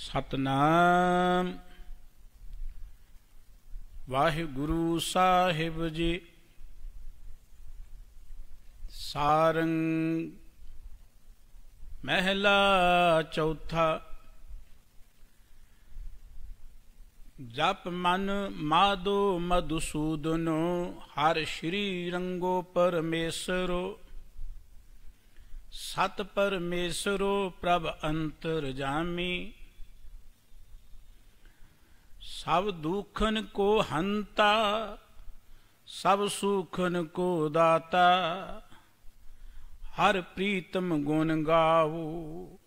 ਸਤਨਾਮ ਵਾਹਿਗੁਰੂ ਸਾਹਿਬ ਜੀ ਸਾਰੰ ਮਹਿਲਾ ਚੌਥਾ ਜਪ ਮਨ ਮਾਦੋ ਮਦਸੂਦਨੋ ਹਰ ਸ਼੍ਰੀ ਰੰਗੋ ਪਰਮੇਸ਼ਰੋ ਸਤ ਪਰਮੇਸ਼ਰੋ ਪ੍ਰਭ ਅੰਤਰ ਜਾਮੀ ਸਭ ਦੁਖਨ ਕੋ ਹੰਤਾ ਸਭ ਸੁਖਨ ਕੋ ਦਾਤਾ ਹਰ ਪ੍ਰੀਤਮ ਗੁਣ ਗਾਵੋ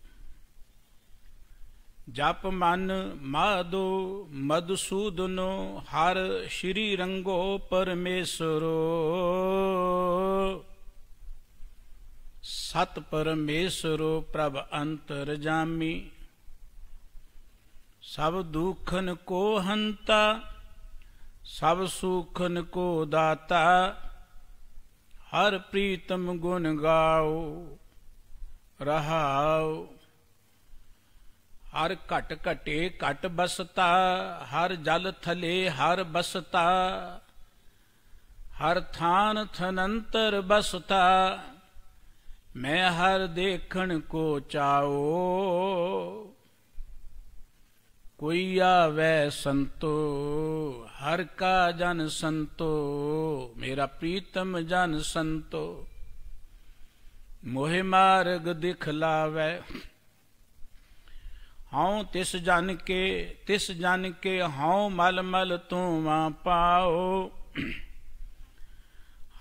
ਜਪ ਮਨ ਮਾਦੋ ਮਦਸੂਦਨੋ ਹਰ ਸ਼੍ਰੀ ਰੰਗੋ ਪਰਮੇਸ਼ਰੋ ਸਤ ਪਰਮੇਸ਼ਰੋ ਪ੍ਰਭ ਅੰਤਰ ਜਾਮੀ सब दुखन को हंता सब सुखन को दाता हर प्रीतम गुण गाओ रहाओ हर कट कटे कट बसता हर जल थले हर बसता हर थान थनंतर बसता मैं हर देखन को चाओ ਕੋਈ ਆਵੇ ਸੰਤੋ ਹਰ ਕਾ ਜਨ ਸੰਤੋ ਮੇਰਾ ਪ੍ਰੀਤਮ ਜਨ ਸੰਤੋ ਮੋਹਿ ਮਾਰਗ ਦਿਖਲਾਵੇ ਹਉ ਤਿਸ ਜਨ ਕੇ ਤਿਸ ਜਨ ਕੇ ਹਉ ਮਲ ਮਲ ਤੂੰ ਵਾ ਪਾਓ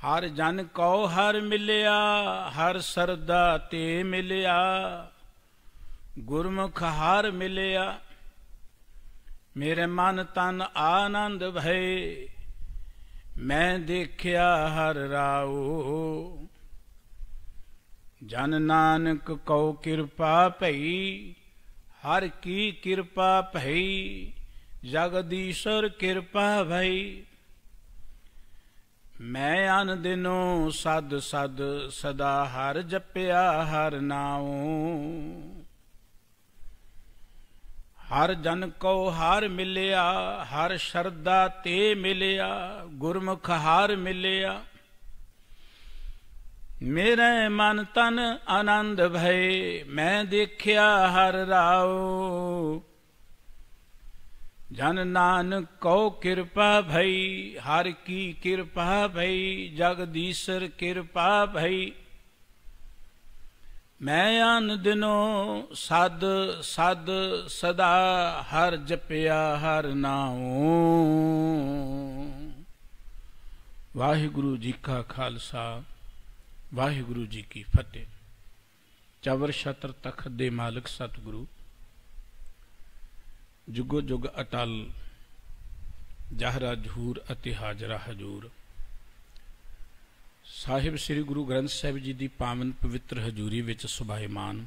ਹਰ ਜਨ ਕਉ ਹਰ ਮਿਲਿਆ ਹਰ ਸਰਦਾ ਤੇ ਮਿਲਿਆ ਗੁਰਮੁਖ ਹਰ ਮਿਲਿਆ ਮੇਰੇ ਮਨ ਤਨ ਆਨੰਦ ਭਏ ਮੈਂ ਦੇਖਿਆ ਹਰ ਰਾਉ ਜਨ ਨਾਨਕ ਕਉ ਕਿਰਪਾ ਭਈ ਹਰ ਕੀ ਕਿਰਪਾ ਭਈ ਜਗਦੀਸ਼ਰ ਕਿਰਪਾ ਭਈ ਮੈਂ ਅਨ ਦਿਨੋ ਸਦ ਸਦ ਸਦਾ ਹਰ ਜਪਿਆ ਹਰ ਨਾਉ ਹਰ ਜਨ ਕੋ ਹਰ ਮਿਲਿਆ ਹਰ ਸ਼ਰਦਾ ਤੇ ਮਿਲਿਆ ਗੁਰਮੁਖ ਹਰ ਮਿਲਿਆ ਮੇਰੇ ਮਨ ਤਨ ਆਨੰਦ ਭਏ ਮੈਂ ਦੇਖਿਆ ਹਰ ਰਾਉ ਜਨ ਨਾਨਕ ਕੋ ਕਿਰਪਾ ਭਈ ਹਰ ਕੀ ਕਿਰਪਾ ਭਈ ਜਗਦੀਸ਼ਰ ਕਿਰਪਾ ਭਈ ਮੈਂ ਅਨ ਦਿਨੋ ਸਦ ਸਦ ਸਦਾ ਹਰ ਜਪਿਆ ਹਰ ਨਾਉ ਵਾਹਿਗੁਰੂ ਜੀ ਕਾ ਖਾਲਸਾ ਵਾਹਿਗੁਰੂ ਜੀ ਕੀ ਫਤਿਹ ਚਵਰ ਛਤਰ ਤਖਤ ਦੇ ਮਾਲਕ ਸਤਿਗੁਰੂ ਜੁਗੋ ਜੁਗ ਅਟਲ ਜਹਰਾ ਜਹੂਰ ਅਤੇ ਹਾਜ਼ਰਾ ਹਜੂਰ ਸਾਹਿਬ ਸ੍ਰੀ ਗੁਰੂ ਗ੍ਰੰਥ ਸਾਹਿਬ ਜੀ ਦੀ ਪਾਵਨ ਪਵਿੱਤਰ ਹਜ਼ੂਰੀ ਵਿੱਚ ਸੁਭਾਇਮਾਨ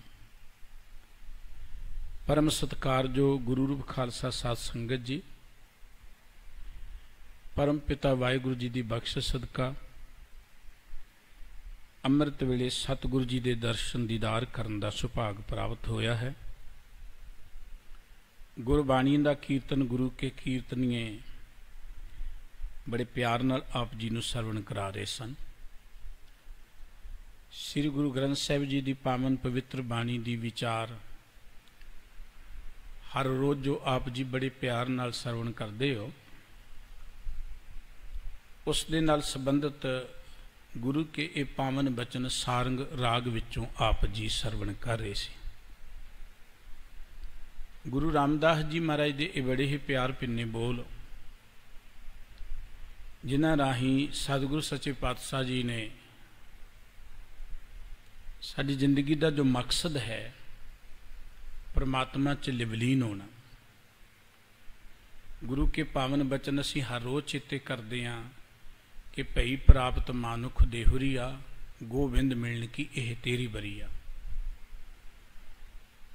ਪਰਮ ਸਤਕਾਰਯੋਗ ਗੁਰੂ ਰੂਪ ਖਾਲਸਾ ਸਾਧ ਸੰਗਤ ਜੀ ਪਰਮ ਪਿਤਾ ਵਾਹਿਗੁਰੂ ਜੀ ਦੀ ਬਖਸ਼ਿਸ਼ ਸਦਕਾ ਅੰਮ੍ਰਿਤ ਵੇਲੇ ਸਤਿਗੁਰੂ ਜੀ ਦੇ ਦਰਸ਼ਨ ਦੀਦਾਰ ਕਰਨ ਦਾ ਸੁਭਾਗ ਪ੍ਰਾਪਤ ਹੋਇਆ ਹੈ ਗੁਰਬਾਣੀ ਦਾ ਕੀਰਤਨ ਗੁਰੂ ਕੇ ਕੀਰਤਨੀਏ ਬੜੇ ਪਿਆਰ ਨਾਲ ਆਪ ਜੀ ਨੂੰ ਸਰਵਣ ਕਰਾ ਰਹੇ ਸਨ ਸ੍ਰੀ ਗੁਰੂ ਗ੍ਰੰਥ ਸਾਹਿਬ ਜੀ ਦੀ ਪਾਵਨ ਪਵਿੱਤਰ ਬਾਣੀ ਦੀ ਵਿਚਾਰ ਹਰ ਰੋਜ਼ ਜੋ ਆਪ ਜੀ ਬੜੇ ਪਿਆਰ ਨਾਲ ਸਰਵਣ ਕਰਦੇ ਹੋ ਉਸ ਦੇ ਨਾਲ ਸੰਬੰਧਿਤ ਗੁਰੂ ਕੇ ਇਹ ਪਾਵਨ ਬਚਨ ਸਾਰੰਗ ਰਾਗ ਵਿੱਚੋਂ ਆਪ ਜੀ ਸਰਵਣ ਕਰ ਰਹੇ ਸੀ ਗੁਰੂ ਰਾਮਦਾਸ ਜੀ ਮਹਾਰਾਜ ਦੇ ਇਹ ਬੜੇ ਹੀ ਪਿਆਰ ਪਿੰਨੇ ਬੋਲ ਜਿਨ੍ਹਾਂ ਰਾਹੀਂ ਸਤਿਗੁਰੂ ਸੱਚੇ ਪਾਤਸ਼ਾਹ ਜੀ ਨੇ ਸਾਡੀ ਜ਼ਿੰਦਗੀ ਦਾ ਜੋ ਮਕਸਦ ਹੈ ਪਰਮਾਤਮਾ 'ਚ ਲਿਵਲੀਨ ਹੋਣਾ ਗੁਰੂ ਕੇ ਪਾਵਨ ਬਚਨ ਅਸੀਂ ਹਰ ਰੋਜ਼ ਚੇਤੇ ਕਰਦੇ ਆਂ ਕਿ ਭਈ ਪ੍ਰਾਪਤ ਮਾਨੁਖ ਦੇਹੁਰੀਆ ਗੋਬਿੰਦ ਮਿਲਣ ਕੀ ਇਹ ਤੇਰੀ ਬਰੀਆ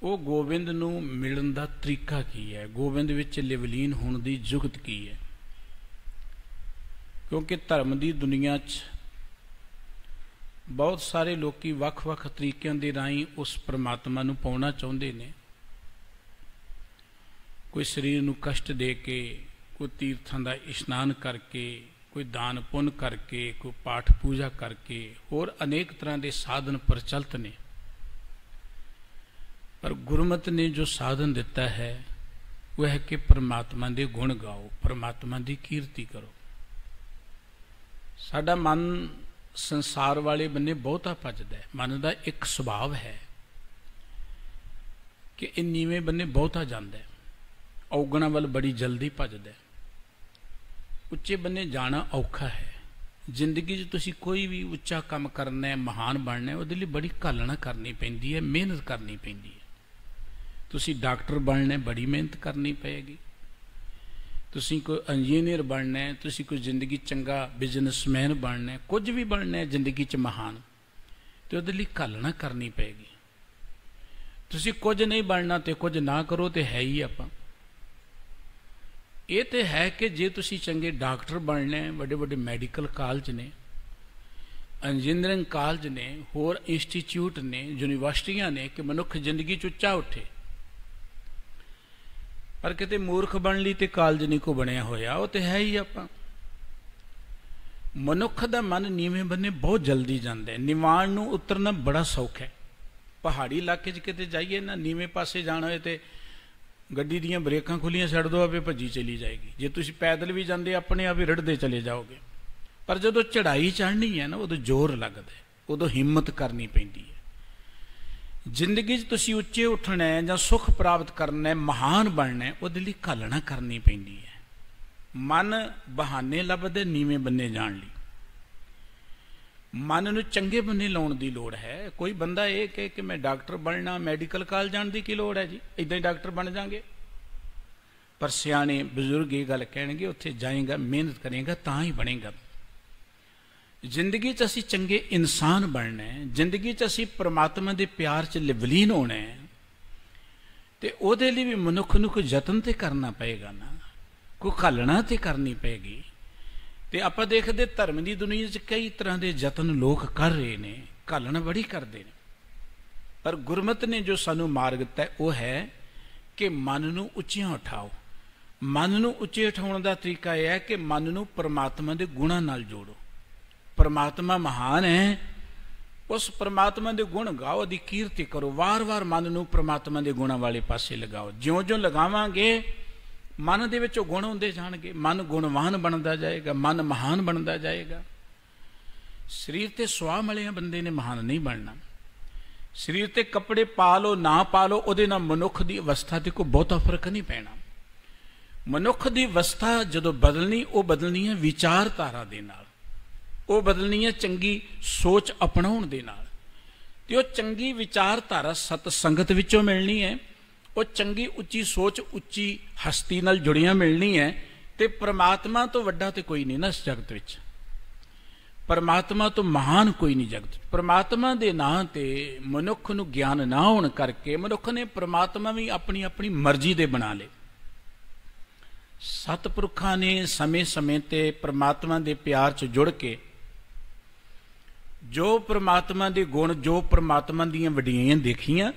ਉਹ ਗੋਬਿੰਦ ਨੂੰ ਮਿਲਣ ਦਾ ਤਰੀਕਾ ਕੀ ਹੈ ਗੋਬਿੰਦ ਵਿੱਚ ਲਿਵਲੀਨ ਹੋਣ ਦੀ ਜੁਗਤ ਕੀ ਹੈ ਕਿਉਂਕਿ ਧਰਮ ਦੀ ਦੁਨੀਆ 'ਚ ਬਹੁਤ ਸਾਰੇ ਲੋਕੀ ਵੱਖ-ਵੱਖ ਤਰੀਕਿਆਂ ਦੇ ਰਾਹੀਂ ਉਸ ਪ੍ਰਮਾਤਮਾ ਨੂੰ ਪਾਉਣਾ ਚਾਹੁੰਦੇ ਨੇ ਕੋਈ ਸਰੀਰ ਨੂੰ ਕਸ਼ਟ ਦੇ ਕੇ ਕੋਈ ਤੀਰਥਾਂ ਦਾ ਇਸ਼ਨਾਨ ਕਰਕੇ ਕੋਈ ਦਾਨ ਪੁੰਨ ਕਰਕੇ ਕੋਈ ਪਾਠ ਪੂਜਾ ਕਰਕੇ ਹੋਰ ਅਨੇਕ ਤਰ੍ਹਾਂ ਦੇ ਸਾਧਨ ਪ੍ਰਚਲਿਤ ਨੇ ਪਰ ਗੁਰਮਤ ਨੇ ਜੋ ਸਾਧਨ ਦਿੱਤਾ ਹੈ ਉਹ ਹੈ ਕਿ ਪ੍ਰਮਾਤਮਾ ਦੇ ਗੁਣ ਗਾਓ ਪ੍ਰਮਾਤਮਾ ਦੀ ਕੀਰਤੀ ਕਰੋ ਸਾਡਾ ਮਨ ਸੰਸਾਰ ਵਾਲੇ ਬੰਨੇ ਬਹੁਤਾ ਭੱਜਦਾ ਮਨ ਦਾ ਇੱਕ ਸੁਭਾਵ ਹੈ ਕਿ ਇਹ ਨੀਵੇਂ ਬੰਨੇ ਬਹੁਤਾ ਜਾਂਦਾ ਔਗਣਾ ਵੱਲ ਬੜੀ ਜਲਦੀ ਭੱਜਦਾ ਉੱਚੇ ਬੰਨੇ ਜਾਣਾ ਔਖਾ ਹੈ ਜ਼ਿੰਦਗੀ 'ਚ ਤੁਸੀਂ ਕੋਈ ਵੀ ਉੱਚਾ ਕੰਮ ਕਰਨਾ ਹੈ ਮਹਾਨ ਬਣਨਾ ਹੈ ਉਹਦੇ ਲਈ ਬੜੀ ਕਾਲਣਾ ਕਰਨੀ ਪੈਂਦੀ ਹੈ ਮਿਹਨਤ ਕਰਨੀ ਪੈਂਦੀ ਹੈ ਤੁਸੀਂ ਡਾਕਟਰ ਬਣਨਾ ਹੈ ਬੜੀ ਮਿਹਨਤ ਕਰਨੀ ਪਏਗੀ ਤੁਸੀਂ ਕੋਈ ਇੰਜੀਨੀਅਰ ਬਣਨਾ ਹੈ ਤੁਸੀਂ ਕੋਈ ਜ਼ਿੰਦਗੀ ਚੰਗਾ ਬਿਜ਼ਨਸਮੈਨ ਬਣਨਾ ਹੈ ਕੁਝ ਵੀ ਬਣਨਾ ਹੈ ਜ਼ਿੰਦਗੀ 'ਚ ਮਹਾਨ ਤੇ ਉਹਦੇ ਲਈ ਕਲਣਾ ਕਰਨੀ ਪਏਗੀ ਤੁਸੀਂ ਕੁਝ ਨਹੀਂ ਬਣਨਾ ਤੇ ਕੁਝ ਨਾ ਕਰੋ ਤੇ ਹੈ ਹੀ ਆਪਾਂ ਇਹ ਤੇ ਹੈ ਕਿ ਜੇ ਤੁਸੀਂ ਚੰਗੇ ਡਾਕਟਰ ਬਣਨਾ ਹੈ ਵੱਡੇ ਵੱਡੇ ਮੈਡੀਕਲ ਕਾਲਜ ਨੇ ਇੰਜੀਨੀਅਰਿੰਗ ਕਾਲਜ ਨੇ ਹੋਰ ਇੰਸਟੀਚਿਊਟ ਨੇ ਯੂਨੀਵਰਸਿਟੀਆਂ ਨੇ ਕਿ ਮਨੁੱਖ ਜ਼ਿੰਦਗੀ 'ਚ ਉੱਚਾ ਉੱਠੇ ਪਰ ਕਿਤੇ ਮੂਰਖ ਬਣ ਲਈ ਤੇ ਕਾਲਜ ਨਹੀਂ ਕੋ ਬਣਿਆ ਹੋਇਆ ਉਹ ਤੇ ਹੈ ਹੀ ਆਪਾਂ ਮਨੁੱਖ ਦਾ ਮਨ ਨੀਵੇਂ ਬੰਨੇ ਬਹੁਤ ਜਲਦੀ ਜਾਂਦਾ ਹੈ ਨਿਵਾਣ ਨੂੰ ਉਤਰਨਾ ਬੜਾ ਸੌਖਾ ਹੈ ਪਹਾੜੀ ਇਲਾਕੇ 'ਚ ਕਿਤੇ ਜਾਈਏ ਨਾ ਨੀਵੇਂ ਪਾਸੇ ਜਾਣਾ ਹੋਏ ਤੇ ਗੱਡੀ ਦੀਆਂ ਬ੍ਰੇਕਾਂ ਖੁੱਲੀਆਂ ਛੱਡ ਦੋ ਆਪੇ ਭੱਜੀ ਚਲੀ ਜਾਏਗੀ ਜੇ ਤੁਸੀਂ ਪੈਦਲ ਵੀ ਜਾਂਦੇ ਆਪਣੇ ਆਪ ਹੀ ਰੜਦੇ ਚਲੇ ਜਾਓਗੇ ਪਰ ਜਦੋਂ ਚੜਾਈ ਚੜ੍ਹਨੀ ਹੈ ਨਾ ਉਦੋਂ ਜ਼ੋਰ ਲੱਗਦਾ ਉਦੋਂ ਹਿੰਮਤ ਕਰਨੀ ਪੈਂਦੀ ਹੈ ਜ਼ਿੰਦਗੀ 'ਚ ਤੁਸੀਂ ਉੱਚੇ ਉੱਠਣਾ ਹੈ ਜਾਂ ਸੁਖ ਪ੍ਰਾਪਤ ਕਰਨਾ ਹੈ ਮਹਾਨ ਬਣਨਾ ਹੈ ਉਹਦੇ ਲਈ ਘਾਲਣਾ ਕਰਨੀ ਪੈਂਦੀ ਹੈ ਮਨ ਬਹਾਨੇ ਲੱਭਦੇ ਨੀਵੇਂ ਬੰਨੇ ਜਾਣ ਲਈ ਮਨ ਨੂੰ ਚੰਗੇ ਬੰਨੇ ਲਾਉਣ ਦੀ ਲੋੜ ਹੈ ਕੋਈ ਬੰਦਾ ਇਹ ਕਹੇ ਕਿ ਮੈਂ ਡਾਕਟਰ ਬਣਨਾ ਮੈਡੀਕਲ ਕਾਲ ਜਾਣ ਦੀ ਕੀ ਲੋੜ ਹੈ ਜੀ ਇਦਾਂ ਹੀ ਡਾਕਟਰ ਬਣ ਜਾਾਂਗੇ ਪਰ ਸਿਆਣੇ ਬਜ਼ੁਰਗ ਇਹ ਗੱਲ ਕਹਿਣਗੇ ਉੱਥੇ ਜਾਏਗਾ ਮਿਹਨਤ ਕਰੇਗਾ ਤਾਂ ਹੀ ਬਣੇਗਾ ਜ਼ਿੰਦਗੀ 'ਚ ਅਸੀਂ ਚੰਗੇ ਇਨਸਾਨ ਬਣਨਾ ਹੈ ਜ਼ਿੰਦਗੀ 'ਚ ਅਸੀਂ ਪ੍ਰਮਾਤਮਾ ਦੇ ਪਿਆਰ 'ਚ ਲਿਵਲੀਨ ਹੋਣਾ ਹੈ ਤੇ ਉਹਦੇ ਲਈ ਵੀ ਮਨੁੱਖ ਨੂੰ ਕੋਈ ਯਤਨ ਤੇ ਕਰਨਾ ਪਏਗਾ ਨਾ ਕੋ ਖਲਣਾ ਤੇ ਕਰਨੀ ਪਏਗੀ ਤੇ ਆਪਾਂ ਦੇਖਦੇ ਧਰਮ ਦੀ ਦੁਨੀਆ 'ਚ ਕਈ ਤਰ੍ਹਾਂ ਦੇ ਯਤਨ ਲੋਕ ਕਰ ਰਹੇ ਨੇ ਖਲਣ ਬੜੀ ਕਰਦੇ ਨੇ ਪਰ ਗੁਰਮਤ ਨੇ ਜੋ ਸਾਨੂੰ ਮਾਰਗ ਦਿੱਤਾ ਉਹ ਹੈ ਕਿ ਮਨ ਨੂੰ ਉੱਚੀਆਂ ਉਠਾਓ ਮਨ ਨੂੰ ਉੱਚੇ ਉਠਾਉਣ ਦਾ ਤਰੀਕਾ ਇਹ ਹੈ ਕਿ ਮਨ ਨੂੰ ਪਰਮਾਤਮਾ ਦੇ ਗੁਣਾਂ ਨਾਲ ਜੋੜੋ ਪਰਮਾਤਮਾ ਮਹਾਨ ਹੈ ਉਸ ਪਰਮਾਤਮਾ ਦੇ ਗੁਣ ਗਾਓ ਦੀ ਕੀਰਤੀ ਕਰੋ ਵਾਰ-ਵਾਰ ਮਨ ਨੂੰ ਪਰਮਾਤਮਾ ਦੇ ਗੁਣਾਂ ਵਾਲੇ ਪਾਸੇ ਲਗਾਓ ਜਿਉਂ-ਜਿਉਂ ਲਗਾਵਾਂਗੇ ਮਨ ਦੇ ਵਿੱਚ ਉਹ ਗੁਣ ਹੁੰਦੇ ਜਾਣਗੇ ਮਨ ਗੁਣਵਾਨ ਬਣਦਾ ਜਾਏਗਾ ਮਨ ਮਹਾਨ ਬਣਦਾ ਜਾਏਗਾ ਸਰੀਰ ਤੇ ਸਵਾ ਮਲੇ ਬੰਦੇ ਨੇ ਮਹਾਨ ਨਹੀਂ ਬਣਨਾ ਸਰੀਰ ਤੇ ਕੱਪੜੇ ਪਾ ਲੋ ਨਾ ਪਾ ਲੋ ਉਹਦੇ ਨਾਲ ਮਨੁੱਖ ਦੀ ਅਵਸਥਾ ਤੇ ਕੋਈ ਬਹੁਤਾ ਫਰਕ ਨਹੀਂ ਪੈਣਾ ਮਨੁੱਖ ਦੀ ਅਵਸਥਾ ਜਦੋਂ ਬਦਲਣੀ ਉਹ ਬਦਲਣੀ ਹੈ ਵਿਚਾਰਧਾਰਾ ਦੇ ਨਾਲ ਉਹ ਬਦਲਣੀ ਹੈ ਚੰਗੀ ਸੋਚ ਅਪਣਾਉਣ ਦੇ ਨਾਲ ਤੇ ਉਹ ਚੰਗੀ ਵਿਚਾਰਧਾਰਾ ਸਤ ਸੰਗਤ ਵਿੱਚੋਂ ਮਿਲਣੀ ਹੈ ਉਹ ਚੰਗੀ ਉੱਚੀ ਸੋਚ ਉੱਚੀ ਹਸਤੀ ਨਾਲ ਜੁੜੀਆਂ ਮਿਲਣੀ ਹੈ ਤੇ ਪ੍ਰਮਾਤਮਾ ਤੋਂ ਵੱਡਾ ਤੇ ਕੋਈ ਨਹੀਂ ਨਾ ਇਸ ਜਗਤ ਵਿੱਚ ਪਰਮਾਤਮਾ ਤੋਂ ਮਹਾਨ ਕੋਈ ਨਹੀਂ ਜਗਤ ਪਰਮਾਤਮਾ ਦੇ ਨਾਂ ਤੇ ਮਨੁੱਖ ਨੂੰ ਗਿਆਨ ਨਾ ਹੋਣ ਕਰਕੇ ਮਨੁੱਖ ਨੇ ਪਰਮਾਤਮਾ ਵੀ ਆਪਣੀ ਆਪਣੀ ਮਰਜ਼ੀ ਦੇ ਬਣਾ ਲਏ ਸਤਪੁਰਖਾਂ ਨੇ ਸਮੇਂ-ਸਮੇਂ ਤੇ ਪਰਮਾਤਮਾ ਦੇ ਪਿਆਰ 'ਚ ਜੁੜ ਕੇ ਜੋ ਪ੍ਰਮਾਤਮਾ ਦੇ ਗੁਣ ਜੋ ਪ੍ਰਮਾਤਮਾ ਦੀਆਂ ਵਡਿਆਈਆਂ ਦੇਖੀਆਂ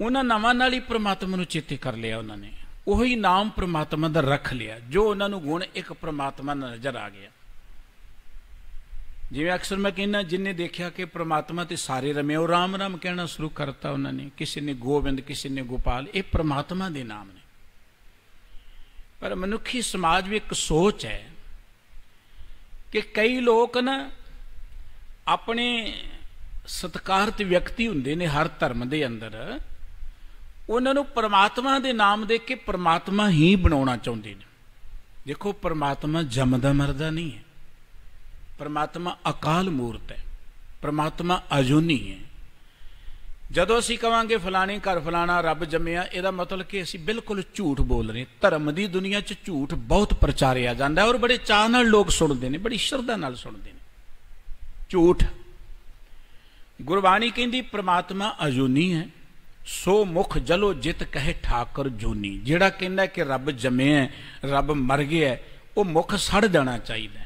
ਉਹਨਾਂ ਨਾਮਾਂ ਨਾਲ ਹੀ ਪ੍ਰਮਾਤਮਾ ਨੂੰ ਚੇਤੇ ਕਰ ਲਿਆ ਉਹਨਾਂ ਨੇ ਉਹੀ ਨਾਮ ਪ੍ਰਮਾਤਮਾ ਦਾ ਰੱਖ ਲਿਆ ਜੋ ਉਹਨਾਂ ਨੂੰ ਗੁਣ ਇੱਕ ਪ੍ਰਮਾਤਮਾ ਨਜ਼ਰ ਆ ਗਿਆ ਜਿਵੇਂ ਅਕਸਰ ਮੈਂ ਕਹਿੰਦਾ ਜਿਨਨੇ ਦੇਖਿਆ ਕਿ ਪ੍ਰਮਾਤਮਾ ਤੇ ਸਾਰੇ ਰਮੇ ਉਹ ਰਾਮ ਰਾਮ ਕਹਿਣਾ ਸ਼ੁਰੂ ਕਰਤਾ ਉਹਨਾਂ ਨੇ ਕਿਸੇ ਨੇ ਗੋਬਿੰਦ ਕਿਸੇ ਨੇ ਗੋਪਾਲ ਇਹ ਪ੍ਰਮਾਤਮਾ ਦੇ ਨਾਮ ਨੇ ਪਰ ਮਨੁੱਖੀ ਸਮਾਜ ਵਿੱਚ ਇੱਕ ਸੋਚ ਹੈ ਕਿ ਕਈ ਲੋਕ ਨਾ ਆਪਣੇ ਸਤਕਾਰਤ ਵਿਅਕਤੀ ਹੁੰਦੇ ਨੇ ਹਰ ਧਰਮ ਦੇ ਅੰਦਰ ਉਹਨਾਂ ਨੂੰ ਪਰਮਾਤਮਾ ਦੇ ਨਾਮ ਦੇ ਕੇ ਪਰਮਾਤਮਾ ਹੀ ਬਣਾਉਣਾ ਚਾਹੁੰਦੇ ਨੇ ਦੇਖੋ ਪਰਮਾਤਮਾ ਜਮਦਾ ਮਰਦਾ ਨਹੀਂ ਹੈ ਪਰਮਾਤਮਾ ਅਕਾਲ ਮੂਰਤ ਹੈ ਪਰਮਾਤਮਾ ਅਜੂਨੀ ਹੈ ਜਦੋਂ ਅਸੀਂ ਕਵਾਂਗੇ ਫਲਾਣੇ ਘਰ ਫਲਾਣਾ ਰੱਬ ਜੰਮਿਆ ਇਹਦਾ ਮਤਲਬ ਕਿ ਅਸੀਂ ਬਿਲਕੁਲ ਝੂਠ ਬੋਲ ਰਹੇ ਧਰਮ ਦੀ ਦੁਨੀਆ 'ਚ ਝੂਠ ਬਹੁਤ ਪ੍ਰਚਾਰਿਆ ਜਾਂਦਾ ਔਰ ਬੜੇ ਚਾਹ ਨਾਲ ਲੋਕ ਸੁਣਦੇ ਨੇ ਬੜੀ ਸ਼ਰਧਾ ਨਾਲ ਸੁਣਦੇ ਨੇ ਝੂਠ ਗੁਰਬਾਣੀ ਕਹਿੰਦੀ ਪ੍ਰਮਾਤਮਾ ਅਜੂਨੀ ਹੈ ਸੋ ਮੁਖ ਜਲੋ ਜਿਤ ਕਹੇ ਠਾਕਰ ਜੂਨੀ ਜਿਹੜਾ ਕਹਿੰਦਾ ਕਿ ਰੱਬ ਜੰਮਿਆ ਰੱਬ ਮਰ ਗਿਆ ਉਹ ਮੁਖ ਸੜ ਜਾਣਾ ਚਾਹੀਦਾ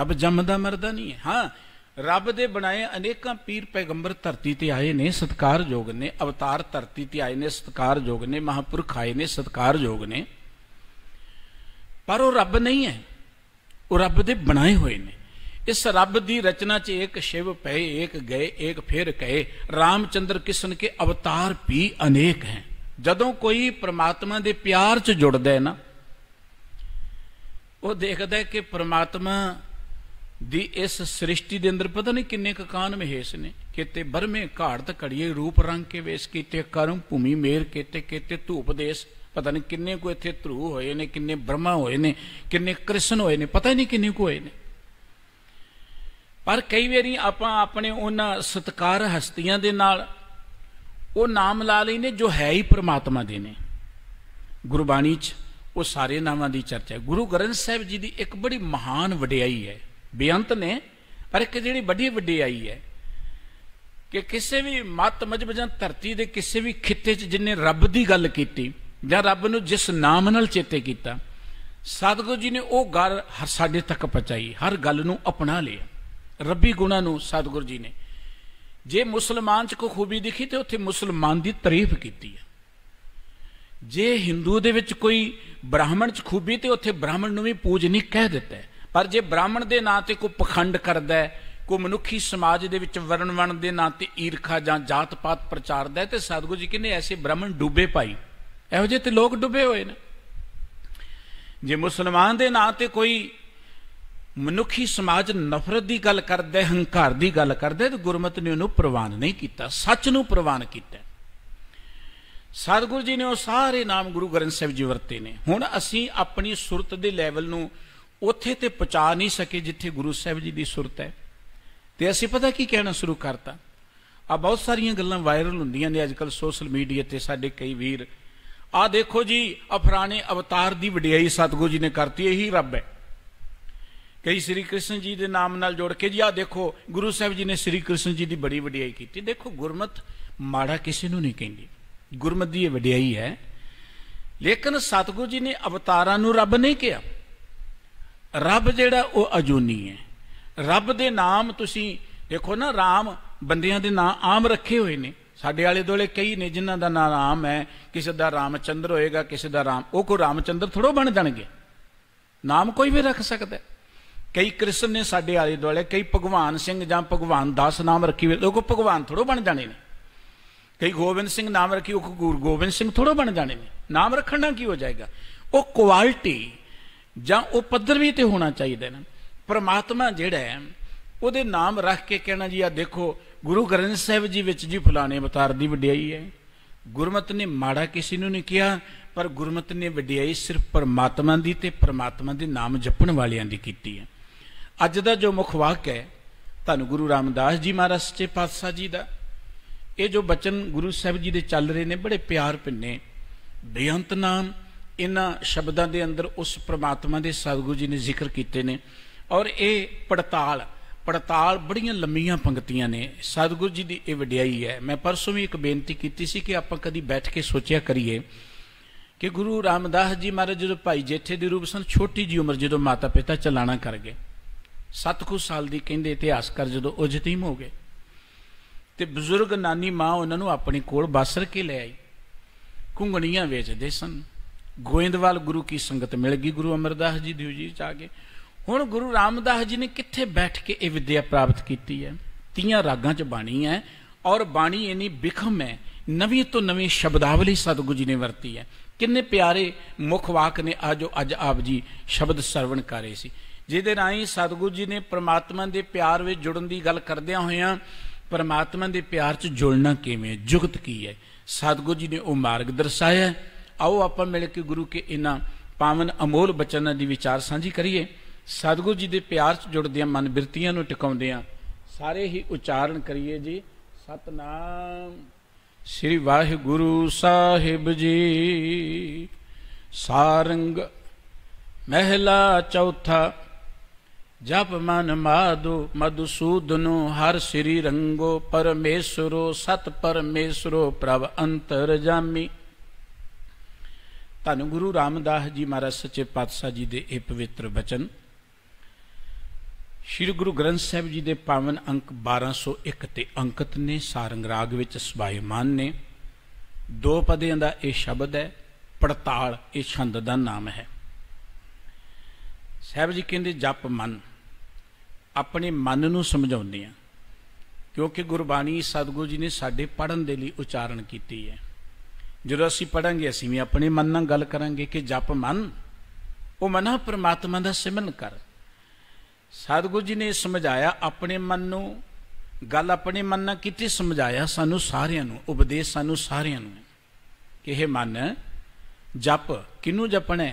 ਰੱਬ ਜੰਮਦਾ ਮਰਦਾ ਨਹੀਂ ਹੈ ਹਾਂ ਰੱਬ ਦੇ ਬਣਾਏ ਅਨੇਕਾਂ ਪੀਰ ਪੈਗੰਬਰ ਧਰਤੀ ਤੇ ਆਏ ਨੇ ਸਤਕਾਰਯੋਗ ਨੇ ਅਵਤਾਰ ਧਰਤੀ ਤੇ ਆਏ ਨੇ ਸਤਕਾਰਯੋਗ ਨੇ ਮਹਾਪੁਰਖ ਆਏ ਨੇ ਸਤਕਾਰਯੋਗ ਨੇ ਪਰ ਉਹ ਰੱਬ ਨਹੀਂ ਹੈ ਉਹ ਰੱਬ ਦੇ ਬਣਾਏ ਹੋਏ ਨੇ ਇਸ ਰੱਬ ਦੀ ਰਚਨਾ 'ਚ ਇੱਕ ਸ਼ਿਵ ਪਏ ਇੱਕ ਗਏ ਇੱਕ ਫਿਰ ਕਹੇ ਰਾਮਚੰਦਰ ਕਿਸ਼ਨ ਕੇ ਅਵਤਾਰ ਵੀ ਅਨੇਕ ਹਨ ਜਦੋਂ ਕੋਈ ਪ੍ਰਮਾਤਮਾ ਦੇ ਪਿਆਰ 'ਚ ਜੁੜਦਾ ਹੈ ਨਾ ਉਹ ਦੇਖਦਾ ਹੈ ਕਿ ਪ੍ਰਮਾਤਮਾ ਦੀ ਇਸ ਸ੍ਰਿਸ਼ਟੀ ਦੇ ਅੰਦਰ ਪਤਾ ਨਹੀਂ ਕਿੰਨੇ ਕਾਨ ਮਹੇਸ਼ ਨੇ ਕਿਤੇ ਬਰਮੇ ਘਾੜਤ ਘੜੀਏ ਰੂਪ ਰੰਗ ਕੇ ਵੇਸ ਕੀਤੇ ਕਰਮ ਭੂਮੀ ਮੇਰ ਕੀਤੇ ਕੀਤੇ ਧੂਪ ਦੇਸ ਪਤਾ ਨਹੀਂ ਕਿੰਨੇ ਕੋ ਇੱਥੇ ਧਰੂ ਹੋਏ ਨੇ ਕਿੰਨੇ ਬ੍ਰਹਮਾ ਹੋਏ ਨੇ ਕਿੰਨੇ ਕ੍ਰਿਸ਼ਨ ਹੋਏ ਨੇ ਪਤਾ ਨਹੀਂ ਕਿੰਨੇ ਕੋ ਹੋਏ ਨੇ ਪਰ ਕਈ ਵਾਰੀ ਆਪਾਂ ਆਪਣੇ ਉਹਨਾਂ ਸਤਕਾਰ ਹਸਤੀਆਂ ਦੇ ਨਾਲ ਉਹ ਨਾਮ ਲਾ ਲੈਨੇ ਜੋ ਹੈ ਹੀ ਪ੍ਰਮਾਤਮਾ ਦੇ ਨੇ ਗੁਰਬਾਣੀ 'ਚ ਉਹ ਸਾਰੇ ਨਾਮਾਂ ਦੀ ਚਰਚਾ ਹੈ ਗੁਰੂ ਗ੍ਰੰਥ ਸਾਹਿਬ ਜੀ ਦੀ ਇੱਕ ਬੜੀ ਮਹਾਨ ਵਡਿਆਈ ਹੈ ਬੇਅੰਤ ਨੇ ਪਰ ਇੱਕ ਜਿਹੜੀ ਵੱਡੀ ਵਡਿਆਈ ਹੈ ਕਿ ਕਿਸੇ ਵੀ ਮਤ ਮਜਬ ਜਾਂ ਧਰਤੀ ਦੇ ਕਿਸੇ ਵੀ ਖਿੱਤੇ 'ਚ ਜਿਨੇ ਰੱਬ ਦੀ ਗੱਲ ਕੀਤੀ ਜਾਂ ਰੱਬ ਨੂੰ ਜਿਸ ਨਾਮ ਨਾਲ ਚੇਤੇ ਕੀਤਾ ਸਤਗੁਰੂ ਜੀ ਨੇ ਉਹ ਗੱਲ ਸਾਡੇ ਤੱਕ ਪਹੁੰਚਾਈ ਹਰ ਗੱਲ ਨੂੰ ਅਪਣਾ ਲਿਆ ਰੱਬੀ ਗੁਣਾ ਨੂੰ ਸਤਗੁਰ ਜੀ ਨੇ ਜੇ ਮੁਸਲਮਾਨ 'ਚ ਕੋ ਖੂਬੀ ਦਿਖੀ ਤੇ ਉੱਥੇ ਮੁਸਲਮਾਨ ਦੀ ਤਾਰੀਫ ਕੀਤੀ ਹੈ ਜੇ ਹਿੰਦੂ ਦੇ ਵਿੱਚ ਕੋਈ ਬ੍ਰਾਹਮਣ 'ਚ ਖੂਬੀ ਤੇ ਉੱਥੇ ਬ੍ਰਾਹਮਣ ਨੂੰ ਵੀ ਪੂਜਨੀ ਕਹਿ ਦਿੱਤਾ ਪਰ ਜੇ ਬ੍ਰਾਹਮਣ ਦੇ ਨਾਂ ਤੇ ਕੋ ਪਖੰਡ ਕਰਦਾ ਹੈ ਕੋ ਮਨੁੱਖੀ ਸਮਾਜ ਦੇ ਵਿੱਚ ਵਰਣ ਵਣ ਦੇ ਨਾਂ ਤੇ ਈਰਖਾ ਜਾਂ ਜਾਤ ਪਾਤ ਪ੍ਰਚਾਰਦਾ ਹੈ ਤੇ ਸਤਿਗੁਰੂ ਜੀ ਕਹਿੰਦੇ ਐਸੇ ਬ੍ਰਾਹਮਣ ਡੁੱਬੇ ਪਾਈ ਇਹੋ ਜਿਹੇ ਤੇ ਲੋਕ ਡੁੱਬੇ ਹੋਏ ਨੇ ਜੇ ਮੁਸਲਮਾਨ ਦੇ ਨਾਂ ਤੇ ਕੋਈ ਮਨੁੱਖੀ ਸਮਾਜ ਨਫ਼ਰਤ ਦੀ ਗੱਲ ਕਰਦਾ ਹੈ ਹੰਕਾਰ ਦੀ ਗੱਲ ਕਰਦਾ ਤੇ ਗੁਰਮਤਿ ਨੇ ਉਹਨੂੰ ਪ੍ਰਵਾਨ ਨਹੀਂ ਕੀਤਾ ਸੱਚ ਨੂੰ ਪ੍ਰਵਾਨ ਕੀਤਾ ਸਤਿਗੁਰੂ ਜੀ ਨੇ ਉਹ ਸਾਰੇ ਨਾਮ ਗੁਰੂ ਗ੍ਰੰਥ ਸਾਹਿਬ ਜੀ ਵਰਤੇ ਨੇ ਹੁਣ ਅਸੀਂ ਆਪਣੀ ਸੁਰਤ ਦੇ ਲੈਵਲ ਨੂੰ ਉੱਥੇ ਤੇ ਪਹੁੰਚਾ ਨਹੀਂ ਸਕੇ ਜਿੱਥੇ ਗੁਰੂ ਸਾਹਿਬ ਜੀ ਦੀ ਸੁਰਤ ਹੈ ਤੇ ਅਸੀਂ ਪਤਾ ਕੀ ਕਹਿਣਾ ਸ਼ੁਰੂ ਕਰਤਾ ਆ ਬਹੁਤ ਸਾਰੀਆਂ ਗੱਲਾਂ ਵਾਇਰਲ ਹੁੰਦੀਆਂ ਨੇ ਅੱਜਕੱਲ ਸੋਸ਼ਲ ਮੀਡੀਆ ਤੇ ਸਾਡੇ ਕਈ ਵੀਰ ਆ ਦੇਖੋ ਜੀ ਅਫਰਾਣੇ ਅਵਤਾਰ ਦੀ ਵਡਿਆਈ ਸਤਿਗੁਰੂ ਜੀ ਨੇ ਕਰਤੀ ਇਹੀ ਰੱਬ ਹੈ ਕਈ ਸ੍ਰੀ ਕ੍ਰਿਸ਼ਨ ਜੀ ਦੇ ਨਾਮ ਨਾਲ ਜੋੜ ਕੇ ਜੀ ਆ ਦੇਖੋ ਗੁਰੂ ਸਾਹਿਬ ਜੀ ਨੇ ਸ੍ਰੀ ਕ੍ਰਿਸ਼ਨ ਜੀ ਦੀ ਬੜੀ ਵਡਿਆਈ ਕੀਤੀ ਦੇਖੋ ਗੁਰਮਤ ਮਾੜਾ ਕਿਸੇ ਨੂੰ ਨਹੀਂ ਕਹਿੰਦੀ ਗੁਰਮਤ ਦੀ ਇਹ ਵਡਿਆਈ ਹੈ ਲੇਕਿਨ ਸਤਗੁਰੂ ਜੀ ਨੇ ਅਵਤਾਰਾਂ ਨੂੰ ਰੱਬ ਨਹੀਂ ਕਿਹਾ ਰੱਬ ਜਿਹੜਾ ਉਹ ਅਜੂਨੀ ਹੈ ਰੱਬ ਦੇ ਨਾਮ ਤੁਸੀਂ ਦੇਖੋ ਨਾ RAM ਬੰਦਿਆਂ ਦੇ ਨਾਮ ਆਮ ਰੱਖੇ ਹੋਏ ਨੇ ਸਾਡੇ ਆਲੇ ਦੋਲੇ ਕਈ ਨੇ ਜਿਨ੍ਹਾਂ ਦਾ ਨਾਮ RAM ਹੈ ਕਿਸੇ ਦਾ ਰਾਮਚੰਦਰ ਹੋਏਗਾ ਕਿਸੇ ਦਾ ਰਾਮ ਉਹ ਕੋ ਰਾਮਚੰਦਰ ਥੋੜੋ ਬਣ ਜਾਣਗੇ ਨਾਮ ਕੋਈ ਵੀ ਰੱਖ ਸਕਦਾ ਕਈ ਕ੍ਰਿਸ਼ਨ ਨੇ ਸਾਡੇ ਆਲੇ ਦੁਆਲੇ ਕਈ ਭਗਵਾਨ ਸਿੰਘ ਜਾਂ ਭਗਵਾਨ ਦਾਸ ਨਾਮ ਰੱਖੀ ਹੋਏ ਲੋਕ ਭਗਵਾਨ ਥੋੜੋ ਬਣ ਜਾਣੇ ਨੇ ਕਈ ਗੋਬਿੰਦ ਸਿੰਘ ਨਾਮ ਰੱਖੀ ਉਹ ਗੁਰੂ ਗੋਬਿੰਦ ਸਿੰਘ ਥੋੜੋ ਬਣ ਜਾਣੇ ਨੇ ਨਾਮ ਰੱਖਣ ਨਾਲ ਕੀ ਹੋ ਜਾਏਗਾ ਉਹ ਕੁਆਲਿਟੀ ਜਾਂ ਉਹ ਪੱਧਰ ਵੀ ਤੇ ਹੋਣਾ ਚਾਹੀਦਾ ਨਾ ਪ੍ਰਮਾਤਮਾ ਜਿਹੜਾ ਉਹਦੇ ਨਾਮ ਰੱਖ ਕੇ ਕਹਿਣਾ ਜੀ ਆ ਦੇਖੋ ਗੁਰੂ ਗ੍ਰੰਥ ਸਾਹਿਬ ਜੀ ਵਿੱਚ ਜੀ ਫਲਾਣੇ ਅਵਤਾਰ ਦੀ ਵਡਿਆਈ ਹੈ ਗੁਰਮਤ ਨੇ ਮਾੜਾ ਕਿਸੇ ਨੂੰ ਨਹੀਂ ਕਿਹਾ ਪਰ ਗੁਰਮਤ ਨੇ ਵਡਿਆਈ ਸਿਰਫ ਪਰਮਾਤਮਾ ਦੀ ਤੇ ਪਰਮਾਤਮਾ ਦੇ ਨਾਮ ਜਪਣ ਵਾਲਿਆਂ ਦੀ ਕੀਤੀ ਹੈ ਅੱਜ ਦਾ ਜੋ ਮੁੱਖ ਵਾਕ ਹੈ ਧੰਨ ਗੁਰੂ ਰਾਮਦਾਸ ਜੀ ਮਹਾਰਾਜ ਸੱਚੇ ਪਾਤਸ਼ਾਹ ਜੀ ਦਾ ਇਹ ਜੋ ਬਚਨ ਗੁਰੂ ਸਾਹਿਬ ਜੀ ਦੇ ਚੱਲ ਰਹੇ ਨੇ ਬੜੇ ਪਿਆਰ ਪਿੰਨੇ ਬੇਅੰਤ ਨਾਮ ਇਹਨਾਂ ਸ਼ਬਦਾਂ ਦੇ ਅੰਦਰ ਉਸ ਪ੍ਰਮਾਤਮਾ ਦੇ ਸਤਿਗੁਰੂ ਜੀ ਨੇ ਜ਼ਿਕਰ ਕੀਤੇ ਨੇ ਔਰ ਇਹ ਪੜਤਾਲ ਪੜਤਾਲ ਬੜੀਆਂ ਲੰਮੀਆਂ ਪੰਕਤੀਆਂ ਨੇ ਸਤਿਗੁਰੂ ਜੀ ਦੀ ਇਹ ਵਡਿਆਈ ਹੈ ਮੈਂ ਪਰਸੋਂ ਵੀ ਇੱਕ ਬੇਨਤੀ ਕੀਤੀ ਸੀ ਕਿ ਆਪਾਂ ਕਦੀ ਬੈਠ ਕੇ ਸੋਚਿਆ ਕਰੀਏ ਕਿ ਗੁਰੂ ਰਾਮਦਾਸ ਜੀ ਮਹਾਰਾਜ ਜਦੋਂ ਭਾਈ ਜੇਠੇ ਦੇ ਰੂਪ ਸਨ ਛੋਟੀ ਜੀ ਉਮਰ ਜਦੋਂ ਮਾਤਾ ਪਿਤਾ ਚਲਾਣਾ ਕਰ ਗਏ 7 ਸਾਲ ਦੀ ਕਹਿੰਦੇ ਇਤਿਹਾਸਕਾਰ ਜਦੋਂ ਉਜਤੀਮ ਹੋ ਗਏ ਤੇ ਬਜ਼ੁਰਗ ਨਾਨੀ ਮਾਂ ਉਹਨਾਂ ਨੂੰ ਆਪਣੇ ਕੋਲ ਬਾਸਰ ਕੇ ਲੈ ਆਈ ਕੁੰਗਣੀਆਂ ਵੇਚਦੇ ਸਨ ਗੋਇੰਦਵਾਲ ਗੁਰੂ ਕੀ ਸੰਗਤ ਮਿਲ ਗਈ ਗੁਰੂ ਅਮਰਦਾਸ ਜੀ ਦੀ ਜੀ ਚ ਆ ਕੇ ਹੁਣ ਗੁਰੂ ਰਾਮਦਾਸ ਜੀ ਨੇ ਕਿੱਥੇ ਬੈਠ ਕੇ ਇਹ ਵਿਦਿਆ ਪ੍ਰਾਪਤ ਕੀਤੀ ਹੈ ਤੀਆਂ ਰਾਗਾਂ ਚ ਬਾਣੀ ਹੈ ਔਰ ਬਾਣੀ ਇਨੀ ਬਿਖਮ ਹੈ ਨਵੀਂ ਤੋਂ ਨਵੀਂ ਸ਼ਬਦਾਵਲੀ ਸਤਗੁਰੂ ਜੀ ਨੇ ਵਰਤੀ ਹੈ ਕਿੰਨੇ ਪਿਆਰੇ ਮੁਖਵਾਕ ਨੇ ਆ ਜੋ ਅੱਜ ਆਪ ਜੀ ਸ਼ਬਦ ਸਰਵਣ ਕਰੇ ਸੀ ਜਿਹਦੇ ਰਾਹੀਂ ਸਤਿਗੁਰੂ ਜੀ ਨੇ ਪ੍ਰਮਾਤਮਾ ਦੇ ਪਿਆਰ ਵਿੱਚ ਜੁੜਨ ਦੀ ਗੱਲ ਕਰਦਿਆਂ ਹੋਇਆਂ ਪਰਮਾਤਮਾ ਦੇ ਪਿਆਰ 'ਚ ਜੁੜਨਾ ਕਿਵੇਂ ਜੁਗਤ ਕੀ ਹੈ ਸਤਿਗੁਰੂ ਜੀ ਨੇ ਉਹ ਮਾਰਗ ਦਰਸਾਇਆ ਆਓ ਆਪਾਂ ਮਿਲ ਕੇ ਗੁਰੂ ਕੇ ਇਨ੍ਹਾਂ ਪਾਵਨ ਅਮੋਲ ਬਚਨਾਂ ਦੀ ਵਿਚਾਰ ਸਾਂਝੀ ਕਰੀਏ ਸਤਿਗੁਰੂ ਜੀ ਦੇ ਪਿਆਰ 'ਚ ਜੁੜਦਿਆਂ ਮਨ ਬਿਰਤੀਆਂ ਨੂੰ ਟਿਕਾਉਂਦਿਆਂ ਸਾਰੇ ਹੀ ਉਚਾਰਨ ਕਰੀਏ ਜੀ ਸਤਨਾਮ ਸ੍ਰੀ ਵਾਹਿਗੁਰੂ ਸਾਹਿਬ ਜੀ ਸਾਰੰਗ ਮਹਿਲਾ ਚੌਥਾ ਜਪ ਮਨ ਮਾਧੂ ਮਦਸੂਦਨੋ ਹਰ ਸ੍ਰੀ ਰੰਗੋ ਪਰਮੇਸ਼ਰੋ ਸਤ ਪਰਮੇਸ਼ਰੋ ਪ੍ਰਭ ਅੰਤਰਜਾਮੀ ਧੰਨ ਗੁਰੂ ਰਾਮਦਾਸ ਜੀ ਮਹਾਰਾਜ ਸੱਚੇ ਪਾਤਸ਼ਾਹ ਜੀ ਦੇ ਇਹ ਪਵਿੱਤਰ ਬਚਨ ਸ਼੍ਰੀ ਗੁਰੂ ਗ੍ਰੰਥ ਸਾਹਿਬ ਜੀ ਦੇ ਪਾਵਨ ਅੰਕ 1201 ਤੇ ਅੰਕਤ ਨੇ ਸਾਰੰਗ ਰਾਗ ਵਿੱਚ ਸਵਾਇਮਾਨ ਨੇ ਦੋ ਪਦਿਆਂ ਦਾ ਇਹ ਸ਼ਬਦ ਹੈ ਪੜਤਾਲ ਇਹ ਛੰਦ ਦਾ ਨਾਮ ਹੈ ਸਾਹਿਬ ਜੀ ਕਹਿੰਦੇ ਜਪ ਮਨ ਆਪਣੇ ਮਨ ਨੂੰ ਸਮਝਾਉਂਦੇ ਆ ਕਿਉਂਕਿ ਗੁਰਬਾਣੀ ਸਤਗੁਰੂ ਜੀ ਨੇ ਸਾਡੇ ਪੜਨ ਦੇ ਲਈ ਉਚਾਰਨ ਕੀਤੀ ਹੈ ਜਦੋਂ ਅਸੀਂ ਪੜਾਂਗੇ ਅਸੀਂ ਵੀ ਆਪਣੇ ਮਨ ਨਾਲ ਗੱਲ ਕਰਾਂਗੇ ਕਿ ਜਪ ਮਨ ਉਹ ਮਨਾ ਪ੍ਰਮਾਤਮਾ ਦਾ ਸਿਮਰਨ ਕਰ ਸਤਗੁਰੂ ਜੀ ਨੇ ਸਮਝਾਇਆ ਆਪਣੇ ਮਨ ਨੂੰ ਗੱਲ ਆਪਣੇ ਮਨ ਨਾਲ ਕੀਤੀ ਸਮਝਾਇਆ ਸਾਨੂੰ ਸਾਰਿਆਂ ਨੂੰ ਉਪਦੇਸ਼ ਸਾਨੂੰ ਸਾਰਿਆਂ ਨੂੰ ਕਿ ਇਹ ਮਨ ਜਪ ਕਿਨੂੰ ਜਪਣਾ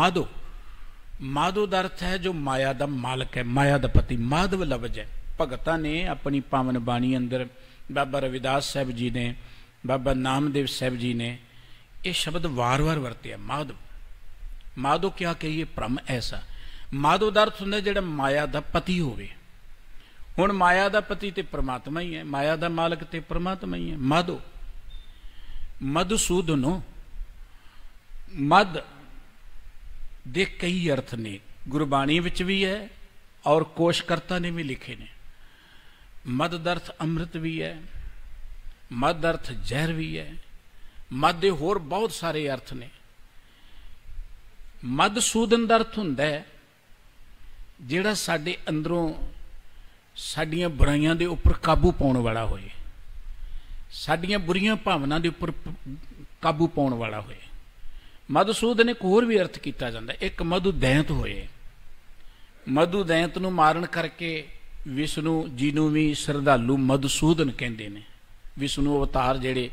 ਮਾਦੋ ਮਾਧੋ ਦਾ ਅਰਥ ਹੈ ਜੋ ਮਾਇਆ ਦਾ ਮਾਲਕ ਹੈ ਮਾਇਆ ਦਾ ਪਤੀ ਮਾਧਵ ਲਵਜ ਹੈ ਭਗਤਾਂ ਨੇ ਆਪਣੀ ਪਾਵਨ ਬਾਣੀ ਅੰਦਰ ਬਾਬਾ ਰਵਿਦਾਸ ਸਾਹਿਬ ਜੀ ਨੇ ਬਾਬਾ ਨਾਮਦੇਵ ਸਾਹਿਬ ਜੀ ਨੇ ਇਹ ਸ਼ਬਦ ਵਾਰ-ਵਾਰ ਵਰਤਿਆ ਮਾਧਵ ਮਾਧੋ ਕਿਆ ਕਹੀਏ ਭ੍ਰਮ ਐਸਾ ਮਾਧੋ ਦਾ ਅਰਥ ਹੁੰਦਾ ਜਿਹੜਾ ਮਾਇਆ ਦਾ ਪਤੀ ਹੋਵੇ ਹੁਣ ਮਾਇਆ ਦਾ ਪਤੀ ਤੇ ਪ੍ਰਮਾਤਮਾ ਹੀ ਹੈ ਮਾਇਆ ਦਾ ਮਾਲਕ ਤੇ ਪ੍ਰਮਾਤਮਾ ਹੀ ਹੈ ਮਾਧੋ ਮਦਸੂਦਨੋ ਮਦ ਦੇ ਕਈ ਅਰਥ ਨੇ ਗੁਰਬਾਣੀ ਵਿੱਚ ਵੀ ਹੈ ਔਰ ਕੋਸ਼ਕਰਤਾ ਨੇ ਵੀ ਲਿਖੇ ਨੇ ਮਦ ਅਰਥ ਅੰਮ੍ਰਿਤ ਵੀ ਹੈ ਮਦ ਅਰਥ ਜ਼ਹਿਰ ਵੀ ਹੈ ਮਦ ਦੇ ਹੋਰ ਬਹੁਤ ਸਾਰੇ ਅਰਥ ਨੇ ਮਦ ਸੂਦਨ ਦਾ ਅਰਥ ਹੁੰਦਾ ਹੈ ਜਿਹੜਾ ਸਾਡੇ ਅੰਦਰੋਂ ਸਾਡੀਆਂ ਬੁਰਾਈਆਂ ਦੇ ਉੱਪਰ ਕਾਬੂ ਪਾਉਣ ਵਾਲਾ ਹੋਏ ਸਾਡੀਆਂ ਬੁਰੀਆਂ ਭਾਵਨਾਵਾਂ ਦੇ ਉੱਪਰ ਕਾਬੂ ਪਾਉਣ ਵਾਲਾ ਹੋਏ ਮਧਸੂਦਨ ਇੱਕ ਹੋਰ ਵੀ ਅਰਥ ਕੀਤਾ ਜਾਂਦਾ ਇੱਕ ਮਧੂ ਦੈਂਤ ਹੋਏ ਮਧੂ ਦੈਂਤ ਨੂੰ ਮਾਰਨ ਕਰਕੇ ਵਿਸ਼ਨੂੰ ਜੀ ਨੂੰ ਵੀ ਸਰਦਾਲੂ ਮਦਸੂਦਨ ਕਹਿੰਦੇ ਨੇ ਵਿਸ਼ਨੂੰ ਅਵਤਾਰ ਜਿਹੜੇ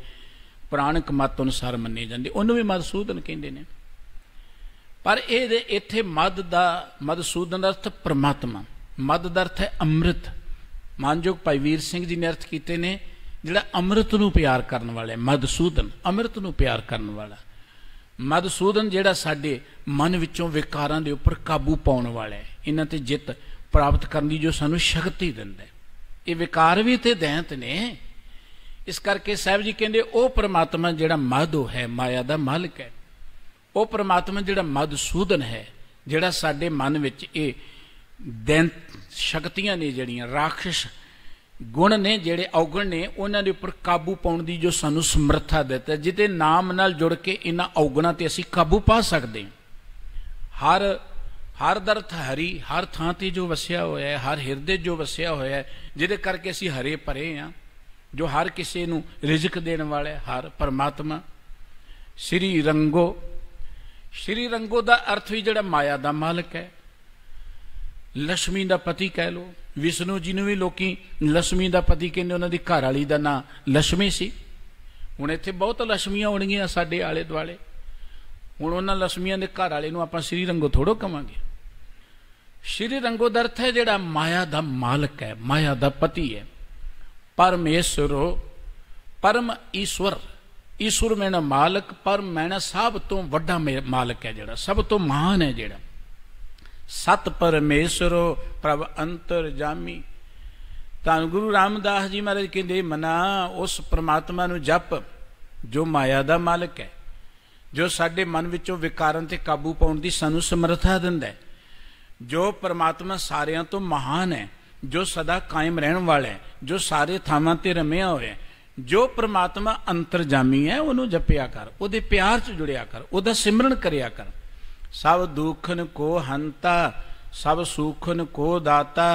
ਪ੍ਰਾਣਿਕ ਮਤ ਅਨੁਸਾਰ ਮੰਨੇ ਜਾਂਦੇ ਉਹਨੂੰ ਵੀ ਮਦਸੂਦਨ ਕਹਿੰਦੇ ਨੇ ਪਰ ਇਹ ਇੱਥੇ ਮਦ ਦਾ ਮਦਸੂਦਨ ਦਾ ਅਰਥ ਪ੍ਰਮਾਤਮਾ ਮਦ ਦਾ ਅਰਥ ਹੈ ਅੰਮ੍ਰਿਤ ਮਾਨਯੋਗ ਭਾਈ ਵੀਰ ਸਿੰਘ ਜੀ ਨੇ ਅਰਥ ਕੀਤੇ ਨੇ ਜਿਹੜਾ ਅੰਮ੍ਰਿਤ ਨੂੰ ਪਿਆਰ ਕਰਨ ਵਾਲਾ ਹੈ ਮਦਸੂਦਨ ਅੰਮ੍ਰਿਤ ਨੂੰ ਪਿਆਰ ਕਰਨ ਵਾਲਾ ਮਦਸੂਦਨ ਜਿਹੜਾ ਸਾਡੇ ਮਨ ਵਿੱਚੋਂ ਵਿਕਾਰਾਂ ਦੇ ਉੱਪਰ ਕਾਬੂ ਪਾਉਣ ਵਾਲਾ ਹੈ ਇਹਨਾਂ ਤੇ ਜਿੱਤ ਪ੍ਰਾਪਤ ਕਰਨ ਦੀ ਜੋ ਸਾਨੂੰ ਸ਼ਕਤੀ ਦਿੰਦਾ ਹੈ ਇਹ ਵਿਕਾਰ ਵੀ ਤੇ ਦੈਂਤ ਨੇ ਇਸ ਕਰਕੇ ਸਾਹਿਬ ਜੀ ਕਹਿੰਦੇ ਉਹ ਪ੍ਰਮਾਤਮਾ ਜਿਹੜਾ ਮਾਧੋ ਹੈ ਮਾਇਆ ਦਾ ਮਾਲਕ ਹੈ ਉਹ ਪ੍ਰਮਾਤਮਾ ਜਿਹੜਾ ਮਦਸੂਦਨ ਹੈ ਜਿਹੜਾ ਸਾਡੇ ਮਨ ਵਿੱਚ ਇਹ ਦੈਂਤ ਸ਼ਕਤੀਆਂ ਨੇ ਜਿਹੜੀਆਂ ਰਾਖਸ਼ ਗੁਣ ਨੇ ਜਿਹੜੇ ਔਗਣ ਨੇ ਉਹਨਾਂ ਦੇ ਉੱਪਰ ਕਾਬੂ ਪਾਉਣ ਦੀ ਜੋ ਸਾਨੂੰ ਸਮਰੱਥਾ ਦਿੱਤਾ ਜਿਹਦੇ ਨਾਮ ਨਾਲ ਜੁੜ ਕੇ ਇਹਨਾਂ ਔਗਣਾਂ ਤੇ ਅਸੀਂ ਕਾਬੂ ਪਾ ਸਕਦੇ ਹਾਂ ਹਰ ਹਰ ਦਰਥ ਹਰੀ ਹਰ ਥਾਂ ਤੇ ਜੋ ਵਸਿਆ ਹੋਇਆ ਹੈ ਹਰ ਹਿਰਦੇ ਜੋ ਵਸਿਆ ਹੋਇਆ ਹੈ ਜਿਹਦੇ ਕਰਕੇ ਅਸੀਂ ਹਰੇ ਭਰੇ ਆ ਜੋ ਹਰ ਕਿਸੇ ਨੂੰ ਰਿਜ਼ਕ ਦੇਣ ਵਾਲਾ ਹਰ ਪਰਮਾਤਮਾ ਸ੍ਰੀ ਰੰਗੋ ਸ੍ਰੀ ਰੰਗੋ ਦਾ ਅਰਥ ਵੀ ਜਿਹੜਾ ਮਾਇਆ ਦਾ ਮਾਲਕ ਹੈ ਲక్ష్ਮੀ ਦਾ ਪਤੀ ਕਹਿ ਲੋ ਵਿਸ਼ਨੂੰ ਜੀ ਨੂੰ ਵੀ ਲੋਕੀ ਲక్ష్ਮੀ ਦਾ ਪਤੀ ਕਹਿੰਦੇ ਉਹਨਾਂ ਦੀ ਘਰ ਵਾਲੀ ਦਾ ਨਾਂ ਲక్ష్ਮੀ ਸੀ ਹੁਣ ਇੱਥੇ ਬਹੁਤ ਲక్ష్ਮੀਆਂ ਹੋਣਗੀਆਂ ਸਾਡੇ ਆਲੇ ਦੁਆਲੇ ਹੁਣ ਉਹਨਾਂ ਲక్ష్ਮੀਆਂ ਦੇ ਘਰ ਵਾਲੇ ਨੂੰ ਆਪਾਂ ਸ੍ਰੀ ਰੰਗੋ ਥੋੜੋ ਕਵਾਂਗੇ ਸ੍ਰੀ ਰੰਗੋ ਦਾ ਅਰਥ ਹੈ ਜਿਹੜਾ ਮਾਇਆ ਦਾ ਮਾਲਕ ਹੈ ਮਾਇਆ ਦਾ ਪਤੀ ਹੈ ਪਰਮੇਸ਼ਰੋ ਪਰਮ ਈਸ਼ਵਰ ਈਸ਼ਵਰ ਮੈਨਾ ਮਾਲਕ ਪਰ ਮੈਨਾ ਸਭ ਤੋਂ ਵੱਡਾ ਮਾਲਕ ਹੈ ਜਿਹੜਾ ਸਭ ਤੋਂ ਮਹਾਨ ਹੈ ਜਿਹੜਾ ਸਤ ਪਰਮੇਸ਼ਰੋ ਪ੍ਰਭ ਅੰਤਰਜਾਮੀ ਤਾਂ ਗੁਰੂ ਰਾਮਦਾਸ ਜੀ ਮਹਾਰਾਜ ਕਹਿੰਦੇ ਮਨਾ ਉਸ ਪ੍ਰਮਾਤਮਾ ਨੂੰ ਜਪ ਜੋ ਮਾਇਆ ਦਾ ਮਾਲਕ ਹੈ ਜੋ ਸਾਡੇ ਮਨ ਵਿੱਚੋਂ ਵਿਕਾਰਾਂ ਤੇ ਕਾਬੂ ਪਾਉਣ ਦੀ ਸਾਨੂੰ ਸਮਰੱਥਾ ਦਿੰਦਾ ਹੈ ਜੋ ਪ੍ਰਮਾਤਮਾ ਸਾਰਿਆਂ ਤੋਂ ਮਹਾਨ ਹੈ ਜੋ ਸਦਾ ਕਾਇਮ ਰਹਿਣ ਵਾਲਾ ਹੈ ਜੋ ਸਾਰੇ ਥਾਵਾਂ ਤੇ ਰਮਿਆ ਹੋਇਆ ਹੈ ਜੋ ਪ੍ਰਮਾਤਮਾ ਅੰਤਰਜਾਮੀ ਹੈ ਉਹਨੂੰ ਜਪਿਆ ਕਰ ਉਹਦੇ ਪਿਆਰ 'ਚ ਜੁੜਿਆ ਕਰ ਉਹਦਾ ਸਿਮਰਨ ਕਰਿਆ ਕਰ ਸਭ ਦੁਖਨ ਕੋ ਹੰਤਾ ਸਭ ਸੁਖਨ ਕੋ ਦਾਤਾ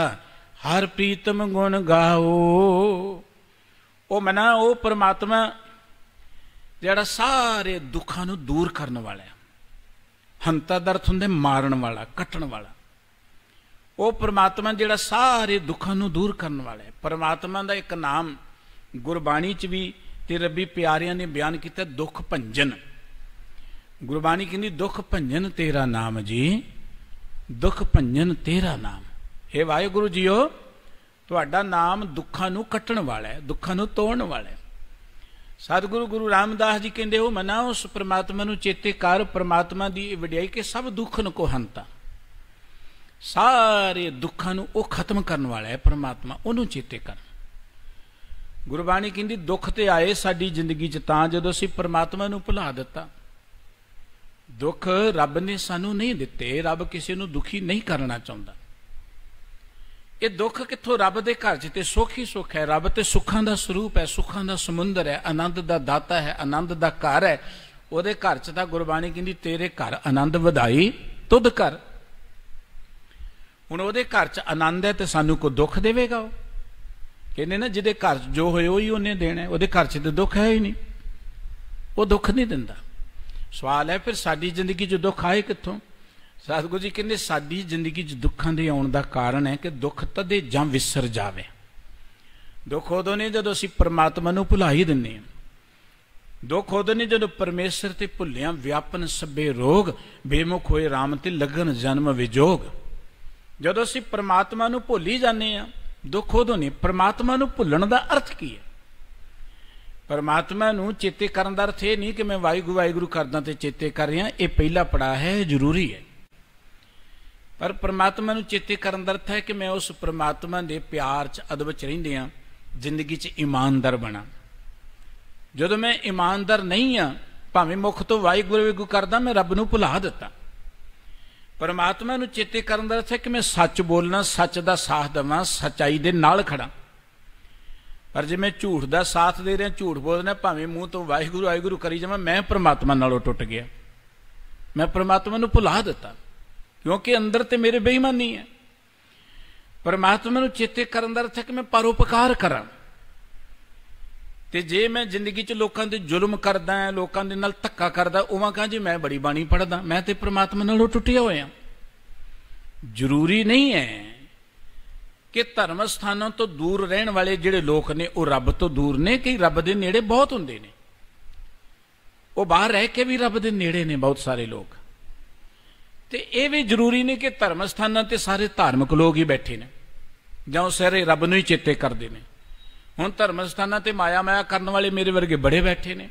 ਹਰ ਪ੍ਰੀਤਮ ਗੁਣ ਗਾਓ ਉਹ ਮਨਾ ਉਹ ਪਰਮਾਤਮਾ ਜਿਹੜਾ ਸਾਰੇ ਦੁੱਖਾਂ ਨੂੰ ਦੂਰ ਕਰਨ ਵਾਲਾ ਹੈ ਹੰਤਾ ਦਾ ਅਰਥ ਹੁੰਦਾ ਮਾਰਨ ਵਾਲਾ ਕੱਟਣ ਵਾਲਾ ਉਹ ਪਰਮਾਤਮਾ ਜਿਹੜਾ ਸਾਰੇ ਦੁੱਖਾਂ ਨੂੰ ਦੂਰ ਕਰਨ ਵਾਲਾ ਹੈ ਪਰਮਾਤਮਾ ਦਾ ਇੱਕ ਨਾਮ ਗੁਰਬਾਣੀ 'ਚ ਵੀ ਤੇ ਰੱਬੀ ਪਿਆਰਿਆਂ ਨੇ ਬਿਆਨ ਕੀਤਾ ਦੁੱਖ ਭੰਜਨ ਗੁਰਬਾਣੀ ਕਹਿੰਦੀ ਦੁੱਖ ਭੰਜਨ ਤੇਰਾ ਨਾਮ ਜੀ ਦੁੱਖ ਭੰਜਨ ਤੇਰਾ ਨਾਮ हे ਵਾਹਿਗੁਰੂ ਜੀਓ ਤੁਹਾਡਾ ਨਾਮ ਦੁੱਖਾਂ ਨੂੰ ਕੱਟਣ ਵਾਲਾ ਹੈ ਦੁੱਖਾਂ ਨੂੰ ਤੋੜਨ ਵਾਲਾ ਹੈ ਸਤਿਗੁਰੂ ਗੁਰੂ ਰਾਮਦਾਸ ਜੀ ਕਹਿੰਦੇ ਹੋ ਮਨਾ ਉਸ ਪ੍ਰਮਾਤਮਾ ਨੂੰ ਚੇਤੇ ਕਰ ਪ੍ਰਮਾਤਮਾ ਦੀ ਵਿਡਿਆਈ ਕਿ ਸਭ ਦੁੱਖ ਨੂੰ ਕੋ ਹੰਤਾ ਸਾਰੇ ਦੁੱਖਾਂ ਨੂੰ ਉਹ ਖਤਮ ਕਰਨ ਵਾਲਾ ਹੈ ਪ੍ਰਮਾਤਮਾ ਉਹਨੂੰ ਚੇਤੇ ਕਰ ਗੁਰਬਾਣੀ ਕਹਿੰਦੀ ਦੁੱਖ ਤੇ ਆਏ ਸਾਡੀ ਜ਼ਿੰਦਗੀ 'ਚ ਤਾਂ ਜਦੋਂ ਅਸੀਂ ਪ੍ਰਮਾਤਮਾ ਨੂੰ ਭੁਲਾ ਦਿੱਤਾ ਦੁੱਖ ਰੱਬ ਨੇ ਸਾਨੂੰ ਨਹੀਂ ਦਿੱਤੇ ਰੱਬ ਕਿਸੇ ਨੂੰ ਦੁਖੀ ਨਹੀਂ ਕਰਨਾ ਚਾਹੁੰਦਾ ਇਹ ਦੁੱਖ ਕਿੱਥੋਂ ਰੱਬ ਦੇ ਘਰ 'ਚ ਤੇ ਸੁਖ ਹੀ ਹੈ ਰੱਬ ਤੇ ਸੁੱਖਾਂ ਦਾ ਸਰੂਪ ਹੈ ਸੁੱਖਾਂ ਦਾ ਸਮੁੰਦਰ ਹੈ ਆਨੰਦ ਦਾ ਦਾਤਾ ਹੈ ਆਨੰਦ ਦਾ ਘਰ ਹੈ ਉਹਦੇ ਘਰ 'ਚ ਤਾਂ ਗੁਰਬਾਣੀ ਕਹਿੰਦੀ ਤੇਰੇ ਘਰ ਆਨੰਦ ਵਧਾਈ ਤੁਧ ਘਰ ਹੁਣ ਉਹਦੇ ਘਰ 'ਚ ਆਨੰਦ ਹੈ ਤੇ ਸਾਨੂੰ ਕੋ ਦੁੱਖ ਦੇਵੇਗਾ ਉਹ ਕਹਿੰਦੇ ਨਾ ਜਿਹਦੇ ਘਰ 'ਚ ਜੋ ਹੋਇਓ ਹੀ ਉਹਨੇ ਦੇਣਾ ਉਹਦੇ ਘਰ 'ਚ ਤੇ ਦੁੱਖ ਹੈ ਹੀ ਨਹੀਂ ਉਹ ਦੁੱਖ ਨਹੀਂ ਦਿੰਦਾ ਸਵਾਲ ਹੈ ਫਿਰ ਸਾਡੀ ਜ਼ਿੰਦਗੀ 'ਚ ਦੁੱਖ ਆਏ ਕਿੱਥੋਂ ਸਤਿਗੁਰੂ ਜੀ ਕਹਿੰਦੇ ਸਾਡੀ ਜ਼ਿੰਦਗੀ 'ਚ ਦੁੱਖਾਂ ਦੇ ਆਉਣ ਦਾ ਕਾਰਨ ਹੈ ਕਿ ਦੁੱਖ ਤਦੇ ਜਾਂ ਵਿਸਰ ਜਾਵੇ ਦੁੱਖ ਉਹਦੋਂ ਨੇ ਜਦੋਂ ਅਸੀਂ ਪਰਮਾਤਮਾ ਨੂੰ ਭੁਲਾਈ ਦਿੰਨੇ ਹਾਂ ਦੁੱਖ ਉਹਦੋਂ ਨੇ ਜਦੋਂ ਪਰਮੇਸ਼ਰ ਤੇ ਭੁੱਲਿਆ ਵਿਆਪਨ ਸਭੇ ਰੋਗ ਬੇਮੁਖ ਹੋਏ RAM ਤੇ ਲਗਨ ਜਨਮ ਵਿਜੋਗ ਜਦੋਂ ਅਸੀਂ ਪਰਮਾਤਮਾ ਨੂੰ ਭੁੱਲੀ ਜਾਂਦੇ ਆ ਦੁੱਖ ਉਹਦੋਂ ਨੇ ਪਰਮਾਤਮਾ ਨੂੰ ਭੁੱਲਣ ਦਾ ਅਰਥ ਕੀ ਹੈ ਪਰਮਾਤਮਾ ਨੂੰ ਚੇਤੇ ਕਰਨ ਦਾ ਅਰਥ ਇਹ ਨਹੀਂ ਕਿ ਮੈਂ ਵਾਹਿਗੁਰੂ ਵਾਹਿਗੁਰੂ ਕਰਦਾ ਤੇ ਚੇਤੇ ਕਰ ਰਿਹਾ ਇਹ ਪਹਿਲਾ ਪੜਾ ਹੈ ਜ਼ਰੂਰੀ ਹੈ ਪਰ ਪਰਮਾਤਮਾ ਨੂੰ ਚੇਤੇ ਕਰਨ ਦਾ ਅਰਥ ਹੈ ਕਿ ਮੈਂ ਉਸ ਪਰਮਾਤਮਾ ਦੇ ਪਿਆਰ 'ਚ ਅਦਬ 'ਚ ਰਹਿੰਦੇ ਆ ਜ਼ਿੰਦਗੀ 'ਚ ਇਮਾਨਦਾਰ ਬਣਾ ਜਦੋਂ ਮੈਂ ਇਮਾਨਦਾਰ ਨਹੀਂ ਆ ਭਾਵੇਂ ਮੁਖ ਤੋਂ ਵਾਹਿਗੁਰੂ ਵਾਹਿਗੁਰੂ ਕਰਦਾ ਮੈਂ ਰੱਬ ਨੂੰ ਭੁਲਾ ਦਿੱਤਾ ਪਰਮਾਤਮਾ ਨੂੰ ਚੇਤੇ ਕਰਨ ਦਾ ਅਰਥ ਹੈ ਕਿ ਮੈਂ ਸੱਚ ਬੋਲਣਾ ਸੱਚ ਦਾ ਸਾਥ ਦਵਾਂ ਸਚਾਈ ਦੇ ਨਾਲ ਖੜਾ ਪਰ ਜੇ ਮੈਂ ਝੂਠ ਦਾ ਸਾਥ ਦੇ ਰਿਹਾ ਝੂਠ ਬੋਲਦੇ ਨੇ ਭਾਵੇਂ ਮੂੰਹ ਤੋਂ ਵਾਹਿਗੁਰੂ ਵਾਹਿਗੁਰੂ ਕਰੀ ਜਾਵਾਂ ਮੈਂ ਪ੍ਰਮਾਤਮਾ ਨਾਲੋਂ ਟੁੱਟ ਗਿਆ ਮੈਂ ਪ੍ਰਮਾਤਮਾ ਨੂੰ ਭੁਲਾ ਦਿੱਤਾ ਕਿਉਂਕਿ ਅੰਦਰ ਤੇ ਮੇਰੇ ਬੇਈਮਾਨੀ ਹੈ ਪਰਮਾਤਮਾ ਨੂੰ ਚੇਤੇ ਕਰਨ ਦਾ ਅਰਥ ਹੈ ਕਿ ਮੈਂ ਪਰਉਪਕਾਰ ਕਰਾਂ ਤੇ ਜੇ ਮੈਂ ਜ਼ਿੰਦਗੀ 'ਚ ਲੋਕਾਂ ਤੇ ਜ਼ੁਲਮ ਕਰਦਾ ਹਾਂ ਲੋਕਾਂ ਦੇ ਨਾਲ ਧੱਕਾ ਕਰਦਾ ਉਹਾਂ ਕਹਾਂ ਜੀ ਮੈਂ ਬੜੀ ਬਾਣੀ ਪੜਦਾ ਮੈਂ ਤੇ ਪ੍ਰਮਾਤਮਾ ਨਾਲੋਂ ਟੁੱਟਿਆ ਹੋਇਆ ਜ਼ਰੂਰੀ ਨਹੀਂ ਹੈ ਕਿ ਧਰਮ ਸਥਾਨਾਂ ਤੋਂ ਦੂਰ ਰਹਿਣ ਵਾਲੇ ਜਿਹੜੇ ਲੋਕ ਨੇ ਉਹ ਰੱਬ ਤੋਂ ਦੂਰ ਨੇ ਕਈ ਰੱਬ ਦੇ ਨੇੜੇ ਬਹੁਤ ਹੁੰਦੇ ਨੇ ਉਹ ਬਾਹਰ ਰਹਿ ਕੇ ਵੀ ਰੱਬ ਦੇ ਨੇੜੇ ਨੇ ਬਹੁਤ ਸਾਰੇ ਲੋਕ ਤੇ ਇਹ ਵੀ ਜ਼ਰੂਰੀ ਨਹੀਂ ਕਿ ਧਰਮ ਸਥਾਨਾਂ ਤੇ ਸਾਰੇ ਧਾਰਮਿਕ ਲੋਕ ਹੀ ਬੈਠੇ ਨੇ ਜਾਂ ਸਾਰੇ ਰੱਬ ਨੂੰ ਹੀ ਚੇਤੇ ਕਰਦੇ ਨੇ ਹੁਣ ਧਰਮ ਸਥਾਨਾਂ ਤੇ ਮਾਇਆ ਮਾਇਆ ਕਰਨ ਵਾਲੇ ਮੇਰੇ ਵਰਗੇ ਬੜੇ ਬੈਠੇ ਨੇ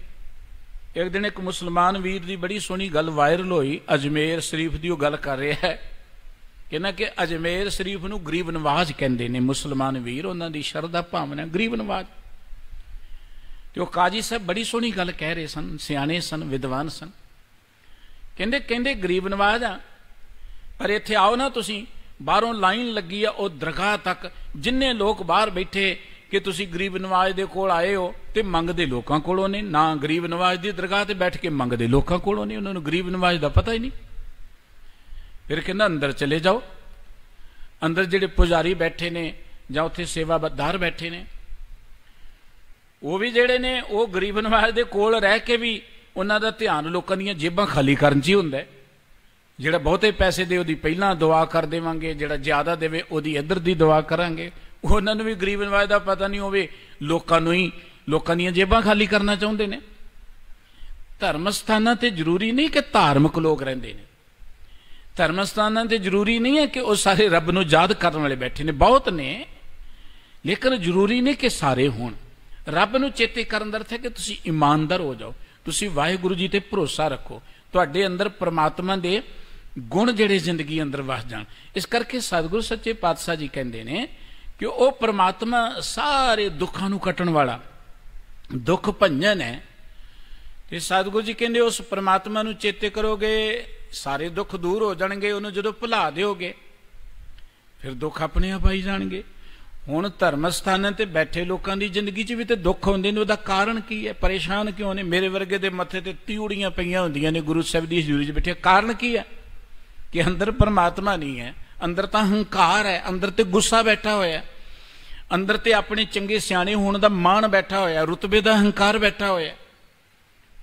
ਇੱਕ ਦਿਨ ਇੱਕ ਮੁਸਲਮਾਨ ਵੀਰ ਦੀ ਬੜੀ ਸੋਹਣੀ ਗੱਲ ਵਾਇਰਲ ਹੋਈ ਅਜਮੇਰ ਸ਼ਰੀਫ ਦੀ ਉਹ ਗੱਲ ਕਰ ਰਿਹਾ ਹੈ ਕਹਿੰਦਾ ਕਿ ਅਜਮੇਰ ਸ਼ਰੀਫ ਨੂੰ ਗਰੀਬ ਨਵਾਜ਼ ਕਹਿੰਦੇ ਨੇ ਮੁਸਲਮਾਨ ਵੀਰ ਉਹਨਾਂ ਦੀ ਸ਼ਰਧਾ ਭਾਵਨਾ ਗਰੀਬ ਨਵਾਜ਼ ਤੇ ਉਹ ਕਾਜੀ ਸਾਹਿਬ ਬੜੀ ਸੋਹਣੀ ਗੱਲ ਕਹਿ ਰਹੇ ਸਨ ਸਿਆਣੇ ਸਨ ਵਿਦਵਾਨ ਸਨ ਕਹਿੰਦੇ ਕਹਿੰਦੇ ਗਰੀਬ ਨਵਾਜ਼ ਆ ਪਰ ਇੱਥੇ ਆਓ ਨਾ ਤੁਸੀਂ ਬਾਹਰੋਂ ਲਾਈਨ ਲੱਗੀ ਆ ਉਹ ਦਰਗਾਹ ਤੱਕ ਜਿੰਨੇ ਲੋਕ ਬਾਹਰ ਬੈਠੇ ਕਿ ਤੁਸੀਂ ਗਰੀਬ ਨਵਾਜ਼ ਦੇ ਕੋਲ ਆਏ ਹੋ ਤੇ ਮੰਗਦੇ ਲੋਕਾਂ ਕੋਲੋਂ ਨੇ ਨਾ ਗਰੀਬ ਨਵਾਜ਼ ਦੀ ਦਰਗਾਹ ਤੇ ਬੈਠ ਕੇ ਮੰਗਦੇ ਲੋਕਾਂ ਕੋਲੋਂ ਨੇ ਉਹਨਾਂ ਨੂੰ ਗਰੀਬ ਨਵਾਜ਼ ਦਾ ਪਤਾ ਹੀ ਨਹੀਂ ਫਿਰ ਕਹਿੰਦਾ ਅੰਦਰ ਚਲੇ ਜਾਓ ਅੰਦਰ ਜਿਹੜੇ ਪੁਜਾਰੀ ਬੈਠੇ ਨੇ ਜਾਂ ਉੱਥੇ ਸੇਵਾਦਾਰ ਬੈਠੇ ਨੇ ਉਹ ਵੀ ਜਿਹੜੇ ਨੇ ਉਹ ਗਰੀਬ ਨਵਾਜ਼ ਦੇ ਕੋਲ ਰਹਿ ਕੇ ਵੀ ਉਹਨਾਂ ਦਾ ਧਿਆਨ ਲੋਕਾਂ ਦੀਆਂ ਜੇਬਾਂ ਖਾਲੀ ਕਰਨ 'ਚ ਹੀ ਹੁੰਦਾ ਜਿਹੜਾ ਬਹੁਤੇ ਪੈਸੇ ਦੇ ਉਹਦੀ ਪਹਿਲਾਂ ਦੁਆ ਕਰ ਦੇਵਾਂਗੇ ਜਿਹੜਾ ਜ਼ਿਆਦਾ ਦੇਵੇ ਉਹਦੀ ਇੱਧਰ ਦੀ ਦੁਆ ਕਰਾਂਗੇ ਉਹਨਾਂ ਨੂੰ ਵੀ ਗਰੀਬ ਨਵਾਜ਼ ਦਾ ਪਤਾ ਨਹੀਂ ਹੋਵੇ ਲੋਕਾਂ ਨੂੰ ਹੀ ਲੋਕਾਂ ਦੀਆਂ ਜੇਬਾਂ ਖਾਲੀ ਕਰਨਾ ਚਾਹੁੰਦੇ ਨੇ ਧਰਮ ਸਥਾਨਾਂ ਤੇ ਜ਼ਰੂਰੀ ਨਹੀਂ ਕਿ ਧਾਰਮਿਕ ਲੋਕ ਰਹਿੰਦੇ ਨੇ ਧਰਮ ਸਥਾਨਾਂ ਤੇ ਜ਼ਰੂਰੀ ਨਹੀਂ ਹੈ ਕਿ ਉਹ ਸਾਰੇ ਰੱਬ ਨੂੰ ਯਾਦ ਕਰਨ ਵਾਲੇ ਬੈਠੇ ਨੇ ਬਹੁਤ ਨੇ ਲੇਕਿਨ ਜ਼ਰੂਰੀ ਨਹੀਂ ਕਿ ਸਾਰੇ ਹੋਣ ਰੱਬ ਨੂੰ ਚੇਤੇ ਕਰਨ ਦਾ ਅਰਥ ਹੈ ਕਿ ਤੁਸੀਂ ਇਮਾਨਦਾਰ ਹੋ ਜਾਓ ਤੁਸੀਂ ਵਾਹਿਗੁਰੂ ਜੀ ਤੇ ਭਰੋਸਾ ਰੱਖੋ ਤੁਹਾਡੇ ਅੰਦਰ ਪ੍ਰਮਾਤਮਾ ਦੇ ਗੁਣ ਜਿਹੜੇ ਜ਼ਿੰਦਗੀ ਅੰਦਰ ਵਸ ਜਾਣ ਇਸ ਕਰਕੇ ਸਤਿਗੁਰ ਸੱਚੇ ਪਾਤਸ਼ਾਹ ਜੀ ਕਹਿੰਦੇ ਨੇ ਕਿ ਉਹ ਪ੍ਰਮਾਤਮਾ ਸਾਰੇ ਦੁੱਖਾਂ ਨੂੰ ਕੱਟਣ ਵਾਲਾ ਦੁੱਖ ਭੰਜਨ ਹੈ ਤੇ ਸਤਿਗੁਰੂ ਜੀ ਕਹਿੰਦੇ ਉਸ ਪ੍ਰਮਾਤਮਾ ਨੂੰ ਚੇਤੇ ਕਰੋਗੇ ਸਾਰੇ ਦੁੱਖ ਦੂਰ ਹੋ ਜਾਣਗੇ ਉਹਨੂੰ ਜਦੋਂ ਭੁਲਾ ਦਿਓਗੇ ਫਿਰ ਦੁੱਖ ਆਪਣੇ ਆਪ ਆਈ ਜਾਣਗੇ ਹੁਣ ਧਰਮ ਸਥਾਨਾਂ ਤੇ ਬੈਠੇ ਲੋਕਾਂ ਦੀ ਜ਼ਿੰਦਗੀ 'ਚ ਵੀ ਤੇ ਦੁੱਖ ਹੁੰਦੇ ਨੇ ਉਹਦਾ ਕਾਰਨ ਕੀ ਹੈ ਪਰੇਸ਼ਾਨ ਕਿਉਂ ਨੇ ਮੇਰੇ ਵਰਗੇ ਦੇ ਮੱਥੇ ਤੇ ਤਿਉੜੀਆਂ ਪਈਆਂ ਹੁੰਦੀਆਂ ਨੇ ਗੁਰੂ ਸਾਹਿਬ ਦੀ ਹਜ਼ੂਰੀ 'ਚ ਬੈਠੇ ਕਾਰਨ ਕੀ ਹੈ ਕਿ ਅੰਦਰ ਪਰਮਾਤਮਾ ਨਹੀਂ ਹੈ ਅੰਦਰ ਤਾਂ ਹੰਕਾਰ ਹੈ ਅੰਦਰ ਤੇ ਗੁੱਸਾ ਬੈਠਾ ਹੋਇਆ ਅੰਦਰ ਤੇ ਆਪਣੇ ਚੰਗੇ ਸਿਆਣੇ ਹੋਣ ਦਾ ਮਾਣ ਬੈਠਾ ਹੋਇਆ ਰੁਤਬੇ ਦਾ ਹੰਕਾਰ ਬੈਠਾ ਹੋਇਆ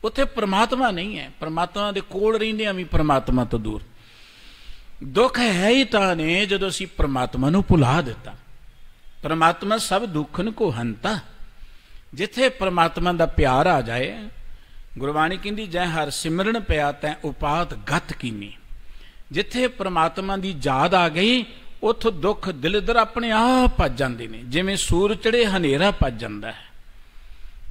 ਉੱਥੇ ਪ੍ਰਮਾਤਮਾ ਨਹੀਂ ਹੈ ਪ੍ਰਮਾਤਮਾ ਦੇ ਕੋਲ ਰਹਿੰਦੇ ਆਂ ਵੀ ਪ੍ਰਮਾਤਮਾ ਤੋਂ ਦੂਰ ਦੁੱਖ ਹੈ ਹੀ ਤਾਂ ਨੇ ਜਦੋਂ ਅਸੀਂ ਪ੍ਰਮਾਤਮਾ ਨੂੰ ਭੁਲਾ ਦਿੱਤਾ ਪ੍ਰਮਾਤਮਾ ਸਭ ਦੁੱਖਨ ਕੋ ਹੰਤਾ ਜਿੱਥੇ ਪ੍ਰਮਾਤਮਾ ਦਾ ਪਿਆਰ ਆ ਜਾਏ ਗੁਰਬਾਣੀ ਕਹਿੰਦੀ ਜੈ ਹਰ ਸਿਮਰਨ ਪਿਆ ਤੈ ਉਪਾਤ ਗਤ ਕੀਨੀ ਜਿੱਥੇ ਪ੍ਰਮਾਤਮਾ ਦੀ ਯਾਦ ਆ ਗਈ ਉਥੋਂ ਦੁੱਖ ਦਿਲਦਰ ਆਪਣੇ ਆਪ ਭੱਜ ਜਾਂਦੇ ਨੇ ਜਿਵੇਂ ਸੂਰ ਚੜੇ ਹਨੇਰਾ ਭੱਜ ਜਾਂਦਾ ਹੈ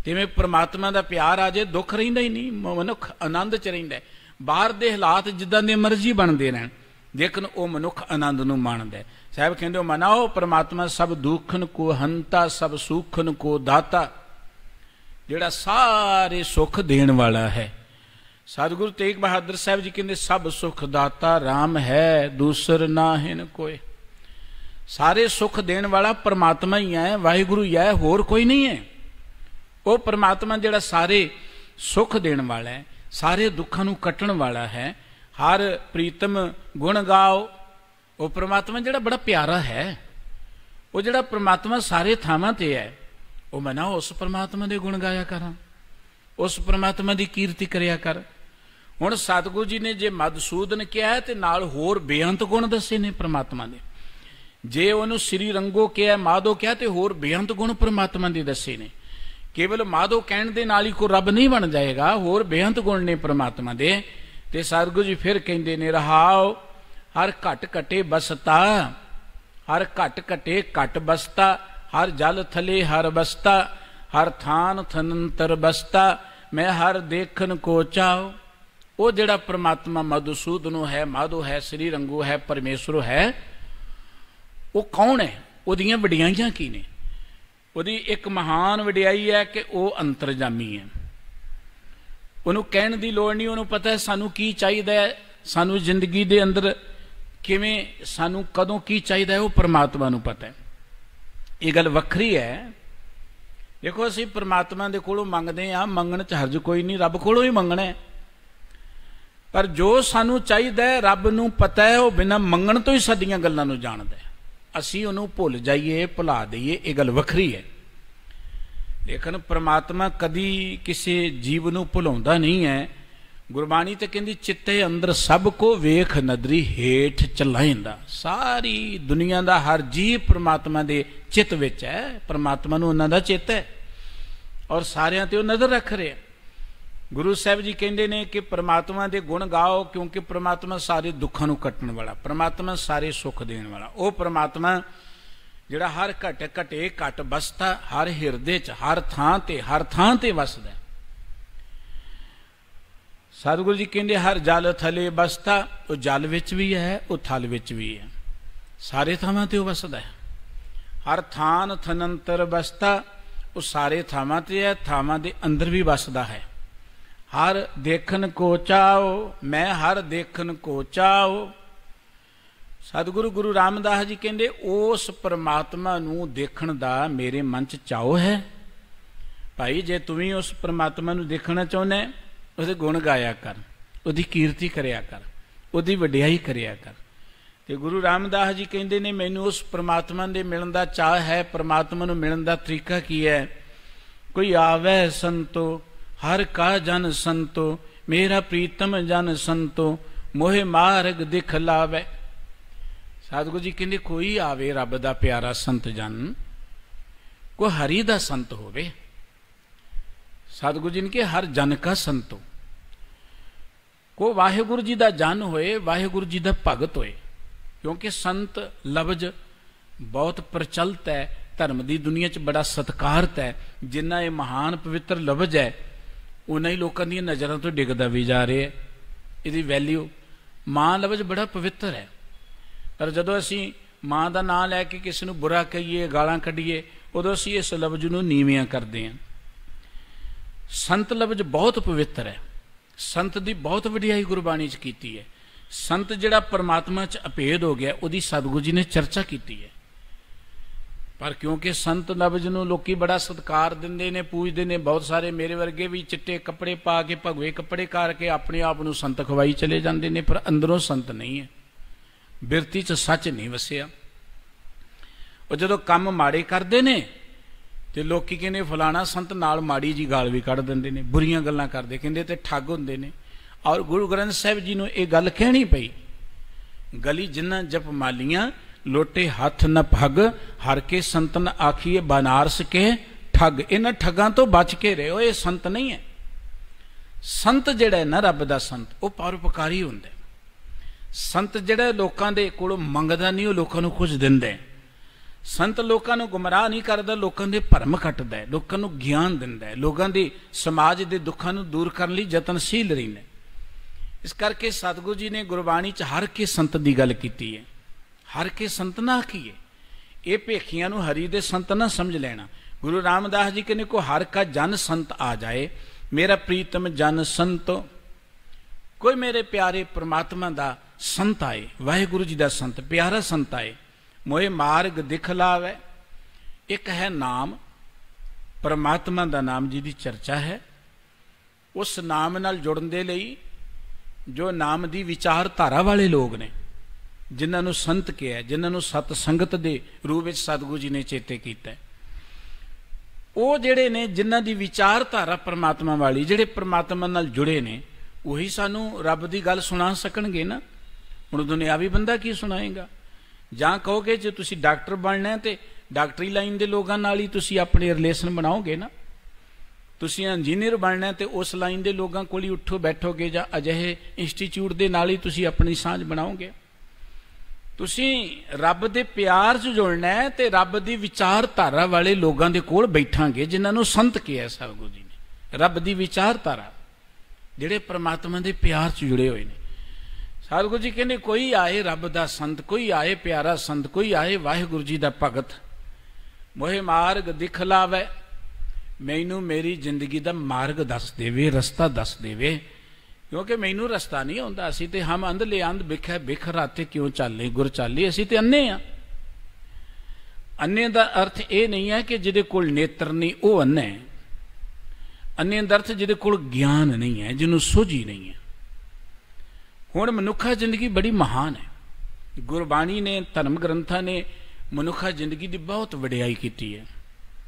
ਜਿਵੇਂ ਪ੍ਰਮਾਤਮਾ ਦਾ ਪਿਆਰ ਆ ਜੇ ਦੁੱਖ ਰਹਿੰਦਾ ਹੀ ਨਹੀਂ ਮਨੁੱਖ ਆਨੰਦ ਚ ਰਹਿੰਦਾ ਬਾਹਰ ਦੇ ਹਾਲਾਤ ਜਿੱਦਾਂ ਦੇ ਮਰਜ਼ੀ ਬਣਦੇ ਰਹਿਣ ਲੇਕਿਨ ਉਹ ਮਨੁੱਖ ਆਨੰਦ ਨੂੰ ਮੰਨਦਾ ਸਾਹਿਬ ਕਹਿੰਦੇ ਮਨਾਓ ਪ੍ਰਮਾਤਮਾ ਸਭ ਦੁੱਖਨ ਕੋ ਹੰਤਾ ਸਭ ਸੁਖਨ ਕੋ ਦਾਤਾ ਜਿਹੜਾ ਸਾਰੇ ਸੁੱਖ ਦੇਣ ਵਾਲਾ ਹੈ ਸਤਿਗੁਰੂ ਤੇਗ ਬਹਾਦਰ ਸਾਹਿਬ ਜੀ ਕਹਿੰਦੇ ਸਭ ਸੁਖ ਦਾਤਾ RAM ਹੈ ਦੂਸਰ ਨਾਹਿਨ ਕੋਏ ਸਾਰੇ ਸੁਖ ਦੇਣ ਵਾਲਾ ਪਰਮਾਤਮਾ ਹੀ ਹੈ ਵਾਹਿਗੁਰੂ ਹੀ ਹੈ ਹੋਰ ਕੋਈ ਨਹੀਂ ਹੈ ਉਹ ਪਰਮਾਤਮਾ ਜਿਹੜਾ ਸਾਰੇ ਸੁੱਖ ਦੇਣ ਵਾਲਾ ਹੈ ਸਾਰੇ ਦੁੱਖਾਂ ਨੂੰ ਕੱਟਣ ਵਾਲਾ ਹੈ ਹਰ ਪ੍ਰੀਤਮ ਗੁਣ ਗਾਓ ਉਹ ਪਰਮਾਤਮਾ ਜਿਹੜਾ ਬੜਾ ਪਿਆਰਾ ਹੈ ਉਹ ਜਿਹੜਾ ਪਰਮਾਤਮਾ ਸਾਰੇ ਥਾਵਾਂ ਤੇ ਹੈ ਉਹ ਮਨਾ ਉਸ ਪਰਮਾਤਮਾ ਦੇ ਗੁਣ ਗਾਇਆ ਕਰਾਂ ਉਸ ਪਰਮਾਤਮਾ ਦੀ ਕੀਰਤੀ ਕਰਿਆ ਕਰ ਹੁਣ ਸਤਗੁਰੂ ਜੀ ਨੇ ਜੇ ਮਦਸੂਦਨ ਕਿਹਾ ਤੇ ਨਾਲ ਹੋਰ ਬੇਅੰਤ ਗੁਣ ਦੱਸੇ ਨੇ ਪਰਮਾਤਮਾ ਦੇ ਜੇ ਉਹਨੂੰ ਸ੍ਰੀ ਰੰਗੋ ਕਿਹਾ ਮਾਦੋ ਕਿਹਾ ਤੇ ਹੋਰ ਬੇਅੰਤ ਗੁਣ ਪਰਮਾਤਮਾ ਦੇ ਦੱਸੇ ਨੇ ਕੇਵਲ ਮਾਧੋ ਕਹਿਣ ਦੇ ਨਾਲ ਹੀ ਕੋ ਰੱਬ ਨਹੀਂ ਬਣ ਜਾਏਗਾ ਹੋਰ ਬੇਅੰਤ ਗੁਣ ਨੇ ਪ੍ਰਮਾਤਮਾ ਦੇ ਤੇ ਸਰਗੁਰੂ ਜੀ ਫਿਰ ਕਹਿੰਦੇ ਨੇ ਰਹਾਉ ਹਰ ਘਟ ਘਟੇ ਬਸਤਾ ਹਰ ਘਟ ਘਟੇ ਘਟ ਬਸਤਾ ਹਰ ਜਲ ਥਲੇ ਹਰ ਬਸਤਾ ਹਰ ਥਾਨ ਥਨੰਤਰ ਬਸਤਾ ਮੈਂ ਹਰ ਦੇਖਣ ਕੋ ਚਾਉ ਉਹ ਜਿਹੜਾ ਪ੍ਰਮਾਤਮਾ ਮਦਸੂਦ ਨੂੰ ਹੈ ਮਾਧੋ ਹੈ ਸ੍ਰੀ ਰੰਗੂ ਹੈ ਪਰਮੇਸ਼ਰ ਹੈ ਉਹ ਕੌਣ ਹੈ ਉਹਦੀਆਂ ਵਡਿਆਈਆਂ ਕੀ ਨੇ ਉਹਦੀ ਇੱਕ ਮਹਾਨ ਵਡਿਆਈ ਹੈ ਕਿ ਉਹ ਅੰਤਰਜਾਮੀ ਹੈ ਉਹਨੂੰ ਕਹਿਣ ਦੀ ਲੋੜ ਨਹੀਂ ਉਹਨੂੰ ਪਤਾ ਹੈ ਸਾਨੂੰ ਕੀ ਚਾਹੀਦਾ ਹੈ ਸਾਨੂੰ ਜ਼ਿੰਦਗੀ ਦੇ ਅੰਦਰ ਕਿਵੇਂ ਸਾਨੂੰ ਕਦੋਂ ਕੀ ਚਾਹੀਦਾ ਹੈ ਉਹ ਪਰਮਾਤਮਾ ਨੂੰ ਪਤਾ ਹੈ ਇਹ ਗੱਲ ਵੱਖਰੀ ਹੈ ਦੇਖੋ ਅਸੀਂ ਪਰਮਾਤਮਾ ਦੇ ਕੋਲੋਂ ਮੰਗਦੇ ਆ ਮੰਗਣ ਚ ਹਰਜ ਕੋਈ ਨਹੀਂ ਰੱਬ ਕੋਲੋਂ ਹੀ ਮੰਗਣਾ ਹੈ ਪਰ ਜੋ ਸਾਨੂੰ ਚਾਹੀਦਾ ਹੈ ਰੱਬ ਨੂੰ ਪਤਾ ਹੈ ਉਹ ਬਿਨਾਂ ਮੰਗਣ ਤੋਂ ਹੀ ਸਾਡੀਆਂ ਗੱਲਾਂ ਨੂੰ ਜਾਣਦਾ ਹੈ ਅਸੀਂ ਉਹਨੂੰ ਭੁੱਲ ਜਾਈਏ ਭੁਲਾ ਦਈਏ ਇਹ ਗੱਲ ਵੱਖਰੀ ਹੈ ਲੇਕਿਨ ਪ੍ਰਮਾਤਮਾ ਕਦੀ ਕਿਸੇ ਜੀਵ ਨੂੰ ਭੁਲਾਉਂਦਾ ਨਹੀਂ ਹੈ ਗੁਰਬਾਣੀ ਤੇ ਕਹਿੰਦੀ ਚਿੱਤੇ ਅੰਦਰ ਸਭ ਕੋ ਵੇਖ ਨਦਰੀ ਹੇਠ ਚਲਾਇੰਦਾ ਸਾਰੀ ਦੁਨੀਆ ਦਾ ਹਰ ਜੀਵ ਪ੍ਰਮਾਤਮਾ ਦੇ ਚਿੱਤ ਵਿੱਚ ਹੈ ਪ੍ਰਮਾਤਮਾ ਨੂੰ ਉਹਨਾਂ ਦਾ ਚਿੱਤ ਹੈ ਔਰ ਸਾਰਿਆਂ ਤੇ ਉਹ ਨਜ਼ਰ ਰੱਖ ਰਿਹਾ ਗੁਰੂ ਸਾਹਿਬ ਜੀ ਕਹਿੰਦੇ ਨੇ ਕਿ ਪ੍ਰਮਾਤਮਾ ਦੇ ਗੁਣ ਗਾਓ ਕਿਉਂਕਿ ਪ੍ਰਮਾਤਮਾ ਸਾਰੇ ਦੁੱਖਾਂ ਨੂੰ ਕੱਟਣ ਵਾਲਾ ਪ੍ਰਮਾਤਮਾ ਸਾਰੇ ਸੁੱਖ ਦੇਣ ਵਾਲਾ ਉਹ ਪ੍ਰਮਾਤਮਾ ਜਿਹੜਾ ਹਰ ਘਟ ਘਟੇ ਘਟ ਬਸਤਾ ਹਰ ਹਿਰਦੇ 'ਚ ਹਰ ਥਾਂ ਤੇ ਹਰ ਥਾਂ ਤੇ ਵਸਦਾ ਸਤਿਗੁਰੂ ਜੀ ਕਹਿੰਦੇ ਹਰ ਜਲ ਥਲੇ ਬਸਤਾ ਉਹ ਜਲ ਵਿੱਚ ਵੀ ਹੈ ਉਹ ਥਲ ਵਿੱਚ ਵੀ ਹੈ ਸਾਰੇ ਥਾਵਾਂ ਤੇ ਉਹ ਵਸਦਾ ਹੈ ਹਰ ਥਾਨ ਥਨੰਤਰ ਬਸਤਾ ਉਹ ਸਾਰੇ ਥਾਵਾਂ ਤੇ ਹੈ ਥਾਵਾਂ ਦੇ ਅੰਦਰ ਵੀ ਵਸਦਾ ਹੈ ਹਰ ਦੇਖਣ ਕੋ ਚਾਉ ਮੈਂ ਹਰ ਦੇਖਣ ਕੋ ਚਾਉ ਸਤਿਗੁਰੂ ਗੁਰੂ ਰਾਮਦਾਸ ਜੀ ਕਹਿੰਦੇ ਉਸ ਪਰਮਾਤਮਾ ਨੂੰ ਦੇਖਣ ਦਾ ਮੇਰੇ ਮਨ 'ਚ ਚਾਉ ਹੈ ਭਾਈ ਜੇ ਤੂੰ ਵੀ ਉਸ ਪਰਮਾਤਮਾ ਨੂੰ ਦੇਖਣਾ ਚਾਹੁੰਦਾ ਉਹਦੇ ਗੁਣ ਗਾਇਆ ਕਰ ਉਹਦੀ ਕੀਰਤੀ ਕਰਿਆ ਕਰ ਉਹਦੀ ਵਡਿਆਈ ਕਰਿਆ ਕਰ ਤੇ ਗੁਰੂ ਰਾਮਦਾਸ ਜੀ ਕਹਿੰਦੇ ਨੇ ਮੈਨੂੰ ਉਸ ਪਰਮਾਤਮਾ ਦੇ ਮਿਲਣ ਦਾ ਚਾਹ ਹੈ ਪਰਮਾਤਮਾ ਨੂੰ ਮਿਲਣ ਦਾ ਤਰੀਕਾ ਕੀ ਹੈ ਕੋਈ ਆਵੇ ਸੰਤੋ ਹਰ ਕਾ ਜਨ ਸੰਤੋ ਮੇਰਾ ਪ੍ਰੀਤਮ ਜਨ ਸੰਤੋ ਮੋਹਿ ਮਾਰਗ ਦਿਖ ਲਾਵੇ ਸਾਧਗੁਰੂ ਜੀ ਕਹਿੰਦੇ ਕੋਈ ਆਵੇ ਰੱਬ ਦਾ ਪਿਆਰਾ ਸੰਤ ਜਨ ਕੋ ਹਰੀ ਦਾ ਸੰਤ ਹੋਵੇ ਸਾਧਗੁਰੂ ਜੀ ਨੇ ਕਿ ਹਰ ਜਨ ਕਾ ਸੰਤੋ ਕੋ ਵਾਹਿਗੁਰੂ ਜੀ ਦਾ ਜਨ ਹੋਏ ਵਾਹਿਗੁਰੂ ਜੀ ਦਾ ਭਗਤ ਹੋਏ ਕਿਉਂਕਿ ਸੰਤ ਲਬਜ ਬਹੁਤ ਪ੍ਰਚਲਿਤ ਹੈ ਧਰਮ ਦੀ ਦੁਨੀਆ 'ਚ ਬੜਾ ਸਤਕਾਰਤ ਹੈ ਜਿੰਨਾ ਇਹ ਮਹਾਨ ਪਵਿੱਤਰ ਲਬਜ ਹੈ ਉਹਨਾਂ ਹੀ ਲੋਕਾਂ ਦੀਆਂ ਨਜ਼ਰਾਂ ਤੋਂ ਡਿੱਗਦਾ ਵੀ ਜਾ ਰਿਹਾ ਹੈ ਇਹਦੀ ਵੈਲਿਊ ਮਾਂ ਲਫ਼ਜ਼ ਬੜਾ ਪਵਿੱਤਰ ਹੈ ਪਰ ਜਦੋਂ ਅਸੀਂ ਮਾਂ ਦਾ ਨਾਮ ਲੈ ਕੇ ਕਿਸੇ ਨੂੰ ਬੁਰਾ ਕਹੀਏ ਗਾਲਾਂ ਕੱਢੀਏ ਉਦੋਂ ਅਸੀਂ ਇਸ ਲਫ਼ਜ਼ ਨੂੰ ਨੀਵਿਆਂ ਕਰਦੇ ਹਾਂ ਸੰਤ ਲਫ਼ਜ਼ ਬਹੁਤ ਪਵਿੱਤਰ ਹੈ ਸੰਤ ਦੀ ਬਹੁਤ ਵਡਿਆਈ ਗੁਰਬਾਣੀ 'ਚ ਕੀਤੀ ਹੈ ਸੰਤ ਜਿਹੜਾ ਪਰਮਾਤਮਾ 'ਚ ਅਪੇਧ ਹੋ ਗਿਆ ਉਹਦੀ ਸਤਿਗੁਰੂ ਜੀ ਨੇ ਚਰਚਾ ਕੀਤੀ ਹੈ ਪਰ ਕਿਉਂਕਿ ਸੰਤ ਨਵਜ ਨੂੰ ਲੋਕੀ ਬੜਾ ਸਤਿਕਾਰ ਦਿੰਦੇ ਨੇ ਪੂਜਦੇ ਨੇ ਬਹੁਤ ਸਾਰੇ ਮੇਰੇ ਵਰਗੇ ਵੀ ਚਿੱਟੇ ਕੱਪੜੇ ਪਾ ਕੇ ਭਗਵੇ ਕੱਪੜੇ ਕਰਕੇ ਆਪਣੇ ਆਪ ਨੂੰ ਸੰਤ ਖਵਾਈ ਚਲੇ ਜਾਂਦੇ ਨੇ ਪਰ ਅੰਦਰੋਂ ਸੰਤ ਨਹੀਂ ਹੈ ਬਿਰਤੀ 'ਚ ਸੱਚ ਨਹੀਂ ਵਸਿਆ ਉਹ ਜਦੋਂ ਕੰਮ ਮਾੜੇ ਕਰਦੇ ਨੇ ਤੇ ਲੋਕੀ ਕਹਿੰਦੇ ਫਲਾਣਾ ਸੰਤ ਨਾਲ ਮਾੜੀ ਜੀ ਗਾਲ ਵੀ ਕੱਢ ਦਿੰਦੇ ਨੇ ਬੁਰੀਆਂ ਗੱਲਾਂ ਕਰਦੇ ਕਹਿੰਦੇ ਤੇ ਠੱਗ ਹੁੰਦੇ ਨੇ ਔਰ ਗੁਰੂ ਗ੍ਰੰਥ ਸਾਹਿਬ ਜੀ ਨੂੰ ਇਹ ਗੱਲ ਕਹਿਣੀ ਪਈ ਗਲੀ ਜਿੰਨਾ ਜਪ ਮਾਲੀਆਂ ਲੋਟੇ ਹੱਥ ਨ ਭਗ ਹਰ ਕੇ ਸੰਤਨ ਆਖੀਏ ਬਨਾਰਸ ਕੇ ਠੱਗ ਇਹਨਾਂ ਠੱਗਾਂ ਤੋਂ ਬਚ ਕੇ ਰਹੋ ਇਹ ਸੰਤ ਨਹੀਂ ਹੈ ਸੰਤ ਜਿਹੜਾ ਨਾ ਰੱਬ ਦਾ ਸੰਤ ਉਹ ਪਰਉਪਕਾਰੀ ਹੁੰਦਾ ਸੰਤ ਜਿਹੜਾ ਲੋਕਾਂ ਦੇ ਕੋਲੋਂ ਮੰਗਦਾ ਨਹੀਂ ਉਹ ਲੋਕਾਂ ਨੂੰ ਕੁਝ ਦਿੰਦਾ ਸੰਤ ਲੋਕਾਂ ਨੂੰ ਗੁੰਮਰਾਹ ਨਹੀਂ ਕਰਦਾ ਲੋਕਾਂ ਦੇ ਭਰਮ ਘਟਦਾ ਲੋਕਾਂ ਨੂੰ ਗਿਆਨ ਦਿੰਦਾ ਲੋਕਾਂ ਦੀ ਸਮਾਜ ਦੇ ਦੁੱਖਾਂ ਨੂੰ ਦੂਰ ਕਰਨ ਲਈ ਯਤਨਸ਼ੀਲ ਰਹਿੰਦਾ ਇਸ ਕਰਕੇ ਸਤਗੁਰੂ ਜੀ ਨੇ ਗੁਰਬਾਣੀ 'ਚ ਹਰ ਕੇ ਸੰਤ ਦੀ ਗੱਲ ਕੀਤੀ ਹੈ ਹਰ ਕੇ ਸੰਤਨਾ ਕੀਏ ਇਹ ਭੇਖੀਆਂ ਨੂੰ ਹਰੀ ਦੇ ਸੰਤਨਾ ਸਮਝ ਲੈਣਾ ਗੁਰੂ ਰਾਮਦਾਸ ਜੀ ਕਹਿੰਦੇ ਕੋ ਹਰ ਕਾ ਜਨ ਸੰਤ ਆ ਜਾਏ ਮੇਰਾ ਪ੍ਰੀਤਮ ਜਨ ਸੰਤ ਕੋਈ ਮੇਰੇ ਪਿਆਰੇ ਪ੍ਰਮਾਤਮਾ ਦਾ ਸੰਤ ਆਏ ਵਾਹਿਗੁਰੂ ਜੀ ਦਾ ਸੰਤ ਪਿਆਰਾ ਸੰਤ ਆਏ ਮੋਏ ਮਾਰਗ ਦਿਖ ਲਾਵੇ ਇੱਕ ਹੈ ਨਾਮ ਪ੍ਰਮਾਤਮਾ ਦਾ ਨਾਮ ਜੀ ਦੀ ਚਰਚਾ ਹੈ ਉਸ ਨਾਮ ਨਾਲ ਜੁੜਨ ਦੇ ਲਈ ਜੋ ਨਾਮ ਦੀ ਵਿਚਾਰਧਾਰਾ ਵਾਲੇ ਲੋਕ ਨੇ ਜਿਨ੍ਹਾਂ ਨੂੰ ਸੰਤ ਕਿਹਾ ਜਿਨ੍ਹਾਂ ਨੂੰ ਸਤ ਸੰਗਤ ਦੇ ਰੂਪ ਵਿੱਚ ਸਤਗੁਰੂ ਜੀ ਨੇ ਚੇਤੇ ਕੀਤਾ ਉਹ ਜਿਹੜੇ ਨੇ ਜਿਨ੍ਹਾਂ ਦੀ ਵਿਚਾਰਧਾਰਾ ਪਰਮਾਤਮਾ ਵਾਲੀ ਜਿਹੜੇ ਪਰਮਾਤਮਾ ਨਾਲ ਜੁੜੇ ਨੇ ਉਹੀ ਸਾਨੂੰ ਰੱਬ ਦੀ ਗੱਲ ਸੁਣਾ ਸਕਣਗੇ ਨਾ ਹੁਣ ਦੁਨਿਆਵੀ ਬੰਦਾ ਕੀ ਸੁਣਾਏਗਾ ਜਾਂ ਕਹੋਗੇ ਜੇ ਤੁਸੀਂ ਡਾਕਟਰ ਬਣਨਾ ਤੇ ਡਾਕਟਰੀ ਲਾਈਨ ਦੇ ਲੋਕਾਂ ਨਾਲ ਹੀ ਤੁਸੀਂ ਆਪਣੇ ਰਿਲੇਸ਼ਨ ਬਣਾਓਗੇ ਨਾ ਤੁਸੀਂ ਇੰਜੀਨੀਅਰ ਬਣਨਾ ਤੇ ਉਸ ਲਾਈਨ ਦੇ ਲੋਕਾਂ ਕੋਲ ਹੀ ਉੱਠੋ ਬੈਠੋਗੇ ਜਾਂ ਅਜਿਹੇ ਇੰਸਟੀਚਿਊਟ ਦੇ ਨਾਲ ਹੀ ਤੁਸੀਂ ਆਪਣੀ ਸਾਂਝ ਬਣਾਓਗੇ ਤੁਸੀਂ ਰੱਬ ਦੇ ਪਿਆਰ 'ਚ ਜੁੜਨਾ ਹੈ ਤੇ ਰੱਬ ਦੀ ਵਿਚਾਰਧਾਰਾ ਵਾਲੇ ਲੋਕਾਂ ਦੇ ਕੋਲ ਬੈਠਾਂਗੇ ਜਿਨ੍ਹਾਂ ਨੂੰ ਸੰਤ ਕਿਹਾ ਸਤਿਗੁਰੂ ਜੀ ਨੇ ਰੱਬ ਦੀ ਵਿਚਾਰਧਾਰਾ ਜਿਹੜੇ ਪ੍ਰਮਾਤਮਾ ਦੇ ਪਿਆਰ 'ਚ ਜੁੜੇ ਹੋਏ ਨੇ ਸਤਿਗੁਰੂ ਜੀ ਕਹਿੰਦੇ ਕੋਈ ਆਏ ਰੱਬ ਦਾ ਸੰਤ ਕੋਈ ਆਏ ਪਿਆਰਾ ਸੰਤ ਕੋਈ ਆਏ ਵਾਹਿਗੁਰੂ ਜੀ ਦਾ ਭਗਤ ਮੋਹਿ ਮਾਰਗ ਦਿਖਲਾਵੇ ਮੈਨੂੰ ਮੇਰੀ ਜ਼ਿੰਦਗੀ ਦਾ ਮਾਰਗ ਦੱਸ ਦੇਵੇ ਰਸਤਾ ਦੱਸ ਦੇਵੇ ਕਿਉਂਕਿ ਮੈਨੂੰ ਰਸਤਾ ਨਹੀਂ ਆਉਂਦਾ ਅਸੀਂ ਤੇ ਹਮ ਅੰਧ ਬਿਖੇ ਬਿਖੈ ਤੇ ਕਿਉਂ ਚੱਲੇ ਗੁਰ ਚੱਲੇ ਅਸੀਂ ਤੇ ਅੰਨੇ ਆ ਅੰਨੇ ਦਾ ਅਰਥ ਇਹ ਨਹੀਂ ਹੈ ਕਿ ਜਿਹਦੇ ਕੋਲ ਨੇਤਰ ਨਹੀਂ ਉਹ ਅੰਨੇ ਹੈ ਅੰਨੇ ਦਾ ਅਰਥ ਜਿਹਦੇ ਕੋਲ ਗਿਆਨ ਨਹੀਂ ਹੈ ਜਿਹਨੂੰ ਸੋਝੀ ਨਹੀਂ ਹੈ ਹੁਣ ਮਨੁੱਖਾ ਜ਼ਿੰਦਗੀ ਬੜੀ ਮਹਾਨ ਹੈ ਗੁਰਬਾਣੀ ਨੇ ਧਰਮ ਗ੍ਰੰਥਾਂ ਨੇ ਮਨੁੱਖਾ ਜ਼ਿੰਦਗੀ ਦੀ ਬਹੁਤ ਵਡਿਆਈ ਕੀਤੀ ਹੈ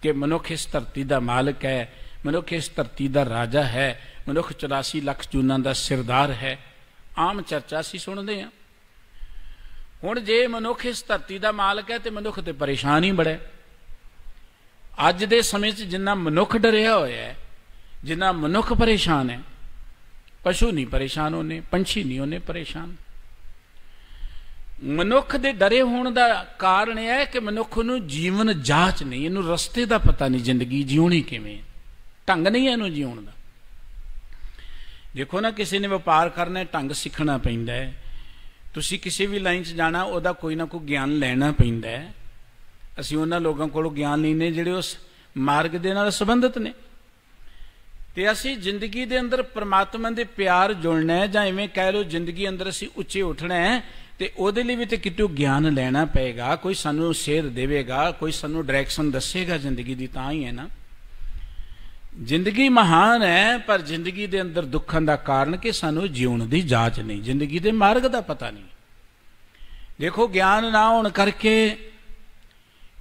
ਕਿ ਮਨੁੱਖ ਇਸ ਧਰਤੀ ਦਾ ਮਾਲਕ ਹੈ ਮਨੁੱਖ ਇਸ ਧਰਤੀ ਦਾ ਰਾਜਾ ਹੈ ਮਨੁੱਖ 84 ਲੱਖ ਜੂਨਾਂ ਦਾ ਸਰਦਾਰ ਹੈ ਆਮ ਚਰਚਾ ਸੀ ਸੁਣਦੇ ਆ ਹੁਣ ਜੇ ਮਨੁੱਖ ਇਸ ਧਰਤੀ ਦਾ ਮਾਲਕ ਹੈ ਤੇ ਮਨੁੱਖ ਤੇ ਪਰੇਸ਼ਾਨ ਹੀ ਬੜਾ ਅੱਜ ਦੇ ਸਮੇਂ 'ਚ ਜਿੰਨਾ ਮਨੁੱਖ ਡਰਿਆ ਹੋਇਆ ਹੈ ਜਿੰਨਾ ਮਨੁੱਖ ਪਰੇਸ਼ਾਨ ਹੈ ਪਸ਼ੂ ਨਹੀਂ ਪਰੇਸ਼ਾਨ ਹੋਨੇ ਪੰਛੀ ਨਹੀਂ ਹੋਨੇ ਪਰੇਸ਼ਾਨ ਮਨੁੱਖ ਦੇ ਡਰੇ ਹੋਣ ਦਾ ਕਾਰਨ ਇਹ ਹੈ ਕਿ ਮਨੁੱਖ ਨੂੰ ਜੀਵਨ ਜਾਚ ਨਹੀਂ ਇਹਨੂੰ ਰਸਤੇ ਦਾ ਪਤਾ ਨਹੀਂ ਜ਼ਿੰਦਗੀ ਜਿਉਣੀ ਕਿਵੇਂ ਢੰਗ ਨਹੀਂ ਇਹਨੂੰ ਜਿਉਣ ਦਾ ਦੇਖੋ ਨਾ ਕਿਸੇ ਨੇ ਵਪਾਰ ਕਰਨਾ ਢੰਗ ਸਿੱਖਣਾ ਪੈਂਦਾ ਹੈ ਤੁਸੀਂ ਕਿਸੇ ਵੀ ਲਾਈਨ 'ਚ ਜਾਣਾ ਉਹਦਾ ਕੋਈ ਨਾ ਕੋਈ ਗਿਆਨ ਲੈਣਾ ਪੈਂਦਾ ਹੈ ਅਸੀਂ ਉਹਨਾਂ ਲੋਕਾਂ ਕੋਲੋਂ ਗਿਆਨ ਲੈਨੇ ਜਿਹੜੇ ਉਸ ਮਾਰਗ ਦੇ ਨਾਲ ਸੰਬੰਧਿਤ ਨੇ ਤੇ ਅਸੀਂ ਜ਼ਿੰਦਗੀ ਦੇ ਅੰਦਰ ਪ੍ਰਮਾਤਮਾ ਦੇ ਪਿਆਰ ਜੁੜਨਾ ਹੈ ਜਾਂ ਐਵੇਂ ਕਹਿ ਲਓ ਜ਼ਿੰਦਗੀ ਅੰਦਰ ਅਸੀਂ ਉੱਚੇ ਉੱਠਣਾ ਹੈ ਤੇ ਉਹਦੇ ਲਈ ਵੀ ਤੇ ਕਿਤੋਂ ਗਿਆਨ ਲੈਣਾ ਪਏਗਾ ਕੋਈ ਸਾਨੂੰ ਸੇਧ ਦੇਵੇਗਾ ਕੋਈ ਸਾਨੂੰ ਡਾਇਰੈਕਸ਼ਨ ਦੱਸੇਗਾ ਜ਼ਿੰਦਗੀ ਦੀ ਤਾਂ ਹੀ ਹੈ ਨਾ ਜ਼ਿੰਦਗੀ ਮਹਾਨ ਹੈ ਪਰ ਜ਼ਿੰਦਗੀ ਦੇ ਅੰਦਰ ਦੁੱਖਾਂ ਦਾ ਕਾਰਨ ਕਿ ਸਾਨੂੰ ਜਿਉਣ ਦੀ ਜਾਂਚ ਨਹੀਂ ਜ਼ਿੰਦਗੀ ਦੇ ਮਾਰਗ ਦਾ ਪਤਾ ਨਹੀਂ ਦੇਖੋ ਗਿਆਨ ਨਾ ਹੋਣ ਕਰਕੇ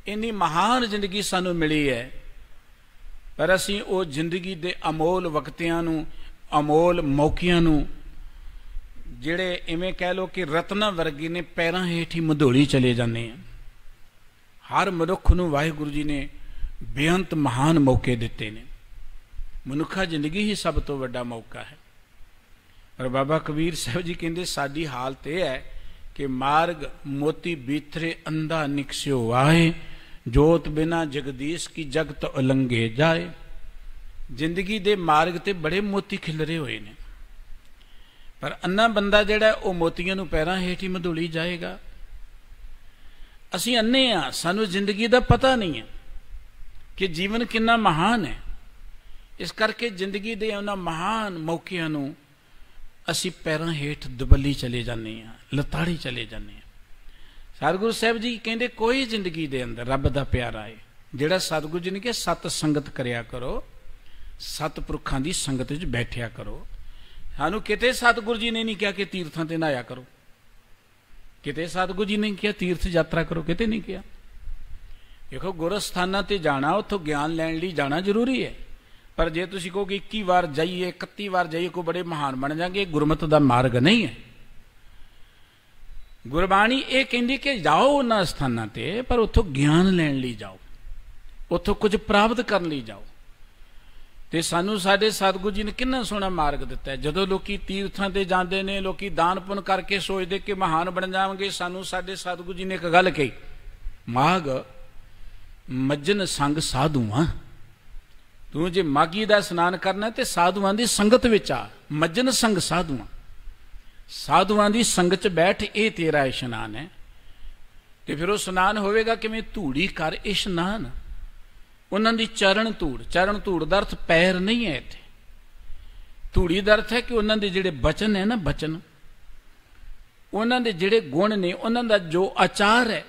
ਇੰਨੀ ਮਹਾਨ ਜ਼ਿੰਦਗੀ ਸਾਨੂੰ ਮਿਲੀ ਹੈ ਪਰ ਅਸੀਂ ਉਹ ਜ਼ਿੰਦਗੀ ਦੇ ਅਮੋਲ ਵਕਤਿਆਂ ਨੂੰ ਅਮੋਲ ਮੌਕਿਆਂ ਨੂੰ ਜਿਹੜੇ ਇਵੇਂ ਕਹਿ ਲੋ ਕਿ ਰਤਨਾ ਵਰਗੀ ਨੇ ਪੈਰਾਂ ਹੇਠ ਹੀ ਮਧੋਲੀ ਚਲੇ ਜਾਂਦੇ ਆ ਹਰ ਮਨੁੱਖ ਨੂੰ ਵਾਹਿਗੁਰੂ ਜੀ ਨੇ ਬੇਅੰਤ ਮਹਾਨ ਮੌਕੇ ਦਿੱਤੇ ਨੇ ਮਨੁੱਖਾ ਜ਼ਿੰਦਗੀ ਹੀ ਸਭ ਤੋਂ ਵੱਡਾ ਮੌਕਾ ਹੈ ਪਰ ਬਾਬਾ ਕਬੀਰ ਸਾਹਿਬ ਜੀ ਕਹਿੰਦੇ ਸਾਡੀ ਹਾਲਤ ਇਹ ਹੈ ਕਿ ਮਾਰਗ ਮੋਤੀ ਬੀਥਰੇ ਅੰਧਾ ਨਿਕਸਿਓ ਆਏ ਜੋਤ ਬਿਨਾ ਜਗਦੀਸ਼ ਕੀ ਜਗਤ ਉਲੰਘੇ ਜਾਏ ਜ਼ਿੰਦਗੀ ਦੇ ਮਾਰਗ ਤੇ ਬੜੇ ਮੋਤੀ ਖਿਲਰੇ ਹੋਏ ਨੇ ਪਰ ਅੰਨਾ ਬੰਦਾ ਜਿਹੜਾ ਉਹ ਮੋਤੀਆਂ ਨੂੰ ਪੈਰਾਂ ਹੇਠ ਹੀ ਮਧੂਲੀ ਜਾਏਗਾ ਅਸੀਂ ਅੰਨੇ ਆ ਸਾਨੂੰ ਜ਼ਿੰਦਗੀ ਦਾ ਪਤਾ ਨਹੀਂ ਹੈ ਕਿ ਜੀਵਨ ਕਿੰਨਾ ਮਹਾਨ ਹੈ ਇਸ ਕਰਕੇ ਜ਼ਿੰਦਗੀ ਦੇ ਉਹਨਾਂ ਮਹਾਨ ਮੌਕਿਆਂ ਨੂੰ ਅਸੀਂ ਪੈਰਾਂ ਹੇਠ ਦਬੱਲੀ ਚਲੇ ਜਾਂਦੇ ਆ ਲਤਾੜੀ ਚਲੇ ਜਾਂਦੇ ਆ ਸਤਿਗੁਰੂ ਸਾਹਿਬ ਜੀ ਕਹਿੰਦੇ ਕੋਈ ਜ਼ਿੰਦਗੀ ਦੇ ਅੰਦਰ ਰੱਬ ਦਾ ਪਿਆਰ ਆਏ ਜਿਹੜਾ ਸਤਿਗੁਰੂ ਜੀ ਨੇ ਕਿਹਾ ਸਤ ਸੰਗਤ ਕਰਿਆ ਕਰੋ ਸਤ ਪੁਰਖਾਂ ਦੀ ਸੰਗਤ ਵਿੱਚ ਬੈਠਿਆ ਕਰੋ ਸਾਨੂੰ ਕਿਤੇ ਸਤਿਗੁਰੂ ਜੀ ਨੇ ਨਹੀਂ ਕਿਹਾ ਕਿ ਤੀਰਥਾਂ ਤੇ ਨਾਇਆ ਕਰੋ ਕਿਤੇ ਸਤਿਗੁਰੂ ਜੀ ਨੇ ਕਿਹਾ ਤੀਰਥ ਯਾਤਰਾ ਕਰੋ ਕਿਤੇ ਨਹੀਂ ਕਿਹਾ ਦੇਖੋ ਗੁਰਸਥਾਨਾਂ ਤੇ ਜਾਣਾ ਉੱਥੋਂ ਗਿਆਨ ਲੈਣ ਲਈ ਜਾਣਾ ਜ਼ਰੂਰੀ ਹੈ ਪਰ ਜੇ ਤੁਸੀਂ ਕਹੋ ਕਿ 21 ਵਾਰ ਜਾਈਏ 31 ਵਾਰ ਜਾਈਏ ਕੋ ਬੜੇ ਮਹਾਨ ਬਣ ਜਾਗੇ ਗੁਰਮਤ ਦਾ ਮਾਰਗ ਨਹੀਂ ਹੈ ਗੁਰਬਾਣੀ ਇਹ ਕਹਿੰਦੀ ਕਿ ਜਾਓ ਉਹਨਾਂ ਸਥਾਨਾਂ ਤੇ ਪਰ ਉੱਥੋਂ ਗਿਆਨ ਲੈਣ ਲਈ ਜਾਓ ਉੱਥੋਂ ਕੁਝ ਪ੍ਰਾਪਤ ਕਰਨ ਲਈ ਜਾਓ ਤੇ ਸਾਨੂੰ ਸਾਡੇ ਸਤਿਗੁਰੂ ਜੀ ਨੇ ਕਿੰਨਾ ਸੋਹਣਾ ਮਾਰਗ ਦਿੱਤਾ ਜਦੋਂ ਲੋਕੀ ਤੀਰਥਾਂ ਤੇ ਜਾਂਦੇ ਨੇ ਲੋਕੀ ਦਾਨ ਪੁੰਨ ਕਰਕੇ ਸੋਚਦੇ ਕਿ ਮਹਾਨ ਬਣ ਜਾਵਾਂਗੇ ਸਾਨੂੰ ਸਾਡੇ ਸਤਿਗੁਰੂ ਜੀ ਨੇ ਇੱਕ ਗੱਲ ਕਹੀ ਮਾਗ ਮੱਜਨ ਸੰਗ ਸਾਧੂਆਂ ਤੂੰ ਜੇ ਮਾਗੀ ਦਾ ਇਸ਼ਨਾਨ ਕਰਨਾ ਤੇ ਸਾਧੂਆਂ ਦੀ ਸੰਗਤ ਵਿੱਚ ਆ ਮੱਜਨ ਸੰਗ ਸਾਧੂਆਂ ਸਾਧੂਆਂ ਦੀ ਸੰਗਤ 'ਚ ਬੈਠ ਇਹ ਤੇਰਾ ਇਸ਼ਨਾਨ ਹੈ ਤੇ ਫਿਰ ਉਹ ਇਸ਼ਨਾਨ ਹੋਵੇਗਾ ਕਿਵੇਂ ਧੂੜੀ ਕਰ ਇਸ਼ਨਾਨ ਉਹਨਾਂ ਦੀ ਚਰਨ ਧੂੜ ਚਰਨ ਧੂੜ ਦਾ ਅਰਥ ਪੈਰ ਨਹੀਂ ਹੈ ਇੱਥੇ ਧੂੜੀ ਦਾ ਅਰਥ ਹੈ ਕਿ ਉਹਨਾਂ ਦੇ ਜਿਹੜੇ ਬਚਨ ਹੈ ਨਾ ਬਚਨ ਉਹਨਾਂ ਦੇ ਜਿਹੜੇ ਗੁਣ ਨੇ ਉਹਨਾਂ ਦਾ ਜੋ ਆਚਾਰ ਹੈ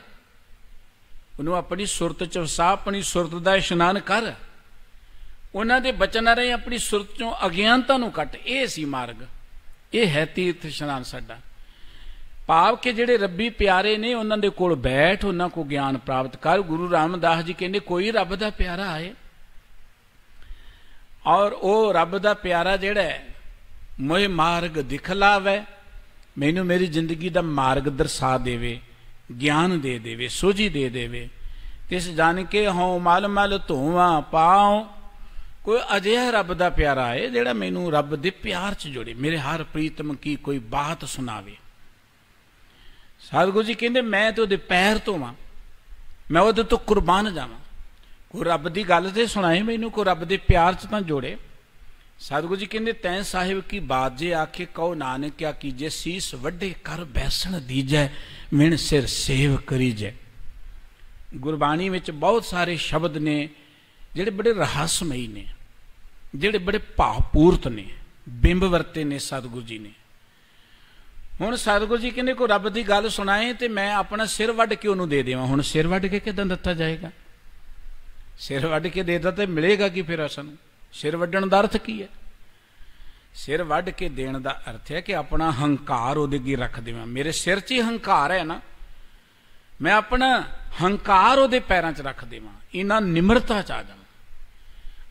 ਉਹਨੂੰ ਆਪਣੀ ਸੁਰਤ ਚ ਵਸਾ ਆਪਣੀ ਸੁਰਤ ਦਾ ਇਸ਼ਨਾਨ ਕਰ ਉਹਨਾਂ ਦੇ ਬਚਨ ਰਹੇ ਆਪਣੀ ਸੁਰਤ ਚੋਂ ਅਗਿਆਨਤਾ ਨੂੰ ਕੱਟ ਇਹ ਸੀ ਮਾਰਗ ਇਹ ਹੈ ਤੀਰਥ ਇਸ਼ਨਾਨ ਸਾਡਾ ਭਾਵ ਕੇ ਜਿਹੜੇ ਰੱਬੀ ਪਿਆਰੇ ਨੇ ਉਹਨਾਂ ਦੇ ਕੋਲ ਬੈਠ ਉਹਨਾਂ ਕੋ ਗਿਆਨ ਪ੍ਰਾਪਤ ਕਰ ਗੁਰੂ ਰਾਮਦਾਸ ਜੀ ਕਹਿੰਦੇ ਕੋਈ ਰੱਬ ਦਾ ਪਿਆਰਾ ਆਏ ਔਰ ਉਹ ਰੱਬ ਦਾ ਪਿਆਰਾ ਜਿਹੜਾ ਮੋਹ ਮਾਰਗ ਦਿਖਲਾਵੇ ਮੈਨੂੰ ਮੇਰੀ ਜ਼ਿੰਦਗੀ ਦਾ ਮਾਰਗ ਦਰਸਾ ਦੇਵੇ ਗਿਆਨ ਦੇ ਦੇਵੇ ਸੋਝੀ ਦੇ ਦੇਵੇ ਤਿਸ ਜਾਣ ਕੇ ਹਉ ਮਲ ਮਲ ਧੂਆ ਪਾਉ ਕੋਈ ਅਜਿਹਾ ਰੱਬ ਦਾ ਪਿਆਰਾ ਏ ਜਿਹੜਾ ਮੈਨੂੰ ਰੱਬ ਦੇ ਪਿਆਰ 'ਚ ਜੋੜੇ ਮੇਰੇ ਹਰ ਪ੍ਰੀਤਮ ਕੀ ਕੋਈ ਬਾਤ ਸੁਣਾਵੇ ਸਾਧਗੁਰੂ ਜੀ ਕਹਿੰਦੇ ਮੈਂ ਤੇ ਉਹਦੇ ਪੈਰ ਤੋਂ ਮੈਂ ਉਹਦੇ ਤੋਂ ਕੁਰਬਾਨ ਜਾਵਾਂ ਕੋ ਰੱਬ ਦੀ ਗੱਲ ਤੇ ਸੁਣਾਏ ਮੈਨੂੰ ਕੋ ਰੱਬ ਦੇ ਪਿਆਰ 'ਚ ਤਾਂ ਜੋੜੇ ਸਾਧਗੁਰੂ ਜੀ ਕਹਿੰਦੇ ਤੈਂ ਸਾਹਿਬ ਕੀ ਬਾਤ ਜੇ ਆਖੇ ਕਉ ਨਾਨਕ ਕਿਆ ਕੀਜੇ ਸੀਸ ਵੱਡੇ ਕਰ ਬੈਸਣ ਦੀਜੈ ਮਿਣ ਸਿਰ ਸੇਵ ਕਰੀਜੈ ਗੁਰਬਾਣੀ ਵਿੱਚ ਬਹੁਤ ਸਾਰੇ ਸ਼ਬਦ ਨੇ ਜਿਹੜੇ ਬੜੇ ਰਹੱਸਮਈ ਨੇ ਜਿਹੜੇ ਬੜੇ ਭਾਵਪੂਰਤ ਨੇ ਬਿੰਬ ਵਰਤੇ ਨੇ ਸਤਿਗੁਰੂ ਜੀ ਨੇ ਹੁਣ ਸਤਿਗੁਰੂ ਜੀ ਕਹਿੰਦੇ ਕੋ ਰੱਬ ਦੀ ਗੱਲ ਸੁਣਾਏ ਤੇ ਮੈਂ ਆਪਣਾ ਸਿਰ ਵੱਢ ਕੇ ਉਹਨੂੰ ਦੇ ਦੇਵਾਂ ਹੁਣ ਸਿਰ ਵੱਢ ਕੇ ਕਿਦਾਂ ਦਿੱਤਾ ਜਾਏਗਾ ਸਿਰ ਵੱਢ ਕੇ ਦੇਦਾ ਤੇ ਮਿਲੇਗਾ ਕੀ ਫਿਰ ਸਾਨੂੰ ਸਿਰ ਵੱਢਣ ਦਾ ਅਰਥ ਕੀ ਹੈ ਸਿਰ ਵੱਢ ਕੇ ਦੇਣ ਦਾ ਅਰਥ ਹੈ ਕਿ ਆਪਣਾ ਹੰਕਾਰ ਉਹਦੇ ਅੱਗੇ ਰੱਖ ਦੇਵਾਂ ਮੇਰੇ ਸਿਰ 'ਚ ਹੀ ਹੰਕਾਰ ਹੈ ਨਾ ਮੈਂ ਆਪਣਾ ਹੰਕਾਰ ਉਹਦੇ ਪੈਰਾਂ 'ਚ ਰੱਖ ਦੇਵਾਂ ਇਹਨਾਂ ਨਿਮਰਤਾ 'ਚ ਆ ਜਾਵਾਂ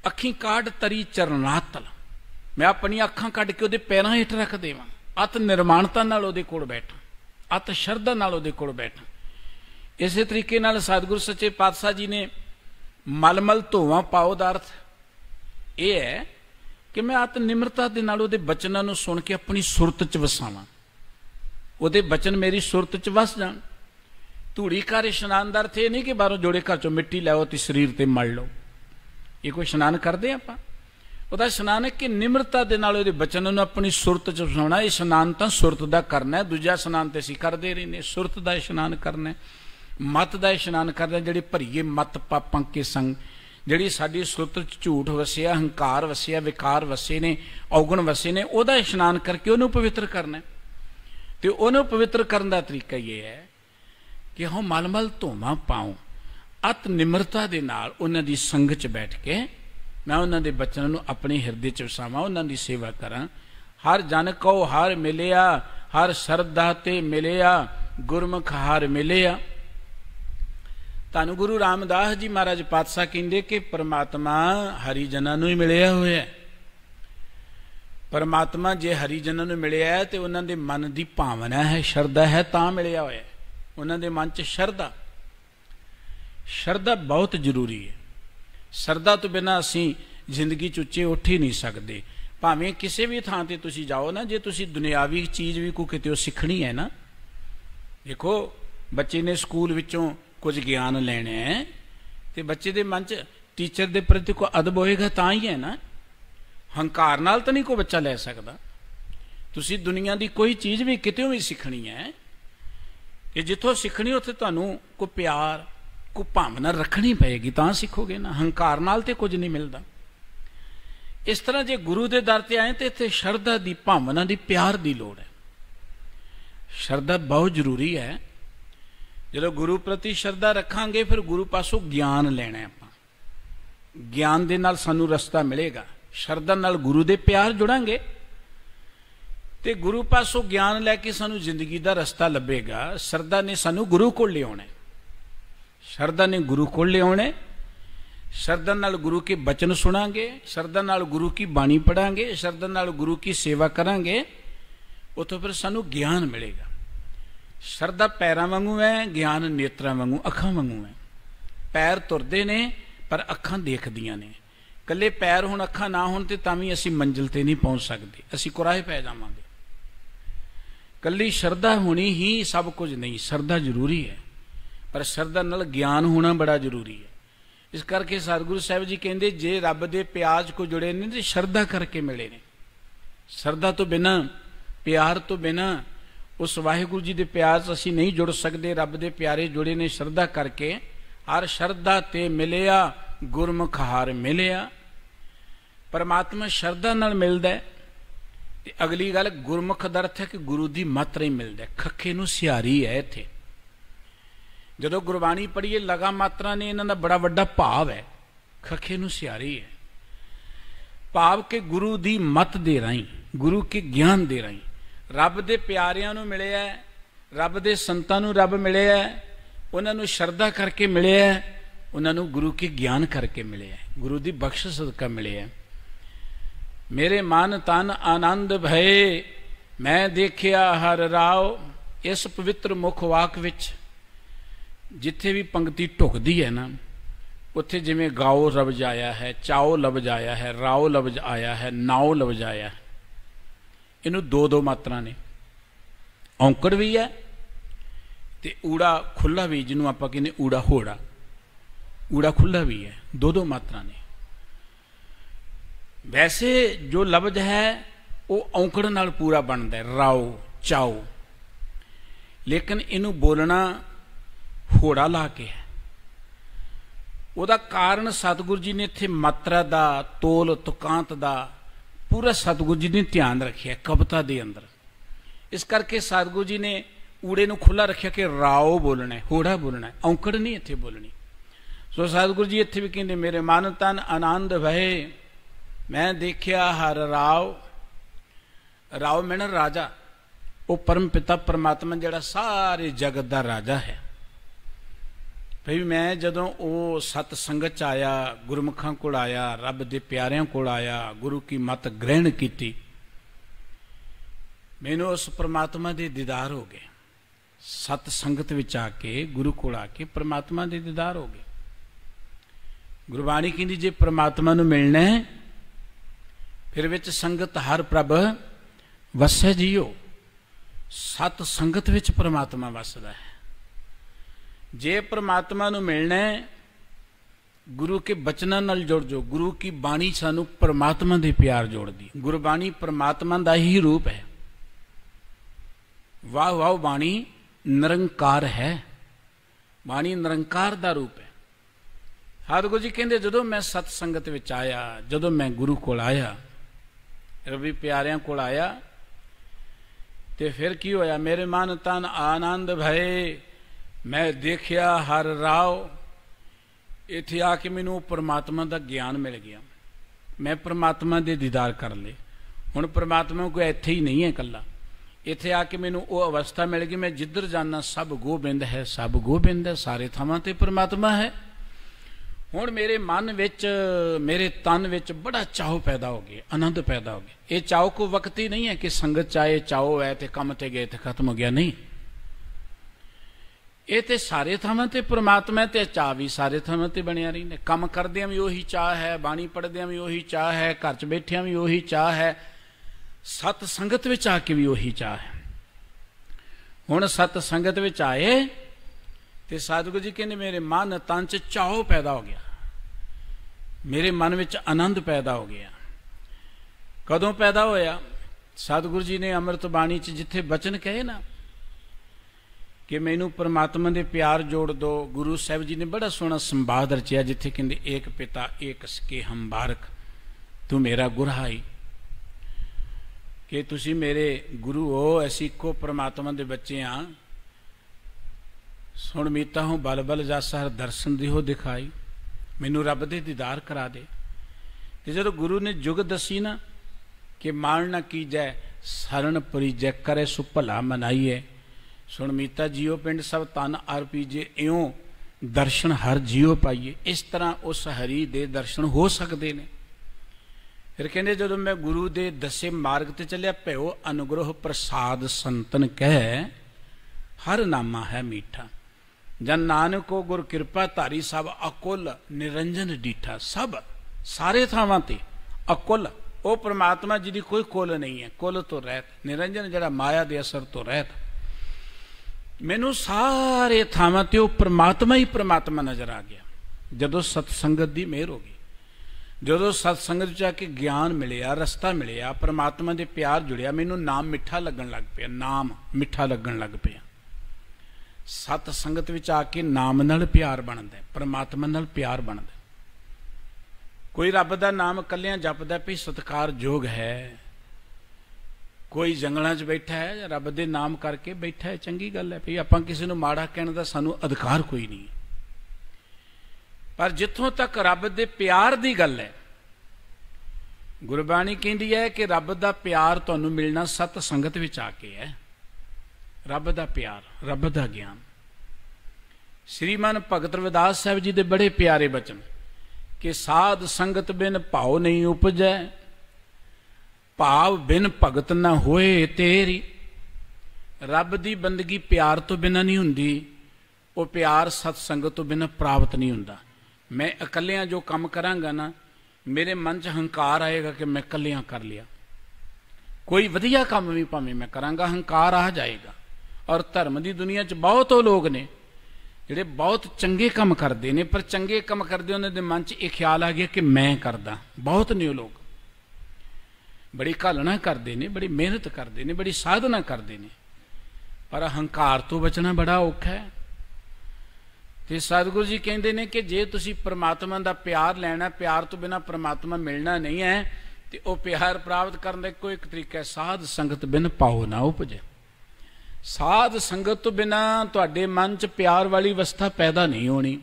ਅੱਖੀਂ ਕਾਢ ਤਰੀ ਚਰਨਾਤਲ ਮੈਂ ਆਪਣੀਆਂ ਅੱਖਾਂ ਕੱਢ ਕੇ ਉਹਦੇ ਪੈਰਾਂ ਹੇਠ ਰੱਖ ਦੇਵਾਂ ਅਤ ਨਿਰਮਾਣਤਾ ਨਾਲ ਉਹਦੇ ਕੋਲ ਬੈਠਾਂ ਅਤ ਸ਼ਰਧਾ ਨਾਲ ਉਹਦੇ ਕੋਲ ਬੈਠਾਂ ਇਸੇ ਤਰੀਕੇ ਨਾਲ ਸਤਿਗੁਰ ਸੱਚੇ ਪਾਤਸ਼ਾਹ ਜੀ ਨੇ ਮਲਮਲ ਧੋਵਾਂ ਪਾਉ ਦਾ ਅਰਥ ਇਹ ਹੈ ਕਿ ਮੈਂ ਅਤ ਨਿਮਰਤਾ ਦੇ ਨਾਲ ਉਹਦੇ ਬਚਨਾਂ ਨੂੰ ਸੁਣ ਕੇ ਆਪਣੀ ਸੁਰਤ 'ਚ ਵਸਾਵਾਂ ਉਹਦੇ ਬਚਨ ਮੇਰੀ ਸੁਰਤ 'ਚ ਵਸ ਜਾਣ ਧੂੜੀ ਕਰੇ ਇਸ਼ਨਾਨ ਦਾ ਅਰਥ ਇਹ ਨਹੀਂ ਕਿ ਬਾਹਰੋਂ ਜੋੜੇ ਘਰ 'ਚੋਂ ਮਿੱਟੀ ਲਿਆਓ ਤੇ ਸਰੀਰ ਤੇ ਮਲ ਲਓ ਇਹ ਕੋਈ ਇਸ਼ਨਾਨ ਕਰਦੇ ਆਪਾਂ ਉਹਦਾ ਇਸ਼ਨਾਨ ਹੈ ਕਿ ਨਿਮਰਤਾ ਦੇ ਨਾਲ ਉਹਦੇ ਬਚਨ ਨੂੰ ਆਪਣੀ ਸੁਰਤ ਚ ਸੁਣਾਉਣਾ ਇਹ ਇਸ਼ਨਾਨ ਤਾਂ ਸੁਰਤ ਦਾ ਕਰਨਾ ਹੈ ਦੂਜਾ ਇਸ਼ਨਾਨ ਤੇ ਅਸੀਂ ਕਰਦੇ ਰਹਿੰਦੇ ਸੁਰਤ ਦਾ ਇਸ਼ਨਾਨ ਕਰਨਾ ਹੈ ਮਤ ਦਾ ਇਸ਼ਨਾਨ ਕਰਨਾ ਜਿਹੜੇ ਭਰੀਏ ਮਤ ਪਾਪਾਂ ਕੇ ਸੰਗ ਜਿਹੜੀ ਸਾਡੀ ਸੁਰਤ ਚ ਝੂਠ ਵਸਿਆ ਹੰਕਾਰ ਵਸਿਆ ਵਿਕਾਰ ਵਸੇ ਨੇ ਔਗਣ ਵਸੇ ਨੇ ਉਹਦਾ ਇਸ਼ਨਾਨ ਕਰਕੇ ਉਹਨੂੰ ਪਵਿੱਤਰ ਕਰਨਾ ਹੈ ਤੇ ਉਹਨੂੰ ਪਵਿੱਤਰ ਕਰਨ ਦਾ ਤਰੀਕਾ ਇਹ ਹੈ ਕਿ ਹਉ ਮਲਮਲ ਧੋਵਾ ਪਾਉ ਅਤ ਨਿਮਰਤਾ ਦੇ ਨਾਲ ਉਹਨਾਂ ਦੀ ਸੰਗਤ 'ਚ ਬੈਠ ਕੇ ਮੈਂ ਉਹਨਾਂ ਦੇ ਬਚਨਾਂ ਨੂੰ ਆਪਣੇ ਹਿਰਦੇ 'ਚ ਵਸਾਵਾਂ ਉਹਨਾਂ ਦੀ ਸੇਵਾ ਕਰਾਂ ਹਰ ਜਨ ਕੋ ਹਰ ਮਿਲਿਆ ਹਰ ਸਰਦਾ ਤੇ ਮਿਲਿਆ ਗੁਰਮੁਖ ਹਰ ਮਿਲਿਆ ਤਨ ਗੁਰੂ ਰਾਮਦਾਸ ਜੀ ਮਹਾਰਾਜ ਪਾਤਸ਼ਾਹ ਕਹਿੰਦੇ ਕਿ ਪ੍ਰਮਾਤਮਾ ਹਰੀ ਜਨਾਂ ਨੂੰ ਹੀ ਮਿਲਿਆ ਹੋਇਆ ਹੈ ਪਰਮਾਤਮਾ ਜੇ ਹਰੀ ਜਨਾਂ ਨੂੰ ਮਿਲਿਆ ਹੈ ਤੇ ਉਹਨਾਂ ਦੇ ਮਨ ਦੀ ਭਾਵਨਾ ਹੈ ਸ਼ਰਧਾ ਹੈ ਤਾਂ ਮਿਲਿਆ ਹੋਇਆ ਉਹਨਾਂ ਦੇ ਮਨ 'ਚ ਸ਼ਰਧਾ ਸ਼ਰਧਾ ਬਹੁਤ ਜ਼ਰੂਰੀ ਹੈ ਸ਼ਰਧਾ ਤੋਂ ਬਿਨਾ ਅਸੀਂ ਜ਼ਿੰਦਗੀ ਚ ਉੱਚੇ ਉੱਠ ਹੀ ਨਹੀਂ ਸਕਦੇ ਭਾਵੇਂ ਕਿਸੇ ਵੀ ਥਾਂ ਤੇ ਤੁਸੀਂ ਜਾਓ ਨਾ ਜੇ ਤੁਸੀਂ ਦੁਨਿਆਵੀ ਚੀਜ਼ ਵੀ ਕੋ ਕਿਤੇ ਸਿੱਖਣੀ ਹੈ ਨਾ ਦੇਖੋ ਬੱਚੇ ਨੇ ਸਕੂਲ ਵਿੱਚੋਂ ਕੁਝ ਗਿਆਨ ਲੈਣਾ ਹੈ ਤੇ ਬੱਚੇ ਦੇ ਮਨ 'ਚ ਟੀਚਰ ਦੇ ਪ੍ਰਤੀ ਕੋ ਅਦਬ ਹੋਏਗਾ ਤਾਂ ਹੀ ਹੈ ਨਾ ਹੰਕਾਰ ਨਾਲ ਤਾਂ ਨਹੀਂ ਕੋ ਬੱਚਾ ਲੈ ਸਕਦਾ ਤੁਸੀਂ ਦੁਨੀਆ ਦੀ ਕੋਈ ਚੀਜ਼ ਵੀ ਕਿਤੇ ਵੀ ਸਿੱਖਣੀ ਹੈ ਕਿ ਜਿੱਥੋਂ ਸਿੱਖਣੀ ਉੱਥੇ ਤੁਹਾਨੂੰ ਕੋ ਪਿਆਰ ਕੋ ਭਾਵਨਾ ਰੱਖਣੀ ਪਏਗੀ ਤਾਂ ਸਿੱਖੋਗੇ ਨਾ ਹੰਕਾਰ ਨਾਲ ਤੇ ਕੁਝ ਨਹੀਂ ਮਿਲਦਾ ਇਸ ਤਰ੍ਹਾਂ ਜੇ ਗੁਰੂ ਦੇ ਦਰ ਤੇ ਆਏ ਤੇ ਇੱਥੇ ਸ਼ਰਧਾ ਦੀ ਭਾਵਨਾ ਦੀ ਪਿਆਰ ਦੀ ਲੋੜ ਹੈ ਸ਼ਰਧਾ ਬਹੁਤ ਜ਼ਰੂਰੀ ਹੈ ਜਦੋਂ ਗੁਰੂ ਪ੍ਰਤੀ ਸ਼ਰਧਾ ਰੱਖਾਂਗੇ ਫਿਰ ਗੁਰੂ ਪਾਸੋਂ ਗਿਆਨ ਲੈਣਾ ਆਪਾਂ ਗਿਆਨ ਦੇ ਨਾਲ ਸਾਨੂੰ ਰਸਤਾ ਮਿਲੇਗਾ ਸ਼ਰਧਾ ਨਾਲ ਗੁਰੂ ਦੇ ਪਿਆਰ ਜੁੜਾਂਗੇ ਤੇ ਗੁਰੂ ਪਾਸੋਂ ਗਿਆਨ ਲੈ ਕੇ ਸਾਨੂੰ ਜ਼ਿੰਦਗੀ ਦਾ ਰਸਤਾ ਲੱਭੇਗਾ ਸ਼ਰਧਾ ਨੇ ਸਾਨੂੰ ਗੁਰੂ ਕੋਲ ਲਿਆਉਣਾ ਸ਼ਰਧਾ ਨੇ ਗੁਰੂ ਕੋਲ ਲਿਆਉਣੇ ਸ਼ਰਧਾ ਨਾਲ ਗੁਰੂ ਕੇ ਬਚਨ ਸੁਣਾਂਗੇ ਸ਼ਰਧਾ ਨਾਲ ਗੁਰੂ ਕੀ ਬਾਣੀ ਪੜਾਂਗੇ ਸ਼ਰਧਾ ਨਾਲ ਗੁਰੂ ਕੀ ਸੇਵਾ ਕਰਾਂਗੇ ਉਥੋਂ ਫਿਰ ਸਾਨੂੰ ਗਿਆਨ ਮਿਲੇਗਾ ਸ਼ਰਧਾ ਪੈਰਾਂ ਵਾਂਗੂ ਹੈ ਗਿਆਨ ਨੇਤਰਾਂ ਵਾਂਗੂ ਅੱਖਾਂ ਵਾਂਗੂ ਹੈ ਪੈਰ ਤੁਰਦੇ ਨੇ ਪਰ ਅੱਖਾਂ ਦੇਖਦੀਆਂ ਨੇ ਕੱਲੇ ਪੈਰ ਹੁਣ ਅੱਖਾਂ ਨਾ ਹੋਣ ਤੇ ਤਾਂ ਵੀ ਅਸੀਂ ਮੰਜ਼ਿਲ ਤੇ ਨਹੀਂ ਪਹੁੰਚ ਸਕਦੇ ਅਸੀਂ ਕੁਰਾਹੇ ਪੈ ਜਾਵਾਂਗੇ ਕੱਲੀ ਸ਼ਰਧਾ ਹੋਣੀ ਹੀ ਸਭ ਕੁਝ ਨਹੀਂ ਸ਼ਰਧਾ ਜ਼ਰੂਰੀ ਹੈ ਪਰ ਸਰਦਾ ਨਾਲ ਗਿਆਨ ਹੋਣਾ ਬੜਾ ਜ਼ਰੂਰੀ ਹੈ ਇਸ ਕਰਕੇ ਸਤਿਗੁਰੂ ਸਾਹਿਬ ਜੀ ਕਹਿੰਦੇ ਜੇ ਰੱਬ ਦੇ ਪਿਆਜ ਕੋ ਜੁੜੇ ਨੇ ਤੇ ਸ਼ਰਧਾ ਕਰਕੇ ਮਿਲੇ ਨੇ ਸ਼ਰਧਾ ਤੋਂ ਬਿਨਾ ਪਿਆਰ ਤੋਂ ਬਿਨਾ ਉਸ ਵਾਹਿਗੁਰੂ ਜੀ ਦੇ ਪਿਆਜ ਅਸੀਂ ਨਹੀਂ ਜੁੜ ਸਕਦੇ ਰੱਬ ਦੇ ਪਿਆਰੇ ਜੁੜੇ ਨੇ ਸ਼ਰਧਾ ਕਰਕੇ ਹਰ ਸ਼ਰਧਾ ਤੇ ਮਿਲਿਆ ਗੁਰਮੁਖ ਹਾਰ ਮਿਲਿਆ ਪਰਮਾਤਮਾ ਸ਼ਰਧਾ ਨਾਲ ਮਿਲਦਾ ਤੇ ਅਗਲੀ ਗੱਲ ਗੁਰਮੁਖ ਦਾ ਅਰਥ ਹੈ ਕਿ ਗੁਰੂ ਦੀ ਮਾਤਰਾ ਹੀ ਮਿਲਦਾ ਖੱਖੇ ਨੂੰ ਸਿਹਾਰੀ ਹੈ ਇੱਥੇ ਜਦੋਂ ਗੁਰਬਾਣੀ ਪੜ੍ਹੀਏ ਲਗਾ ਮਾਤਰਾ ਨੇ ਇਹਨਾਂ ਦਾ ਬੜਾ ਵੱਡਾ ਭਾਵ ਹੈ ਖਖੇ ਨੂੰ ਸਿਆਰੀ ਹੈ ਭਾਵ ਕਿ ਗੁਰੂ ਦੀ ਮਤ ਦੇ ਰਾਈ ਗੁਰੂ ਕੇ ਗਿਆਨ ਦੇ ਰਾਈ ਰੱਬ ਦੇ ਪਿਆਰਿਆਂ ਨੂੰ ਮਿਲਿਆ ਰੱਬ ਦੇ ਸੰਤਾਂ ਨੂੰ ਰੱਬ ਮਿਲਿਆ ਉਹਨਾਂ ਨੂੰ ਸ਼ਰਧਾ ਕਰਕੇ ਮਿਲਿਆ ਉਹਨਾਂ ਨੂੰ ਗੁਰੂ ਕੇ ਗਿਆਨ ਕਰਕੇ ਮਿਲਿਆ ਗੁਰੂ ਦੀ ਬਖਸ਼ਿਸ਼ ਸਦਕਾ ਮਿਲਿਆ ਮੇਰੇ ਮਨ ਤਨ ਆਨੰਦ ਭਏ ਮੈਂ ਦੇਖਿਆ ਹਰ ਰਾਉ ਇਸ ਪਵਿੱਤਰ ਮੁਖ ਵਾਕ ਵਿੱਚ ਜਿੱਥੇ ਵੀ ਪੰਕਤੀ ਢੁਕਦੀ ਹੈ ਨਾ ਉੱਥੇ ਜਿਵੇਂ ਗਾਓ ਲਬਜ ਆਇਆ ਹੈ ਚਾਓ ਲਬਜ ਆਇਆ ਹੈ ਰਾਓ ਲਬਜ ਆਇਆ ਹੈ ਨਾਓ ਲਬਜ ਆਇਆ ਹੈ ਇਹਨੂੰ ਦੋ ਦੋ ਮਾਤਰਾ ਨੇ ਔਂਕੜ ਵੀ ਹੈ ਤੇ ਊੜਾ ਖੁੱਲਾ ਵੀ ਜਿਹਨੂੰ ਆਪਾਂ ਕਹਿੰਦੇ ਊੜਾ ਹੋੜਾ ਊੜਾ ਖੁੱਲਾ ਵੀ ਹੈ ਦੋ ਦੋ ਮਾਤਰਾ ਨੇ ਵੈਸੇ ਜੋ ਲਬਜ ਹੈ ਉਹ ਔਂਕੜ ਨਾਲ ਪੂਰਾ ਬਣਦਾ ਹੈ ਰਾਓ ਚਾਓ ਲੇਕਿਨ ਇਹਨੂੰ ਬੋਲਣਾ ਹੋੜਾ ਲਾ ਕੇ ਹੈ ਉਹਦਾ ਕਾਰਨ ਸਤਿਗੁਰੂ ਜੀ ਨੇ ਇੱਥੇ ਮਾਤਰਾ ਦਾ ਤੋਲ ਤੁਕਾਂਤ ਦਾ ਪੂਰਾ ਸਤਿਗੁਰੂ ਜੀ ਨੇ ਧਿਆਨ ਰੱਖਿਆ ਕਵਤਾ ਦੇ ਅੰਦਰ ਇਸ ਕਰਕੇ ਸਤਿਗੁਰੂ ਜੀ ਨੇ ਊੜੇ ਨੂੰ ਖੁੱਲਾ ਰੱਖਿਆ ਕਿ ਰਾਓ ਬੋਲਣਾ ਹੈ ਹੋੜਾ ਬੋਲਣਾ ਹੈ ਔਂਕੜ ਨਹੀਂ ਇੱਥੇ ਬੋਲਣੀ ਸੋ ਸਤਿਗੁਰੂ ਜੀ ਇੱਥੇ ਵੀ ਕਹਿੰਦੇ ਮੇਰੇ ਮਨ ਤਨ ਆਨੰਦ ਵਹੇ ਮੈਂ ਦੇਖਿਆ ਹਰ ਰਾਓ ਰਾਓ ਮੈਨ ਰਾਜਾ ਉਹ ਪਰਮ ਪਿਤਾ ਪਰਮਾਤਮਾ ਜਿਹੜਾ ਸਾਰੇ ਜਗਤ ਦਾ ਰਾਜਾ ਹੈ ਭਈ ਮੈਂ ਜਦੋਂ ਉਹ ਸਤ ਸੰਗਤ ਚ ਆਇਆ ਗੁਰਮੁਖਾਂ ਕੋਲ ਆਇਆ ਰੱਬ ਦੇ ਪਿਆਰਿਆਂ ਕੋਲ ਆਇਆ ਗੁਰੂ ਕੀ ਮਤ ਗ੍ਰਹਿਣ ਕੀਤੀ ਮੈਨੂੰ ਉਸ ਪ੍ਰਮਾਤਮਾ ਦੇ ਦੀਦਾਰ ਹੋ ਗਏ ਸਤ ਸੰਗਤ ਵਿੱਚ ਆ ਕੇ ਗੁਰੂ ਕੋਲ ਆ ਕੇ ਪ੍ਰਮਾਤਮਾ ਦੇ ਦੀਦਾਰ ਹੋ ਗਏ ਗੁਰਬਾਣੀ ਕਹਿੰਦੀ ਜੇ ਪ੍ਰਮਾਤਮਾ ਨੂੰ ਮਿਲਣਾ ਹੈ ਫਿਰ ਵਿੱਚ ਸੰਗਤ ਹਰ ਪ੍ਰਭ ਵਸੈ ਜੀਓ ਸਤ ਸੰਗਤ ਵਿੱਚ ਪ੍ਰਮਾਤਮਾ ਵਸਦਾ ਹੈ ਜੇ ਪ੍ਰਮਾਤਮਾ ਨੂੰ ਮਿਲਣਾ ਹੈ ਗੁਰੂ ਕੇ ਬਚਨਾਂ ਨਾਲ ਜੁੜ ਜੋ ਗੁਰੂ ਕੀ ਬਾਣੀ ਸਾਨੂੰ ਪ੍ਰਮਾਤਮਾ ਦੇ ਪਿਆਰ ਜੋੜਦੀ ਗੁਰਬਾਣੀ ਪ੍ਰਮਾਤਮਾ ਦਾ ਹੀ ਰੂਪ ਹੈ ਵਾਹ ਵਾਹ ਬਾਣੀ ਨਿਰੰਕਾਰ ਹੈ ਬਾਣੀ ਨਿਰੰਕਾਰ ਦਾ ਰੂਪ ਹੈ ਹਾਦਗੁਰੂ ਜੀ ਕਹਿੰਦੇ ਜਦੋਂ ਮੈਂ ਸਤ ਸੰਗਤ ਵਿੱਚ ਆਇਆ ਜਦੋਂ ਮੈਂ ਗੁਰੂ ਕੋਲ ਆਇਆ ਰਵੀ ਪਿਆਰਿਆਂ ਕੋਲ ਆਇਆ ਤੇ ਫਿਰ ਕੀ ਹੋਇਆ ਮੇਰੇ ਮਨ ਤਨ ਆਨੰਦ ਭਏ ਮੈਂ ਦੇਖਿਆ ਹਰ ਰਾਉ ਇੱਥੇ ਆ ਕੇ ਮੈਨੂੰ ਪਰਮਾਤਮਾ ਦਾ ਗਿਆਨ ਮਿਲ ਗਿਆ ਮੈਂ ਪਰਮਾਤਮਾ ਦੇ ਦੀਦਾਰ ਕਰ ਲਏ ਹੁਣ ਪਰਮਾਤਮਾ ਕੋਈ ਇੱਥੇ ਹੀ ਨਹੀਂ ਹੈ ਕੱਲਾ ਇੱਥੇ ਆ ਕੇ ਮੈਨੂੰ ਉਹ ਅਵਸਥਾ ਮਿਲ ਗਈ ਮੈਂ ਜਿੱਧਰ ਜਾਣਾ ਸਭ ਗੋਬਿੰਦ ਹੈ ਸਭ ਗੋਬਿੰਦ ਹੈ ਸਾਰੇ ਥਾਵਾਂ ਤੇ ਪਰਮਾਤਮਾ ਹੈ ਹੁਣ ਮੇਰੇ ਮਨ ਵਿੱਚ ਮੇਰੇ ਤਨ ਵਿੱਚ ਬੜਾ ਚਾਹ ਪੈਦਾ ਹੋ ਗਿਆ ਆਨੰਦ ਪੈਦਾ ਹੋ ਗਿਆ ਇਹ ਚਾਹ ਕੋ ਵਕਤ ਹੀ ਨਹੀਂ ਹੈ ਕਿ ਸੰਗਤ ਚਾਏ ਚਾਹ ਹੈ ਤੇ ਕੰਮ ਤੇ ਗਏ ਤੇ ਖਤਮ ਹੋ ਗਿਆ ਨਹੀਂ ਇਹ ਤੇ ਸਾਰੇ ਥਾਵਾਂ ਤੇ ਪ੍ਰਮਾਤਮਾ ਤੇ ਚਾਹ ਵੀ ਸਾਰੇ ਥਾਵਾਂ ਤੇ ਬਣਿਆ ਨੇ ਕੰਮ ਕਰਦੇ ਆਂ ਵੀ ਉਹੀ ਚਾਹ ਹੈ ਬਾਣੀ ਆਂ ਵੀ ਉਹੀ ਚਾਹ ਹੈ ਘਰ 'ਚ ਬੈਠਿਆਂ ਵੀ ਉਹੀ ਚਾਹ ਹੈ ਸਤ ਸੰਗਤ ਵਿੱਚ ਆ ਕੇ ਵੀ ਉਹੀ ਚਾਹ ਹੈ ਹੁਣ ਸਤ ਸੰਗਤ ਵਿੱਚ ਆਏ ਤੇ ਸਾਧੂ ਜੀ ਕਹਿੰਦੇ ਮੇਰੇ ਮਨ ਤਨ 'ਚ ਚਾਹ ਪੈਦਾ ਹੋ ਗਿਆ ਮੇਰੇ ਮਨ ਵਿੱਚ ਆਨੰਦ ਪੈਦਾ ਹੋ ਗਿਆ ਕਦੋਂ ਪੈਦਾ ਹੋਇਆ ਸਤਿਗੁਰੂ ਜੀ ਨੇ ਅੰਮ੍ਰਿਤ ਬਾਣੀ 'ਚ ਜਿੱਥੇ ਬਚਨ ਕਹੇ ਨਾ ਕਿ ਮੈਨੂੰ ਪਰਮਾਤਮਾ ਦੇ ਪਿਆਰ ਜੋੜ ਦੋ ਗੁਰੂ ਸਾਹਿਬ ਜੀ ਨੇ ਬੜਾ ਸੋਹਣਾ ਸੰਵਾਦ ਰਚਿਆ ਜਿੱਥੇ ਕਹਿੰਦੇ ਏਕ ਪਿਤਾ ਏਕ ਸਕੇ ਹੰਬਾਰਕ ਤੂੰ ਮੇਰਾ ਗੁਰਹਾਈ ਕਿ ਤੁਸੀਂ ਮੇਰੇ ਗੁਰੂ ਹੋ ਐਸੀ ਕੋ ਪਰਮਾਤਮਾ ਦੇ ਬੱਚੇ ਆ ਸੁਣ ਮੀਤਾ ਹੂੰ ਬਲ ਜਸ ਹਰ ਦਰਸ਼ਨ ਦਿਹੋ ਦਿਖਾਈ ਮੈਨੂੰ ਰੱਬ ਦੇ ਦੀਦਾਰ ਕਰਾ ਦੇ ਤੇ ਜਦੋਂ ਗੁਰੂ ਨੇ ਜੁਗ ਦਸੀ ਨਾ ਕਿ ਮਾਣ ਨਾ ਕੀਜੈ ਸਰਣ ਪਰਿਜੈ ਕਰੇ ਸੁ ਭਲਾ ਮਨਾਈਏ ਸੁਣ ਮੀਤਾ ਜੀਓ ਪਿੰਡ ਸਭ ਤਨ ਅਰਪੀ ਜੇ ਇਉਂ ਦਰਸ਼ਨ ਹਰ ਜੀਓ ਪਾਈਏ ਇਸ ਤਰ੍ਹਾਂ ਉਸ ਹਰੀ ਦੇ ਦਰਸ਼ਨ ਹੋ ਸਕਦੇ ਨੇ ਫਿਰ ਕਹਿੰਦੇ ਜਦੋਂ ਮੈਂ ਗੁਰੂ ਦੇ ਦਸੇ ਮਾਰਗ ਤੇ ਚੱਲਿਆ ਭਇਓ ਅਨੁਗ੍ਰਹ ਪ੍ਰਸਾਦ ਸੰਤਨ ਕਹਿ ਹਰ ਨਾਮਾ ਹੈ ਮੀਠਾ ਜਨ ਨਾਨਕੋ ਗੁਰ ਕਿਰਪਾ ਧਾਰੀ ਸਭ ਅਕੁਲ ਨਿਰੰਜਨ ਡੀਠਾ ਸਭ ਸਾਰੇ ਥਾਵਾਂ ਤੇ ਅਕੁਲ ਉਹ ਪ੍ਰਮਾਤਮਾ ਜਿਹਦੀ ਕੋਈ ਕੋਲ ਨਹੀਂ ਹੈ ਕੁਲ ਤੋਂ ਰਹਿਤ ਨਿਰੰਜਨ ਜਿਹੜਾ ਮਾਇਆ ਦੇ ਅਸਰ ਤੋਂ ਰਹਿਤ ਮੈਨੂੰ ਸਾਰੇ ਥਾਵਾਂ ਤੇ ਉਹ ਪ੍ਰਮਾਤਮਾ ਹੀ ਪ੍ਰਮਾਤਮਾ ਨਜ਼ਰ ਆ ਗਿਆ ਜਦੋਂ ਸਤ ਸੰਗਤ ਦੀ ਮਿਹਰ ਹੋ ਗਈ ਜਦੋਂ ਸਤ ਸੰਗਤ ਚ ਆ ਕੇ ਗਿਆਨ ਮਿਲਿਆ ਰਸਤਾ ਮਿਲਿਆ ਪ੍ਰਮਾਤਮਾ ਦੇ ਪਿਆਰ ਜੁੜਿਆ ਮੈਨੂੰ ਨਾਮ ਮਿੱਠਾ ਲੱਗਣ ਲੱਗ ਪਿਆ ਨਾਮ ਮਿੱਠਾ ਲੱਗਣ ਲੱਗ ਪਿਆ ਸਤ ਸੰਗਤ ਵਿੱਚ ਆ ਕੇ ਨਾਮ ਨਾਲ ਪਿਆਰ ਬਣਦਾ ਹੈ ਪ੍ਰਮਾਤਮਾ ਨਾਲ ਪਿਆਰ ਬਣਦਾ ਕੋਈ ਰੱਬ ਦਾ ਨਾਮ ਕੱਲਿਆਂ ਜਪਦਾ ਵੀ ਸਤਕਾਰ ਯੋਗ ਹੈ ਕੋਈ ਜੰਗਲਾਂ 'ਚ ਬੈਠਾ ਹੈ ਜਾਂ ਰੱਬ ਦੇ ਨਾਮ ਕਰਕੇ ਬੈਠਾ ਹੈ ਚੰਗੀ ਗੱਲ ਹੈ ਭਈ ਆਪਾਂ ਕਿਸੇ ਨੂੰ ਮਾੜਾ ਕਹਿਣ ਦਾ ਸਾਨੂੰ ਅਧਿਕਾਰ ਕੋਈ ਨਹੀਂ ਪਰ ਜਿੱਥੋਂ ਤੱਕ ਰੱਬ ਦੇ ਪਿਆਰ ਦੀ ਗੱਲ ਹੈ ਗੁਰਬਾਣੀ ਕਹਿੰਦੀ ਹੈ ਕਿ ਰੱਬ ਦਾ ਪਿਆਰ ਤੁਹਾਨੂੰ ਮਿਲਣਾ ਸਤ ਸੰਗਤ ਵਿੱਚ ਆ ਕੇ ਹੈ ਰੱਬ ਦਾ ਪਿਆਰ ਰੱਬ ਦਾ ਗਿਆਨ ਸ੍ਰੀਮਨ ਭਗਤ ਰਵਿਦਾਸ ਸਾਹਿਬ ਜੀ ਦੇ ਬੜੇ ਪਿਆਰੇ ਬਚਨ ਕਿ ਸਾਧ ਸੰਗਤ ਬਿਨ ਭਾਉ ਨਹੀਂ ਉਪਜੈ ਭਾਵ ਬਿਨ ਭਗਤ ਨਾ ਹੋਏ ਤੇਰੀ ਰੱਬ ਦੀ ਬੰਦਗੀ ਪਿਆਰ ਤੋਂ ਬਿਨਾਂ ਨਹੀਂ ਹੁੰਦੀ ਉਹ ਪਿਆਰ ਸਤ ਸੰਗਤ ਤੋਂ ਬਿਨਾਂ ਪ੍ਰਾਪਤ ਨਹੀਂ ਹੁੰਦਾ ਮੈਂ ਇਕੱਲਿਆਂ ਜੋ ਕੰਮ ਕਰਾਂਗਾ ਨਾ ਮੇਰੇ ਮਨ 'ਚ ਹੰਕਾਰ ਆਏਗਾ ਕਿ ਮੈਂ ਇਕੱਲਿਆਂ ਕਰ ਲਿਆ ਕੋਈ ਵਧੀਆ ਕੰਮ ਵੀ ਭਾਵੇਂ ਮੈਂ ਕਰਾਂਗਾ ਹੰਕਾਰ ਆ ਜਾਏਗਾ ਔਰ ਧਰਮ ਦੀ ਦੁਨੀਆ 'ਚ ਬਹੁਤ ਉਹ ਲੋਕ ਨੇ ਜਿਹੜੇ ਬਹੁਤ ਚੰਗੇ ਕੰਮ ਕਰਦੇ ਨੇ ਪਰ ਚੰਗੇ ਕੰਮ ਕਰਦੇ ਉਹਨਾਂ ਦੇ ਮਨ 'ਚ ਇਹ ਖਿਆਲ ਆ ਗਿਆ ਕਿ ਮੈਂ ਕਰਦਾ ਬਹੁਤ ਨੇ ਉਹ ਲੋਕ ਬੜੀ ਘਾਲਣਾ ਕਰਦੇ ਨੇ ਬੜੀ ਮਿਹਨਤ ਕਰਦੇ ਨੇ ਬੜੀ ਸਾਧਨਾ ਕਰਦੇ ਨੇ ਪਰ ਅਹੰਕਾਰ ਤੋਂ ਬਚਣਾ ਬੜਾ ਔਖਾ ਹੈ ਤੇ ਸਤਿਗੁਰੂ ਜੀ ਕਹਿੰਦੇ ਨੇ ਕਿ ਜੇ ਤੁਸੀਂ ਪ੍ਰਮਾਤਮਾ ਦਾ ਪਿਆਰ ਲੈਣਾ ਪਿਆਰ ਤੋਂ ਬਿਨਾ ਪ੍ਰਮਾਤਮਾ ਮਿਲਣਾ ਨਹੀਂ ਹੈ ਤੇ ਉਹ ਪਿਆਰ ਪ੍ਰਾਪਤ ਕਰਨ ਦਾ ਕੋਈ ਇੱਕ ਤਰੀਕਾ ਹੈ ਸਾਧ ਸੰਗਤ ਬਿਨ ਪਾਉ ਨਾ ਉਪਜੇ ਸਾਧ ਸੰਗਤ ਤੋਂ ਬਿਨਾ ਤੁਹਾਡੇ ਮਨ 'ਚ ਪਿਆਰ ਵਾਲੀ ਅਵਸਥਾ ਪੈਦਾ ਨਹੀਂ ਹੋਣੀ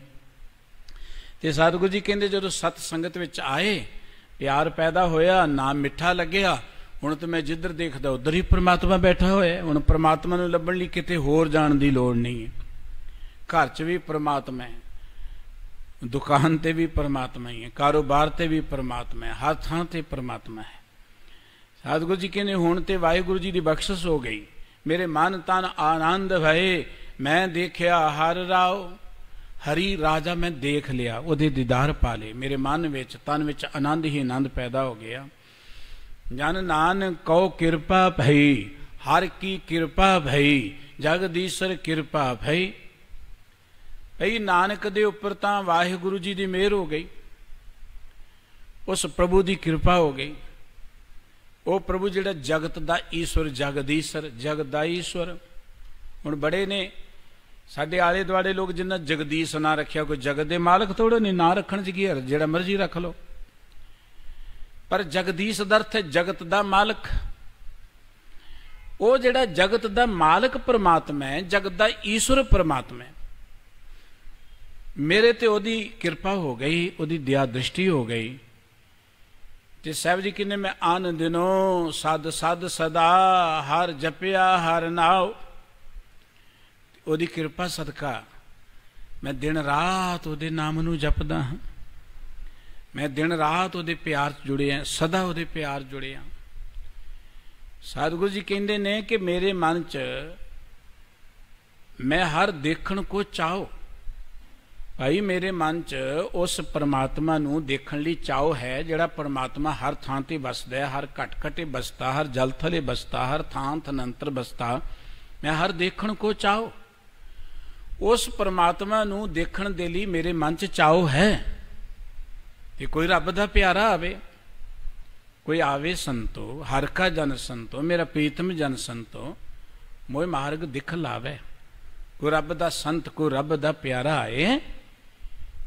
ਤੇ ਸਤਿਗੁਰੂ ਜੀ ਕਹਿੰਦੇ ਜਦੋਂ ਸਤ ਸੰਗਤ ਵਿੱਚ ਆਏ ਪਿਆਰ ਪੈਦਾ ਹੋਇਆ ਨਾਮ ਮਿੱਠਾ ਲੱਗਿਆ ਹੁਣ ਤੇ ਮੈਂ ਜਿੱਧਰ ਦੇਖਦਾ ਉਧਰ ਹੀ ਪ੍ਰਮਾਤਮਾ ਬੈਠਾ ਹੋਇਆ ਹੁਣ ਪ੍ਰਮਾਤਮਾ ਨੂੰ ਲੱਭਣ ਲਈ ਕਿਤੇ ਹੋਰ ਜਾਣ ਦੀ ਲੋੜ ਨਹੀਂ ਹੈ ਘਰ 'ਚ ਵੀ ਪ੍ਰਮਾਤਮਾ ਹੈ ਦੁਕਾਨ ਤੇ ਵੀ ਪਰਮਾਤਮਾ ਹੀ ਹੈ ਕਾਰੋਬਾਰ ਤੇ ਵੀ ਪਰਮਾਤਮਾ ਹੈ ਹਰ ਥਾਂ ਤੇ ਪਰਮਾਤਮਾ ਹੈ ਸਤਿਗੁਰੂ ਜੀ ਕਹਿੰਦੇ ਹੁਣ ਤੇ ਵਾਹਿਗੁਰੂ ਜੀ ਦੀ ਬਖਸ਼ਿਸ਼ ਹੋ ਗਈ ਮੇਰੇ ਮਨ ਤਨ ਆਨੰਦ ਭਏ ਮੈਂ ਦੇਖਿਆ ਹਰ ਰਾਉ ਹਰੀ ਰਾਜਾ ਮੈਂ ਦੇਖ ਲਿਆ ਉਹਦੇ ਦੀਦਾਰ ਪਾ ਲਏ ਮੇਰੇ ਮਨ ਵਿੱਚ ਤਨ ਵਿੱਚ ਆਨੰਦ ਹੀ ਆਨੰਦ ਪੈਦਾ ਹੋ ਗਿਆ ਜਨ ਨਾਨਕ ਕਉ ਕਿਰਪਾ ਭਈ ਹਰ ਕੀ ਕਿਰਪਾ ਭਈ ਜਗਦੀਸ਼ਰ ਕਿਰਪਾ ਭਈ ਭਈ ਨਾਨਕ ਦੇ ਉੱਪਰ ਤਾਂ ਵਾਹਿਗੁਰੂ ਜੀ ਦੀ ਮਿਹਰ ਹੋ ਗਈ ਉਸ ਪ੍ਰਭੂ ਦੀ ਕਿਰਪਾ ਹੋ ਗਈ ਉਹ ਪ੍ਰਭੂ ਜਿਹੜਾ ਜਗਤ ਦਾ ਈਸ਼ਵਰ ਜਗਦੀਸ਼ਰ ਜਗਦਾਈਸ਼ਵਰ ਹੁਣ ਬੜੇ ਨੇ ਸਾਡੇ ਆਲੇ ਦੁਆਲੇ ਲੋਕ ਜਿੰਨਾ ਜਗਦੀਸ਼ ਨਾ ਰੱਖਿਆ ਕੋਈ ਜਗਤ ਦੇ ਮਾਲਕ ਥੋੜੇ ਨੇ ਨਾ ਰੱਖਣ ਚ ਕੀ ਹਰ ਜਿਹੜਾ ਮਰਜ਼ੀ ਰੱਖ ਲੋ ਪਰ ਜਗਦੀਸ਼ ਦਾ ਅਰਥ ਹੈ ਜਗਤ ਦਾ ਮਾਲਕ ਉਹ ਜਿਹੜਾ ਜਗਤ ਦਾ ਮਾਲਕ ਪਰਮਾਤਮਾ ਹੈ ਜਗਤ ਦਾ ਈਸ਼ਵਰ ਪਰਮਾਤਮਾ ਹੈ ਮੇਰੇ ਤੇ ਉਹਦੀ ਕਿਰਪਾ ਹੋ ਗਈ ਉਹਦੀ ਦਇਆ ਦ੍ਰਿਸ਼ਟੀ ਹੋ ਗਈ ਤੇ ਸਾਹਿਬ ਜੀ ਕਿੰਨੇ ਮੈਂ ਆਨੰਦ ਦਿਨੋ ਸਦ ਸਦ ਸਦਾ ਹਰ ਜਪਿਆ ਹਰ ਨਾਉ ਉਹਦੀ ਕਿਰਪਾ ਸਦਕਾ ਮੈਂ ਦਿਨ ਰਾਤ ਉਹਦੇ ਨਾਮ ਨੂੰ ਜਪਦਾ ਹਾਂ ਮੈਂ ਦਿਨ ਰਾਤ ਉਹਦੇ ਪਿਆਰ 'ਚ ਜੁੜਿਆ ਸਦਾ ਉਹਦੇ ਪਿਆਰ ਜੁੜਿਆ ਸਤਿਗੁਰੂ ਜੀ ਕਹਿੰਦੇ ਨੇ ਕਿ ਮੇਰੇ ਮਨ 'ਚ ਮੈਂ ਹਰ ਦੇਖਣ ਕੋ ਚਾਹੋ ਭਾਈ ਮੇਰੇ ਮਨ 'ਚ ਉਸ ਪਰਮਾਤਮਾ ਨੂੰ ਦੇਖਣ ਲਈ ਚਾਹੋ ਹੈ ਜਿਹੜਾ ਪਰਮਾਤਮਾ ਹਰ ਥਾਂ ਤੇ ਵਸਦਾ ਹੈ ਹਰ ਘਟਕਟੇ ਵਸਦਾ ਹਰ ਜਲ ਥਲੇ ਵਸਦਾ ਹਰ ਥਾਂ ਥਨੰਤਰ ਵਸਦਾ ਮੈਂ ਹਰ ਦੇਖਣ ਕੋ ਚਾਹੋ ਉਸ ਪਰਮਾਤਮਾ ਨੂੰ ਦੇਖਣ ਦੇ ਲਈ ਮੇਰੇ ਮਨ 'ਚ ਚਾਹੋ ਹੈ ਕਿ ਕੋਈ ਰੱਬ ਦਾ ਪਿਆਰਾ ਆਵੇ ਕੋਈ ਆਵੇ ਸੰਤੋ ਹਰ ਕਾ ਜਨ ਸੰਤੋ ਮੇਰਾ ਪ੍ਰੀਤਮ ਜਨ ਸੰਤੋ ਮੋਇ ਮਾਰਗ ਦਿਖ ਲਾਵੇ ਕੋ ਰੱਬ ਦਾ ਸੰਤ ਕੋ ਰੱਬ ਦਾ ਪਿਆਰਾ ਆਏ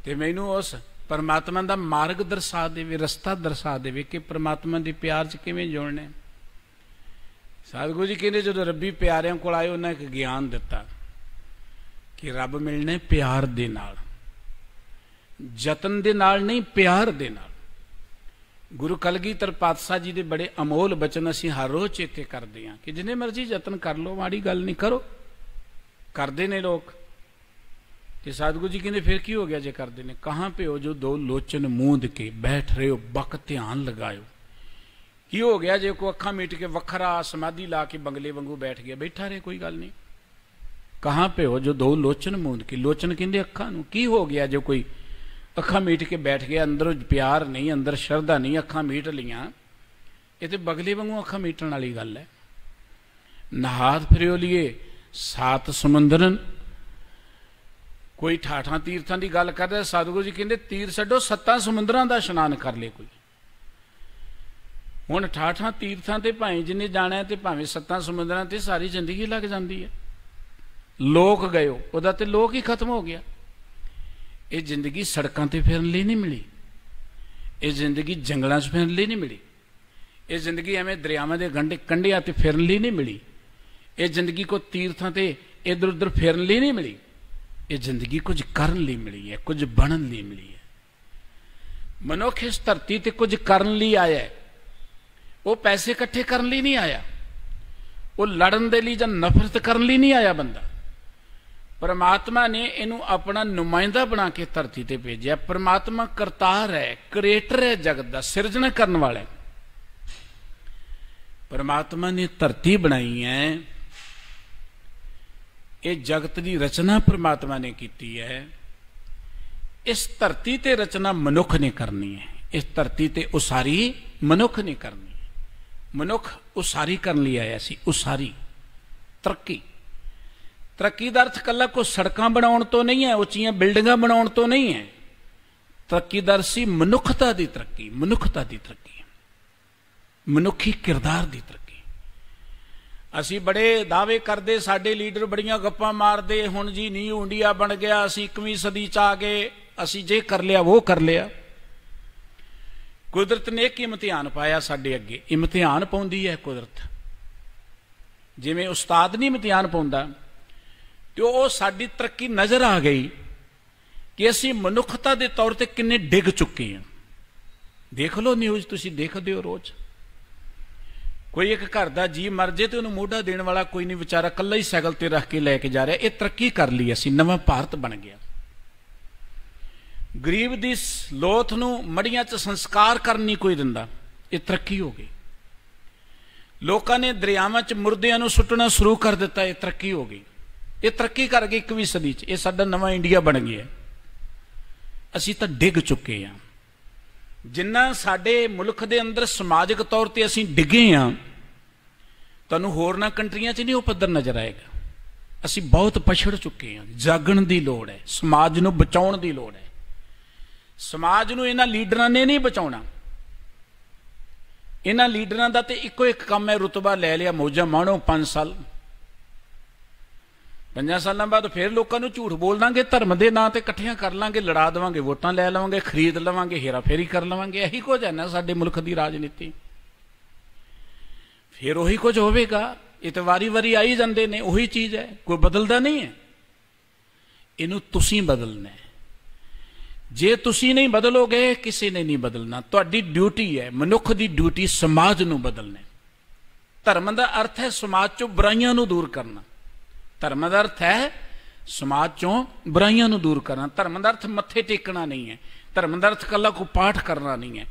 ਤੇ ਮੈਨੂੰ ਉਸ ਪਰਮਾਤਮਾ ਦਾ ਮਾਰਗ ਦਰਸਾ ਦੇਵੇ ਰਸਤਾ ਦਰਸਾ ਦੇਵੇ ਕਿ ਪਰਮਾਤਮਾ ਦੇ ਪਿਆਰ 'ਚ ਕਿਵੇਂ ਜੁੜਨੇ ਸਾਧਗੁਰੂ ਜੀ ਕਹਿੰਦੇ ਜਦੋਂ ਰੱਬੀ ਪਿਆਰਿਆਂ ਕੋਲ ਆਏ ਉਹਨਾਂ ਇੱਕ ਗਿਆਨ ਦਿੱਤਾ ਕਿ ਰੱਬ ਮਿਲਣਾ ਪਿਆਰ ਦੇ ਨਾਲ ਯਤਨ ਦੇ ਨਾਲ ਨਹੀਂ ਪਿਆਰ ਦੇ ਨਾਲ ਗੁਰੂ ਕਲਗੀਧਰ ਪਾਤਸ਼ਾਹ ਜੀ ਦੇ ਬੜੇ ਅਮੋਲ ਬਚਨ ਅਸੀਂ ਹਰ ਰੋਜ਼ ਚੇਤੇ ਕਰਦੇ ਹਾਂ ਕਿ ਜਿੰਨੇ ਮਰਜ਼ੀ ਯਤਨ ਕਰ ਲਓ ਮਾੜੀ ਗੱਲ ਨਹੀਂ ਕਰੋ ਕਰਦੇ ਨੇ ਲੋਕ ਤੇ ਸਾਧਗੁਰੂ ਜੀ ਕਹਿੰਦੇ ਫਿਰ ਕੀ ਹੋ ਗਿਆ ਜੇ ਕਰਦੇ ਨੇ ਕਹਾਂ ਪਿਓ ਜੋ ਦੋ ਲੋਚਨ ਮੂੰਦ ਕੇ ਬੈਠ ਰਹੇ ਹੋ ਬਕ ਧਿਆਨ ਲਗਾਇਓ ਕੀ ਹੋ ਗਿਆ ਜੇ ਕੋ ਅੱਖਾਂ ਮੀਟ ਕੇ ਵੱਖਰਾ ਸਮਾਧੀ ਲਾ ਕੇ ਬੰਗਲੇ ਵਾਂਗੂ ਬੈਠ ਗਿਆ ਬੈਠਾ ਰਹੇ ਕੋਈ ਗੱਲ ਨਹੀਂ ਕਹਾਂ ਪੇ ਹੋ ਜੋ ਦੋ ਲੋਚਨ ਮੂੰਦ ਕੀ ਲੋਚਨ ਕਹਿੰਦੇ ਅੱਖਾਂ ਨੂੰ ਕੀ ਹੋ ਗਿਆ ਜੋ ਕੋਈ ਅੱਖਾਂ ਮੀਟ ਕੇ ਬੈਠ ਗਿਆ ਅੰਦਰ ਪਿਆਰ ਨਹੀਂ ਅੰਦਰ ਸ਼ਰਧਾ ਨਹੀਂ ਅੱਖਾਂ ਮੀਟ ਲੀਆਂ ਇਹ ਤੇ ਬਗਲੇ ਵਾਂਗੂ ਅੱਖਾਂ ਮੀਟਣ ਵਾਲੀ ਗੱਲ ਹੈ ਨਹਾਤ ਫਿਰਿਓ ਲਈਏ ਸਾਤ ਸਮੁੰਦਰਨ ਕੋਈ ਠਾਠਾਂ ਤੀਰਥਾਂ ਦੀ ਗੱਲ ਕਰਦਾ ਸਤਿਗੁਰੂ ਜੀ ਕਹਿੰਦੇ ਤੀਰ ਛੱਡੋ ਸੱਤਾਂ ਸਮੁੰਦਰਾਂ ਦਾ ਇਸ਼ਨਾਨ ਕਰ ਲੈ ਕੋਈ ਹੁਣ ਠਾਠਾਂ ਤੀਰਥਾਂ ਤੇ ਭਾਵੇਂ ਜਿੰਨੇ ਜਾਣਾ ਤੇ ਭਾਵੇਂ ਸੱਤਾਂ ਸਮੁੰਦਰਾਂ ਤੇ ਸਾਰੀ ਜ਼ਿੰਦਗੀ ਲੱਗ ਜਾਂਦੀ ਹੈ ਲੋਕ ਗਏ ਉਹਦਾ ਤੇ ਲੋਕ ਹੀ ਖਤਮ ਹੋ ਗਿਆ ਇਹ ਜ਼ਿੰਦਗੀ ਸੜਕਾਂ ਤੇ ਫਿਰਨ ਲਈ ਨਹੀਂ ਮਿਲੀ ਇਹ ਜ਼ਿੰਦਗੀ ਜੰਗਲਾਂ 'ਚ ਫਿਰਨ ਲਈ ਨਹੀਂ ਮਿਲੀ ਇਹ ਜ਼ਿੰਦਗੀ ਐਵੇਂ ਦਰਿਆਵਾਂ ਦੇ ਗੰਢੇ ਕੰਢਿਆਂ ਤੇ ਫਿਰਨ ਲਈ ਨਹੀਂ ਮਿਲੀ ਇਹ ਜ਼ਿੰਦਗੀ ਕੋ ਤੀਰਥਾਂ ਤੇ ਇਧਰ ਉਧਰ ਫਿਰਨ ਲਈ ਨਹੀਂ ਮਿਲੀ ਇਹ ਜ਼ਿੰਦਗੀ ਕੁਝ ਕਰਨ ਲਈ ਮਿਲੀ ਹੈ ਕੁਝ ਬਣਨ ਲਈ ਮਿਲੀ ਹੈ ਮਨੁੱਖ ਇਸ ਧਰਤੀ ਤੇ ਕੁਝ ਕਰਨ ਲਈ ਆਇਆ ਹੈ ਉਹ ਪੈਸੇ ਇਕੱਠੇ ਕਰਨ ਲਈ ਨਹੀਂ ਆਇਆ ਉਹ ਲੜਨ ਦੇ ਲਈ ਜਾਂ ਨਫ਼ਰਤ ਕਰਨ ਲਈ ਨਹੀਂ ਆਇਆ ਬੰਦਾ ਪਰਮਾਤਮਾ ਨੇ ਇਹਨੂੰ ਆਪਣਾ ਨੁਮਾਇੰਦਾ ਬਣਾ ਕੇ ਧਰਤੀ ਤੇ ਭੇਜਿਆ ਪਰਮਾਤਮਾ ਕਰਤਾਰ ਹੈ ਕ੍ਰੀਏਟਰ ਹੈ ਜਗਤ ਦਾ ਸਿਰਜਣਾ ਕਰਨ ਵਾਲਾ ਪਰਮਾਤਮਾ ਨੇ ਧਰਤੀ ਬਣਾਈ ਹੈ ਇਹ ਜਗਤ ਦੀ ਰਚਨਾ ਪਰਮਾਤਮਾ ਨੇ ਕੀਤੀ ਹੈ ਇਸ ਧਰਤੀ ਤੇ ਰਚਨਾ ਮਨੁੱਖ ਨੇ ਕਰਨੀ ਹੈ ਇਸ ਧਰਤੀ ਤੇ ਉਸਾਰੀ ਮਨੁੱਖ ਨੇ ਕਰਨੀ ਹੈ ਮਨੁੱਖ ਉਸਾਰੀ ਕਰਨ ਲਈ ਆਇਆ ਸੀ ਉਸਾਰੀ ਤਰੱਕੀ ਤਰੱਕੀ ਦਾ ਅਰਥ ਕੱਲਾ ਕੋ ਸੜਕਾਂ ਬਣਾਉਣ ਤੋਂ ਨਹੀਂ ਹੈ ਉੱਚੀਆਂ ਬਿਲਡਿੰਗਾਂ ਬਣਾਉਣ ਤੋਂ ਨਹੀਂ ਹੈ ਤਰੱਕੀ ਦਾ ਸੀ ਮਨੁੱਖਤਾ ਦੀ ਤਰੱਕੀ ਮਨੁੱਖਤਾ ਦੀ ਤਰੱਕੀ ਮਨੁੱਖੀ ਕਿਰਦਾਰ ਦੀ ਤਰੱਕੀ ਅਸੀਂ ਬੜੇ ਦਾਅਵੇ ਕਰਦੇ ਸਾਡੇ ਲੀਡਰ ਬੜੀਆਂ ਗੱਪਾਂ ਮਾਰਦੇ ਹੁਣ ਜੀ ਨਿਊ ਇੰਡੀਆ ਬਣ ਗਿਆ ਅਸੀਂ 21ਵੀਂ ਸਦੀ ਚ ਆ ਗਏ ਅਸੀਂ ਜੇ ਕਰ ਲਿਆ ਉਹ ਕਰ ਲਿਆ ਕੁਦਰਤ ਨੇ ਇੱਕ ਇਮਤਿਹਾਨ ਪਾਇਆ ਸਾਡੇ ਅੱਗੇ ਇਮਤਿਹਾਨ ਪਾਉਂਦੀ ਹੈ ਕੁਦਰਤ ਜਿਵੇਂ ਉਸਤਾਦ ਨਹੀਂ ਇਮਤਿਹਾਨ ਪਾਉਂਦਾ ਤੇ ਉਹ ਸਾਡੀ ਤਰੱਕੀ ਨਜ਼ਰ ਆ ਗਈ ਕਿ ਅਸੀਂ ਮਨੁੱਖਤਾ ਦੇ ਤੌਰ ਤੇ ਕਿੰਨੇ ਡਿੱਗ ਚੁੱਕੇ ਹਾਂ ਦੇਖ ਲਓ ਨਿਊਜ਼ ਤੁਸੀਂ ਦੇਖਦੇ ਹੋ ਰੋਜ਼ ਕੋਈ ਇੱਕ ਘਰ ਦਾ ਜੀ ਮਰ ਜੇ ਤੇ ਉਹਨੂੰ ਮੋਢਾ ਦੇਣ ਵਾਲਾ ਕੋਈ ਨਹੀਂ ਵਿਚਾਰਾ ਕੱਲਾ ਹੀ ਸਾਈਕਲ ਤੇ ਰੱਖ ਕੇ ਲੈ ਕੇ ਜਾ ਰਿਹਾ ਇਹ ਤਰੱਕੀ ਕਰ ਲਈ ਅਸੀਂ ਨਵਾਂ ਭਾਰਤ ਬਣ ਗਿਆ ਗਰੀਬ ਦੀ ਲੋਥ ਨੂੰ ਮੜੀਆਂ 'ਚ ਸੰਸਕਾਰ ਕਰਨ ਨਹੀਂ ਕੋਈ ਦਿੰਦਾ ਇਹ ਤਰੱਕੀ ਹੋ ਗਈ ਲੋਕਾਂ ਨੇ ਦਰਿਆਵਾਂ 'ਚ ਮੁਰਦਿਆਂ ਨੂੰ ਸੁੱਟਣਾ ਸ਼ੁਰੂ ਕਰ ਦਿੱਤਾ ਇਹ ਤਰੱਕੀ ਹੋ ਗਈ ਇਹ ਤਰੱਕੀ ਕਰ ਗਈ 21ਵੀਂ ਸਦੀ 'ਚ ਇਹ ਸਾਡਾ ਨਵਾਂ ਇੰਡੀਆ ਬਣ ਗਿਆ ਅਸੀਂ ਤਾਂ ਡਿੱਗ ਚੁੱਕੇ ਆ ਜਿੰਨਾ ਸਾਡੇ ਮੁਲਕ ਦੇ ਅੰਦਰ ਸਮਾਜਿਕ ਤੌਰ ਤੇ ਅਸੀਂ ਡਿੱਗੇ ਆ ਤੁਹਾਨੂੰ ਹੋਰ ਨਾ ਕੰਟਰੀਆਂ 'ਚ ਨਹੀਂ ਉਹ ਪੱਧਰ ਨਜ਼ਰ ਆਏਗਾ ਅਸੀਂ ਬਹੁਤ ਪਛੜ ਚੁੱਕੇ ਆ ਜਾਗਣ ਦੀ ਲੋੜ ਹੈ ਸਮਾਜ ਨੂੰ ਬਚਾਉਣ ਦੀ ਲੋੜ ਹੈ ਸਮਾਜ ਨੂੰ ਇਹਨਾਂ ਲੀਡਰਾਂ ਨੇ ਨਹੀਂ ਬਚਾਉਣਾ ਇਹਨਾਂ ਲੀਡਰਾਂ ਦਾ ਤੇ ਇੱਕੋ ਇੱਕ ਕੰਮ ਹੈ ਰਤਬਾ ਲੈ ਲਿਆ ਮੌਜਾ ਮਾਣੋ 5 ਸਾਲ ਪੰਜਾਂ ਸਾਲਾਂ ਬਾਅਦ ਫੇਰ ਲੋਕਾਂ ਨੂੰ ਝੂਠ ਬੋਲ ਦਾਂਗੇ ਧਰਮ ਦੇ ਨਾਂ ਤੇ ਇਕੱਠੀਆਂ ਕਰ ਲਾਂਗੇ ਲੜਾ ਦਵਾਂਗੇ ਵੋਟਾਂ ਲੈ ਲਵਾਂਗੇ ਖਰੀਦ ਲਵਾਂਗੇ ਫੇਰੀ ਕਰ ਲਵਾਂਗੇ ਇਹੀ ਕੁਝ ਹੈ ਨਾ ਸਾਡੇ ਮੁਲਕ ਦੀ ਰਾਜਨੀਤੀ ਫੇਰ ਉਹੀ ਕੁਝ ਹੋਵੇਗਾ ਇਹ ਤਾਂ ਵਾਰੀ-ਵਾਰੀ ਆਈ ਜਾਂਦੇ ਨੇ ਉਹੀ ਚੀਜ਼ ਹੈ ਕੋਈ ਬਦਲਦਾ ਨਹੀਂ ਹੈ ਇਹਨੂੰ ਤੁਸੀਂ ਬਦਲਣਾ ਜੇ ਤੁਸੀਂ ਨਹੀਂ ਬਦਲੋਗੇ ਕਿਸੇ ਨੇ ਨਹੀਂ ਬਦਲਣਾ ਤੁਹਾਡੀ ਡਿਊਟੀ ਹੈ ਮਨੁੱਖ ਦੀ ਡਿਊਟੀ ਸਮਾਜ ਨੂੰ ਬਦਲਣਾ ਧਰਮ ਦਾ ਅਰਥ ਹੈ ਸਮਾਜ ਚੋਂ ਬੁਰਾਈਆਂ ਨੂੰ ਦੂਰ ਕਰਨਾ ਧਰਮ ਦਾ ਅਰਥ ਹੈ ਸਮਾਜ ਚੋਂ ਬੁਰਾਈਆਂ ਨੂੰ ਦੂਰ ਕਰਨਾ ਧਰਮ ਦਾ ਅਰਥ ਮੱਥੇ ਟੇਕਣਾ ਨਹੀਂ ਹੈ ਧਰਮ ਦਾ ਅਰਥ ਕੱਲਾ ਕੋ ਪਾਠ ਕਰਨਾ ਨਹੀਂ ਹੈ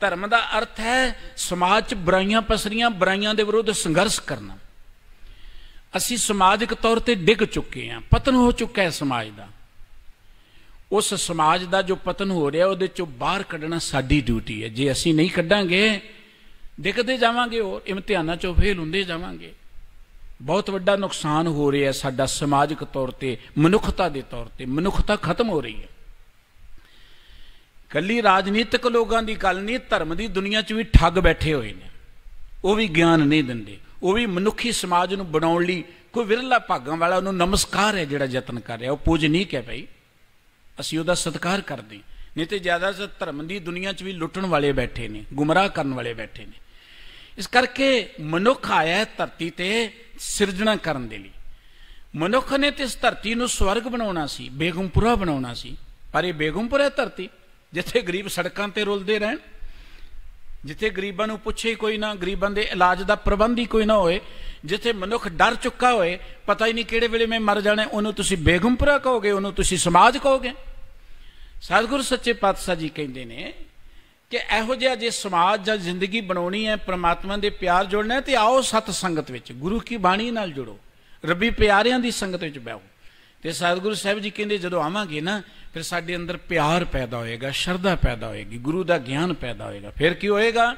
ਧਰਮ ਦਾ ਅਰਥ ਹੈ ਸਮਾਜ 'ਚ ਬੁਰਾਈਆਂ ਪਸਰੀਆਂ ਬੁਰਾਈਆਂ ਦੇ ਵਿਰੁੱਧ ਸੰਘਰਸ਼ ਕਰਨਾ ਅਸੀਂ ਸਮਾਜਿਕ ਤੌਰ ਤੇ ਡਿੱਗ ਚੁੱਕੇ ਹਾਂ ਪਤਨ ਹੋ ਚੁੱਕਾ ਹੈ ਸਮਾਜ ਦਾ ਉਸ ਸਮਾਜ ਦਾ ਜੋ ਪਤਨ ਹੋ ਰਿਹਾ ਉਹਦੇ ਚੋਂ ਬਾਹਰ ਕੱਢਣਾ ਸਾਡੀ ਡਿਊਟੀ ਹੈ ਜੇ ਅਸੀਂ ਨਹੀਂ ਕੱਢਾਂਗੇ ਡਿੱਗਦੇ ਜਾਵਾਂਗੇ ਹੋਰ ਇਮਤਿਹਾਨਾਂ ਚੋਂ ਫੇਲ ਹੁੰਦੇ ਜਾਵਾਂਗੇ ਬਹੁਤ ਵੱਡਾ ਨੁਕਸਾਨ ਹੋ ਰਿਹਾ ਸਾਡਾ ਸਮਾਜਿਕ ਤੌਰ ਤੇ ਮਨੁੱਖਤਾ ਦੇ ਤੌਰ ਤੇ ਮਨੁੱਖਤਾ ਖਤਮ ਹੋ ਰਹੀ ਹੈ ਕੱਲੀ ਰਾਜਨੀਤਿਕ ਲੋਕਾਂ ਦੀ ਗੱਲ ਨਹੀਂ ਧਰਮ ਦੀ ਦੁਨੀਆ 'ਚ ਵੀ ਠੱਗ ਬੈਠੇ ਹੋਏ ਨੇ ਉਹ ਵੀ ਗਿਆਨ ਨਹੀਂ ਦਿੰਦੇ ਉਹ ਵੀ ਮਨੁੱਖੀ ਸਮਾਜ ਨੂੰ ਬਣਾਉਣ ਲਈ ਕੋਈ ਵਿਰਲਾ ਭਾਗਾਂ ਵਾਲਾ ਉਹਨੂੰ ਨਮਸਕਾਰ ਹੈ ਜਿਹੜਾ ਯਤਨ ਕਰ ਰਿਹਾ ਉਹ ਪੂਜਨੀਕ ਹੈ ਭਾਈ ਅਸੀਂ ਉਹਦਾ ਸਤਿਕਾਰ ਕਰਦੇ ਨਹੀਂ ਤੇ ਜ਼ਿਆਦਾ ਸਤ ਧਰਮ ਦੀ ਦੁਨੀਆ 'ਚ ਵੀ ਲੁੱਟਣ ਵਾਲੇ ਬੈਠੇ ਨੇ ਗੁੰਮਰਾਹ ਕਰਨ ਵਾਲੇ ਬੈਠੇ ਨੇ ਇਸ ਕਰਕੇ ਮਨੁੱਖ ਆਇਆ ਧਰਤੀ ਤੇ ਸਿਰਜਣਾ ਕਰਨ ਦੇ ਲਈ ਮਨੁੱਖ ਨੇ ਤੇ ਇਸ ਧਰਤੀ ਨੂੰ ਸਵਰਗ ਬਣਾਉਣਾ ਸੀ ਬੇਗਮਪੁਰਾ ਬਣਾਉਣਾ ਸੀ ਪਰ ਇਹ ਬੇਗਮਪੁਰਾ ਧਰਤੀ ਜਿੱਥੇ ਗਰੀਬ ਸੜਕਾਂ ਤੇ ਰੁਲਦੇ ਰਹਿਣ ਜਿੱਥੇ ਗਰੀਬਾਂ ਨੂੰ ਪੁੱਛੇ ਕੋਈ ਨਾ ਗਰੀਬਾਂ ਦੇ ਇਲਾਜ ਦਾ ਪ੍ਰਬੰਧ ਹੀ ਕੋਈ ਨਾ ਹੋਏ ਜਿੱਥੇ ਮਨੁੱਖ ਡਰ ਚੁੱਕਾ ਹੋਏ ਪਤਾ ਹੀ ਨਹੀਂ ਕਿਹੜੇ ਵੇਲੇ ਮੈਂ ਮਰ ਜਾਣਾ ਉਹਨੂੰ ਤੁਸੀਂ ਬੇਗਮਪੁਰਾ ਕਹੋਗੇ ਉਹਨੂੰ ਤੁਸੀਂ ਸਮਾਜ ਕਹੋਗੇ ਸਤਿਗੁਰ ਸੱਚੇ ਪਾਤਸ਼ਾਹ ਜੀ ਕਹਿੰਦੇ ਨੇ ਕਿ ਇਹੋ ਜਿਹਾ ਜੇ ਸਮਾਜ ਜਾਂ ਜ਼ਿੰਦਗੀ ਬਣਾਉਣੀ ਹੈ ਪ੍ਰਮਾਤਮਾ ਦੇ ਪਿਆਰ ਜੋੜਨਾ ਹੈ ਤੇ ਆਓ ਸਤ ਸੰਗਤ ਵਿੱਚ ਗੁਰੂ ਕੀ ਬਾਣੀ ਨਾਲ ਜੁੜੋ ਰੱਬੀ ਪਿਆਰਿਆਂ ਦੀ ਸੰਗਤ ਵਿੱਚ ਬੈਠੋ ਤੇ ਸਤਿਗੁਰੂ ਸਾਹਿਬ ਜੀ ਕਹਿੰਦੇ ਜਦੋਂ ਆਵਾਂਗੇ ਨਾ ਫਿਰ ਸਾਡੇ ਅੰਦਰ ਪਿਆਰ ਪੈਦਾ ਹੋਏਗਾ ਸ਼ਰਧਾ ਪੈਦਾ ਹੋਏਗੀ ਗੁਰੂ ਦਾ ਗਿਆਨ ਪੈਦਾ ਹੋਏਗਾ ਫਿਰ ਕੀ ਹੋਏਗਾ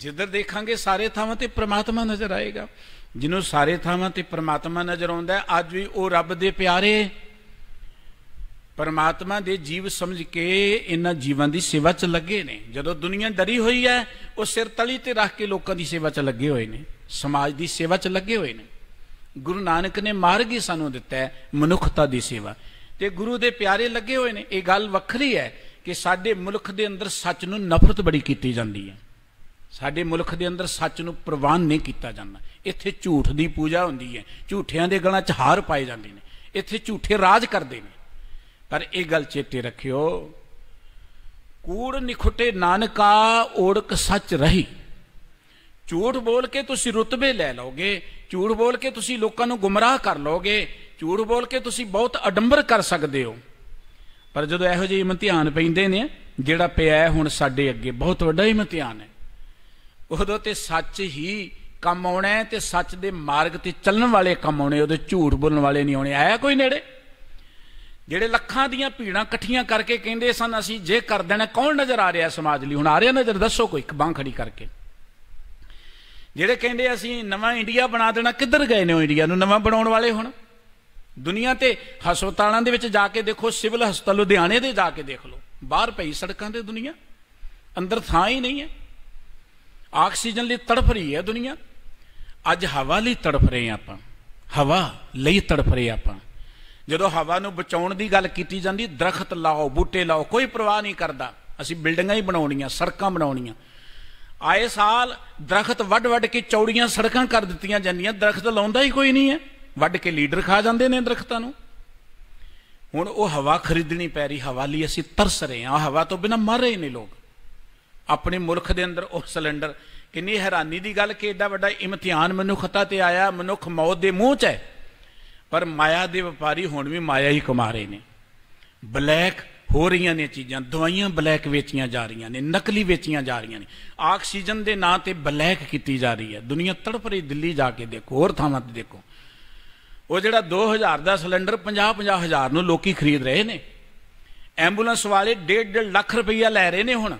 ਜਿੱਧਰ ਦੇਖਾਂਗੇ ਸਾਰੇ ਥਾਵਾਂ ਤੇ ਪ੍ਰਮਾਤਮਾ ਨਜ਼ਰ ਆਏਗਾ ਜਿਹਨੂੰ ਸਾਰੇ ਥਾਵਾਂ ਤੇ ਪ੍ਰਮਾਤਮਾ ਨਜ਼ਰ ਆਉਂਦਾ ਅੱਜ ਵੀ ਉਹ ਰੱਬ ਦੇ ਪਿਆਰੇ ਪਰਮਾਤਮਾ ਦੇ ਜੀਵ ਸਮਝ ਕੇ ਇਹਨਾਂ ਜੀਵਾਂ ਦੀ ਸੇਵਾ 'ਚ ਲੱਗੇ ਨੇ ਜਦੋਂ ਦੁਨੀਆ ਡਰੀ ਹੋਈ ਹੈ ਉਹ ਸਿਰ ਤਲੀ ਤੇ ਰੱਖ ਕੇ ਲੋਕਾਂ ਦੀ ਸੇਵਾ 'ਚ ਲੱਗੇ ਹੋਏ ਨੇ ਸਮਾਜ ਦੀ ਸੇਵਾ 'ਚ ਲੱਗੇ ਹੋਏ ਨੇ ਗੁਰੂ ਨਾਨਕ ਨੇ ਮਾਰਗ ਹੀ ਸਾਨੂੰ ਦਿੱਤਾ ਹੈ ਮਨੁੱਖਤਾ ਦੀ ਸੇਵਾ ਤੇ ਗੁਰੂ ਦੇ ਪਿਆਰੇ ਲੱਗੇ ਹੋਏ ਨੇ ਇਹ ਗੱਲ ਵੱਖਰੀ ਹੈ ਕਿ ਸਾਡੇ ਮੁਲਕ ਦੇ ਅੰਦਰ ਸੱਚ ਨੂੰ ਨਫ਼ਰਤ ਬੜੀ ਕੀਤੀ ਜਾਂਦੀ ਹੈ ਸਾਡੇ ਮੁਲਕ ਦੇ ਅੰਦਰ ਸੱਚ ਨੂੰ ਪ੍ਰਵਾਨ ਨਹੀਂ ਕੀਤਾ ਜਾਂਦਾ ਇੱਥੇ ਝੂਠ ਦੀ ਪੂਜਾ ਹੁੰਦੀ ਹੈ ਝੂਠਿਆਂ ਦੇ ਗਲਾਂ 'ਚ ਹਾਰ ਪਾਏ ਜਾਂਦੇ ਨੇ ਇੱਥੇ ਝੂਠੇ ਰਾਜ ਕਰਦੇ ਨੇ ਪਰ ਇਹ ਗੱਲ ਚੇਤੇ ਰੱਖਿਓ ਕੂੜ ਨਿਖੁਟੇ ਨਾਨਕਾ ਓੜਕ ਸੱਚ ਰਹੀ ਝੂਠ ਬੋਲ ਕੇ ਤੁਸੀਂ ਰੁਤਬੇ ਲੈ ਲਓਗੇ ਝੂਠ ਬੋਲ ਕੇ ਤੁਸੀਂ ਲੋਕਾਂ ਨੂੰ ਗੁੰਮਰਾਹ ਕਰ ਲਓਗੇ ਝੂਠ ਬੋਲ ਕੇ ਤੁਸੀਂ ਬਹੁਤ ਅਡੰਬਰ ਕਰ ਸਕਦੇ ਹੋ ਪਰ ਜਦੋਂ ਇਹੋ ਜਿਹੇ ਇਮਤਿਹਾਨ ਪੈਂਦੇ ਨੇ ਜਿਹੜਾ ਪਿਆ ਹੁਣ ਸਾਡੇ ਅੱਗੇ ਬਹੁਤ ਵੱਡਾ ਇਮਤਿਹਾਨ ਹੈ ਉਦੋਂ ਤੇ ਸੱਚ ਹੀ ਕੰਮ ਆਉਣਾ ਤੇ ਸੱਚ ਦੇ ਮਾਰਗ ਤੇ ਚੱਲਣ ਵਾਲੇ ਕੰਮ ਆਉਣੇ ਉਹਦੇ ਝੂਠ ਬੋਲਣ ਵਾਲੇ ਨਹੀਂ ਆਉਣੇ ਆਇਆ ਕੋਈ ਨੇੜੇ ਜਿਹੜੇ ਲੱਖਾਂ ਦੀਆਂ ਭੀੜਾਂ ਇਕੱਠੀਆਂ ਕਰਕੇ ਕਹਿੰਦੇ ਸਨ ਅਸੀਂ ਜੇ ਕਰ ਦੇਣਾ ਕੌਣ ਨਜ਼ਰ ਆ ਰਿਹਾ ਸਮਾਜ ਲਈ ਹੁਣ ਆ ਰਿਹਾ ਨਜ਼ਰ ਦੱਸੋ ਕੋਈ ਇੱਕ ਬਾਹ ਖੜੀ ਕਰਕੇ ਜਿਹੜੇ ਕਹਿੰਦੇ ਅਸੀਂ ਨਵਾਂ ਇੰਡੀਆ ਬਣਾ ਦੇਣਾ ਕਿੱਧਰ ਗਏ ਨੇ ਉਹ ਇੰਡੀਆ ਨੂੰ ਨਵਾਂ ਬਣਾਉਣ ਵਾਲੇ ਹੁਣ ਦੁਨੀਆ ਤੇ ਹਸਪਤਾਲਾਂ ਦੇ ਵਿੱਚ ਜਾ ਕੇ ਦੇਖੋ ਸਿਵਲ ਹਸਪਤਾਲ ਲੁਧਿਆਣੇ ਦੇ ਜਾ ਕੇ ਦੇਖ ਲਓ ਬਾਹਰ ਪਈ ਸੜਕਾਂ ਤੇ ਦੁਨੀਆ ਅੰਦਰ ਥਾਂ ਹੀ ਨਹੀਂ ਹੈ ਆਕਸੀਜਨ ਲਈ ਤੜਫ ਰਹੀ ਹੈ ਦੁਨੀਆ ਅੱਜ ਹਵਾ ਲਈ ਤੜਫ ਰਹੇ ਆਪਾਂ ਹਵਾ ਲਈ ਤੜਫ ਰਹੇ ਆਪਾਂ ਜਦੋਂ ਹਵਾ ਨੂੰ ਬਚਾਉਣ ਦੀ ਗੱਲ ਕੀਤੀ ਜਾਂਦੀ ਦਰਖਤ ਲਾਓ ਬੂਟੇ ਲਾਓ ਕੋਈ ਪਰਵਾਹ ਨਹੀਂ ਕਰਦਾ ਅਸੀਂ ਬਿਲਡਿੰਗਾਂ ਹੀ ਬਣਾਉਣੀਆਂ ਸੜਕਾਂ ਬਣਾਉਣੀਆਂ ਆਏ ਸਾਲ ਦਰਖਤ ਵੱਡ ਵੱਡ ਕੇ ਚੌੜੀਆਂ ਸੜਕਾਂ ਕਰ ਦਿੱਤੀਆਂ ਜਾਂਦੀਆਂ ਦਰਖਤ ਲਾਉਂਦਾ ਹੀ ਕੋਈ ਨਹੀਂ ਹੈ ਵੱਢ ਕੇ ਲੀਡਰ ਖਾ ਜਾਂਦੇ ਨੇ ਦਰਖਤਾਂ ਨੂੰ ਹੁਣ ਉਹ ਹਵਾ ਖਰੀਦਣੀ ਪੈ ਰਹੀ ਹਵਾ ਲਈ ਅਸੀਂ ਤਰਸ ਰਹੇ ਹਾਂ ਹਵਾ ਤੋਂ ਬਿਨਾ ਮਰ ਰਹੇ ਨੇ ਲੋਕ ਆਪਣੇ ਮੁਲਕ ਦੇ ਅੰਦਰ ਉਹ ਸਿਲੰਡਰ ਕਿੰਨੀ ਹੈਰਾਨੀ ਦੀ ਗੱਲ ਕਿ ਐਡਾ ਵੱਡਾ ਇਮਤਿਹਾਨ ਮਨੁੱਖਤਾ ਤੇ ਆਇਆ ਮਨੁੱਖ ਮੌਤ ਦੇ ਮੂੰਹ 'ਚ ਹੈ ਪਰ ਮਾਇਆ ਦੇ ਵਪਾਰੀ ਹੁਣ ਵੀ ਮਾਇਆ ਹੀ ਕਮਾ ਰਹੇ ਨੇ ਬਲੈਕ ਹੋ ਰਹੀਆਂ ਨੇ ਚੀਜ਼ਾਂ ਦਵਾਈਆਂ ਬਲੈਕ ਵੇਚੀਆਂ ਜਾ ਰਹੀਆਂ ਨੇ ਨਕਲੀ ਵੇਚੀਆਂ ਜਾ ਰਹੀਆਂ ਨੇ ਆਕਸੀਜਨ ਦੇ ਨਾਂ ਤੇ ਬਲੈਕ ਕੀਤੀ ਜਾ ਰਹੀ ਹੈ ਦੁਨੀਆ ਤੜਪ ਰਹੀ ਦਿੱਲੀ ਜਾ ਕੇ ਦੇਖੋ ਹੋਰ ਥਾਵਾਂ ਤੇ ਦੇਖੋ ਉਹ ਜਿਹੜਾ 2000 ਦਾ ਸਿਲੰਡਰ 50 50000 ਨੂੰ ਲੋਕੀ ਖਰੀਦ ਰਹੇ ਨੇ ਐਂਬੂਲੈਂਸ ਵਾਲੇ 1.5 ਲੱਖ ਰੁਪਈਆ ਲੈ ਰਹੇ ਨੇ ਹੁਣ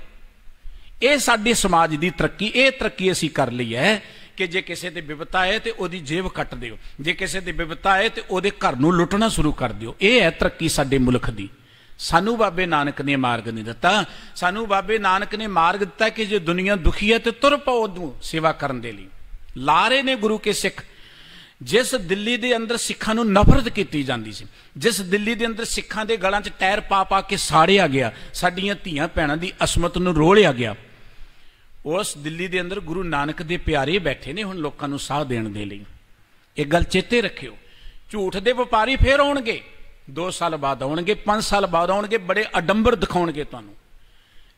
ਇਹ ਸਾਡੇ ਸਮਾਜ ਦੀ ਤਰੱਕੀ ਇਹ ਤਰੱਕੀ ਅਸੀਂ ਕਰ ਲਈ ਹੈ ਕਿ ਜੇ ਕਿਸੇ ਤੇ ਵਿਪਤਾ ਹੈ ਤੇ ਉਹਦੀ ਜੇਬ ਕੱਟ ਦਿਓ ਜੇ ਕਿਸੇ ਤੇ ਵਿਪਤਾ ਹੈ ਤੇ ਉਹਦੇ ਘਰ ਨੂੰ ਲੁੱਟਣਾ ਸ਼ੁਰੂ ਕਰ ਦਿਓ ਇਹ ਹੈ ਤਰੱਕੀ ਸਾਡੇ ਮੁਲਕ ਦੀ ਸਾਨੂੰ ਬਾਬੇ ਨਾਨਕ ਨੇ ਮਾਰਗ ਨਹੀਂ ਦਿੱਤਾ ਸਾਨੂੰ ਬਾਬੇ ਨਾਨਕ ਨੇ ਮਾਰਗ ਦਿੱਤਾ ਕਿ ਜੇ ਦੁਨੀਆ ਦੁਖੀ ਹੈ ਤੇ ਤੁਰ ਪਾਓ ਨੂੰ ਸੇਵਾ ਕਰਨ ਦੇ ਲਈ ਲਾਰੇ ਨੇ ਗੁਰੂ ਕੇ ਸਿੱਖ ਜਿਸ ਦਿੱਲੀ ਦੇ ਅੰਦਰ ਸਿੱਖਾਂ ਨੂੰ ਨਫ਼ਰਤ ਕੀਤੀ ਜਾਂਦੀ ਸੀ ਜਿਸ ਦਿੱਲੀ ਦੇ ਅੰਦਰ ਸਿੱਖਾਂ ਦੇ ਗਲਾਂ 'ਚ ਟਾਇਰ ਪਾ ਪਾ ਕੇ ਸਾੜਿਆ ਗਿਆ ਸਾਡੀਆਂ ਧੀਆਂ ਭੈਣਾਂ ਦੀ ਅਸਮਤ ਨੂੰ ਰੋਲਿਆ ਗਿਆ ਉਸ ਦਿੱਲੀ ਦੇ ਅੰਦਰ ਗੁਰੂ ਨਾਨਕ ਦੇ ਪਿਆਰੇ ਬੈਠੇ ਨੇ ਹੁਣ ਲੋਕਾਂ ਨੂੰ ਸਾਹ ਦੇਣ ਦੇ ਲਈ ਇਹ ਗੱਲ ਚੇਤੇ ਰੱਖਿਓ ਝੂਠ ਦੇ ਵਪਾਰੀ ਫੇਰ ਆਉਣਗੇ 2 ਸਾਲ ਬਾਅਦ ਆਉਣਗੇ 5 ਸਾਲ ਬਾਅਦ ਆਉਣਗੇ ਬੜੇ ਅਡੰਬਰ ਦਿਖਾਉਣਗੇ ਤੁਹਾਨੂੰ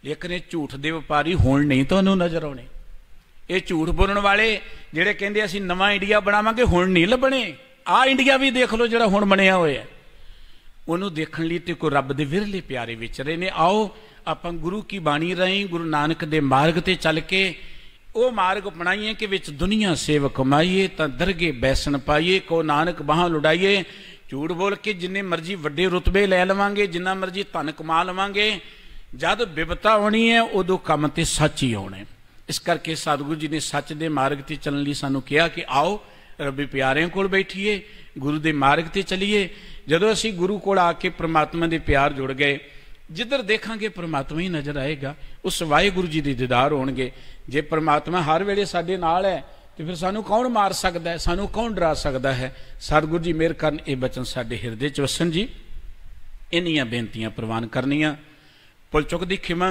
ਲੇਕਿਨ ਇਹ ਝੂਠ ਦੇ ਵਪਾਰੀ ਹੋਣ ਨਹੀਂ ਤੁਹਾਨੂੰ ਨਜ਼ਰ ਆਉਣੇ ਇਹ ਝੂਠ ਬੋਲਣ ਵਾਲੇ ਜਿਹੜੇ ਕਹਿੰਦੇ ਅਸੀਂ ਨਵਾਂ ਇੰਡੀਆ ਬਣਾਵਾਂਗੇ ਹੁਣ ਨਹੀਂ ਲੱਭਣੇ ਆ ਇੰਡੀਆ ਵੀ ਦੇਖ ਲਓ ਜਿਹੜਾ ਹੁਣ ਬਣਿਆ ਹੋਇਆ ਹੈ ਉਹਨੂੰ ਦੇਖਣ ਲਈ ਤੇ ਕੋਈ ਰੱਬ ਦੇ ਵਿਰਲੇ ਪਿਆਰੇ ਰਹੇ ਨੇ ਆਓ ਆਪਾਂ ਗੁਰੂ ਕੀ ਬਾਣੀ ਰਹੀਂ ਗੁਰੂ ਨਾਨਕ ਦੇ ਮਾਰਗ ਤੇ ਚੱਲ ਕੇ ਉਹ ਮਾਰਗ ਬਣਾਈਏ ਕਿ ਵਿੱਚ ਦੁਨੀਆ ਸੇਵ ਕਮਾਈਏ ਤਾਂ ਦਰਗੇ ਬੈਸਣ ਪਾਈਏ ਕੋ ਨਾਨਕ ਬਾਹਾਂ ਲੁੜਾਈਏ ਝੂਠ ਬੋਲ ਕੇ ਜਿੰਨੇ ਮਰਜ਼ੀ ਵੱਡੇ ਰੁਤਬੇ ਲੈ ਲਵਾਂਗੇ ਜਿੰਨਾ ਮਰਜ਼ੀ ਧਨ ਕਮਾ ਲਵਾਂਗੇ ਜਦ ਵਿਪਤਾ ਹੋਣੀ ਹੈ ਉਦੋਂ ਕੰਮ ਤੇ ਸੱਚ ਹੀ ਆਉਣਾ ਇਸ ਕਰਕੇ ਸਤਿਗੁਰੂ ਜੀ ਨੇ ਸੱਚ ਦੇ ਮਾਰਗ ਤੇ ਚੱਲਣ ਲਈ ਸਾਨੂੰ ਕਿਹਾ ਕਿ ਆਓ ਰੱਬੀ ਪਿਆਰਿਆਂ ਕੋਲ ਬੈਠੀਏ ਗੁਰੂ ਦੇ ਮਾਰਗ ਤੇ ਚੱਲੀਏ ਜਦੋਂ ਅਸੀਂ ਗੁਰੂ ਕੋਲ ਆ ਕੇ ਪ੍ਰਮਾਤਮਾ ਦੇ ਪਿਆਰ ਜੁੜ ਗਏ ਜਿੱਧਰ ਦੇਖਾਂਗੇ ਪ੍ਰਮਾਤਮਾ ਹੀ ਨਜ਼ਰ ਆਏਗਾ ਉਸ ਵਾਹਿਗੁਰੂ ਜੀ ਦੇ ਦੀਦਾਰ ਹੋਣਗੇ ਜੇ ਪ੍ਰਮਾਤਮਾ ਹਰ ਵੇਲੇ ਸਾਡੇ ਨਾਲ ਹੈ ਤੇ ਫਿਰ ਸਾਨੂੰ ਕੌਣ ਮਾਰ ਸਕਦਾ ਹੈ ਸਾਨੂੰ ਕੌਣ ਡਰਾ ਸਕਦਾ ਹੈ ਸਤਿਗੁਰੂ ਜੀ ਮਿਹਰ ਕਰਨ ਇਹ ਬਚਨ ਸਾਡੇ ਹਿਰਦੇ ਚ ਵਸਣ ਜੀ ਇੰਨੀਆਂ ਬੇਨਤੀਆਂ ਪ੍ਰਵਾਨ ਕਰਨੀਆਂ ਪੁਲ ਚੁੱਕ ਦੀ ਖਿਮਾ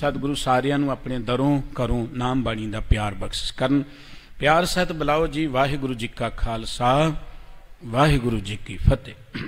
ਸਤਿਗੁਰੂ ਸਾਰਿਆਂ ਨੂੰ ਆਪਣੇ ਦਰੋਂ ਕਰੋਂ ਨਾਮ ਬਾਣੀ ਦਾ ਪਿਆਰ ਬਖਸ਼ ਕਰਨ ਪਿਆਰ ਸਹਿਤ ਬੁਲਾਓ ਜੀ ਵਾਹਿਗੁਰੂ ਜੀ ਕਾ ਖਾਲਸਾ ਵਾਹਿਗੁਰੂ ਜੀ ਕੀ ਫਤਿਹ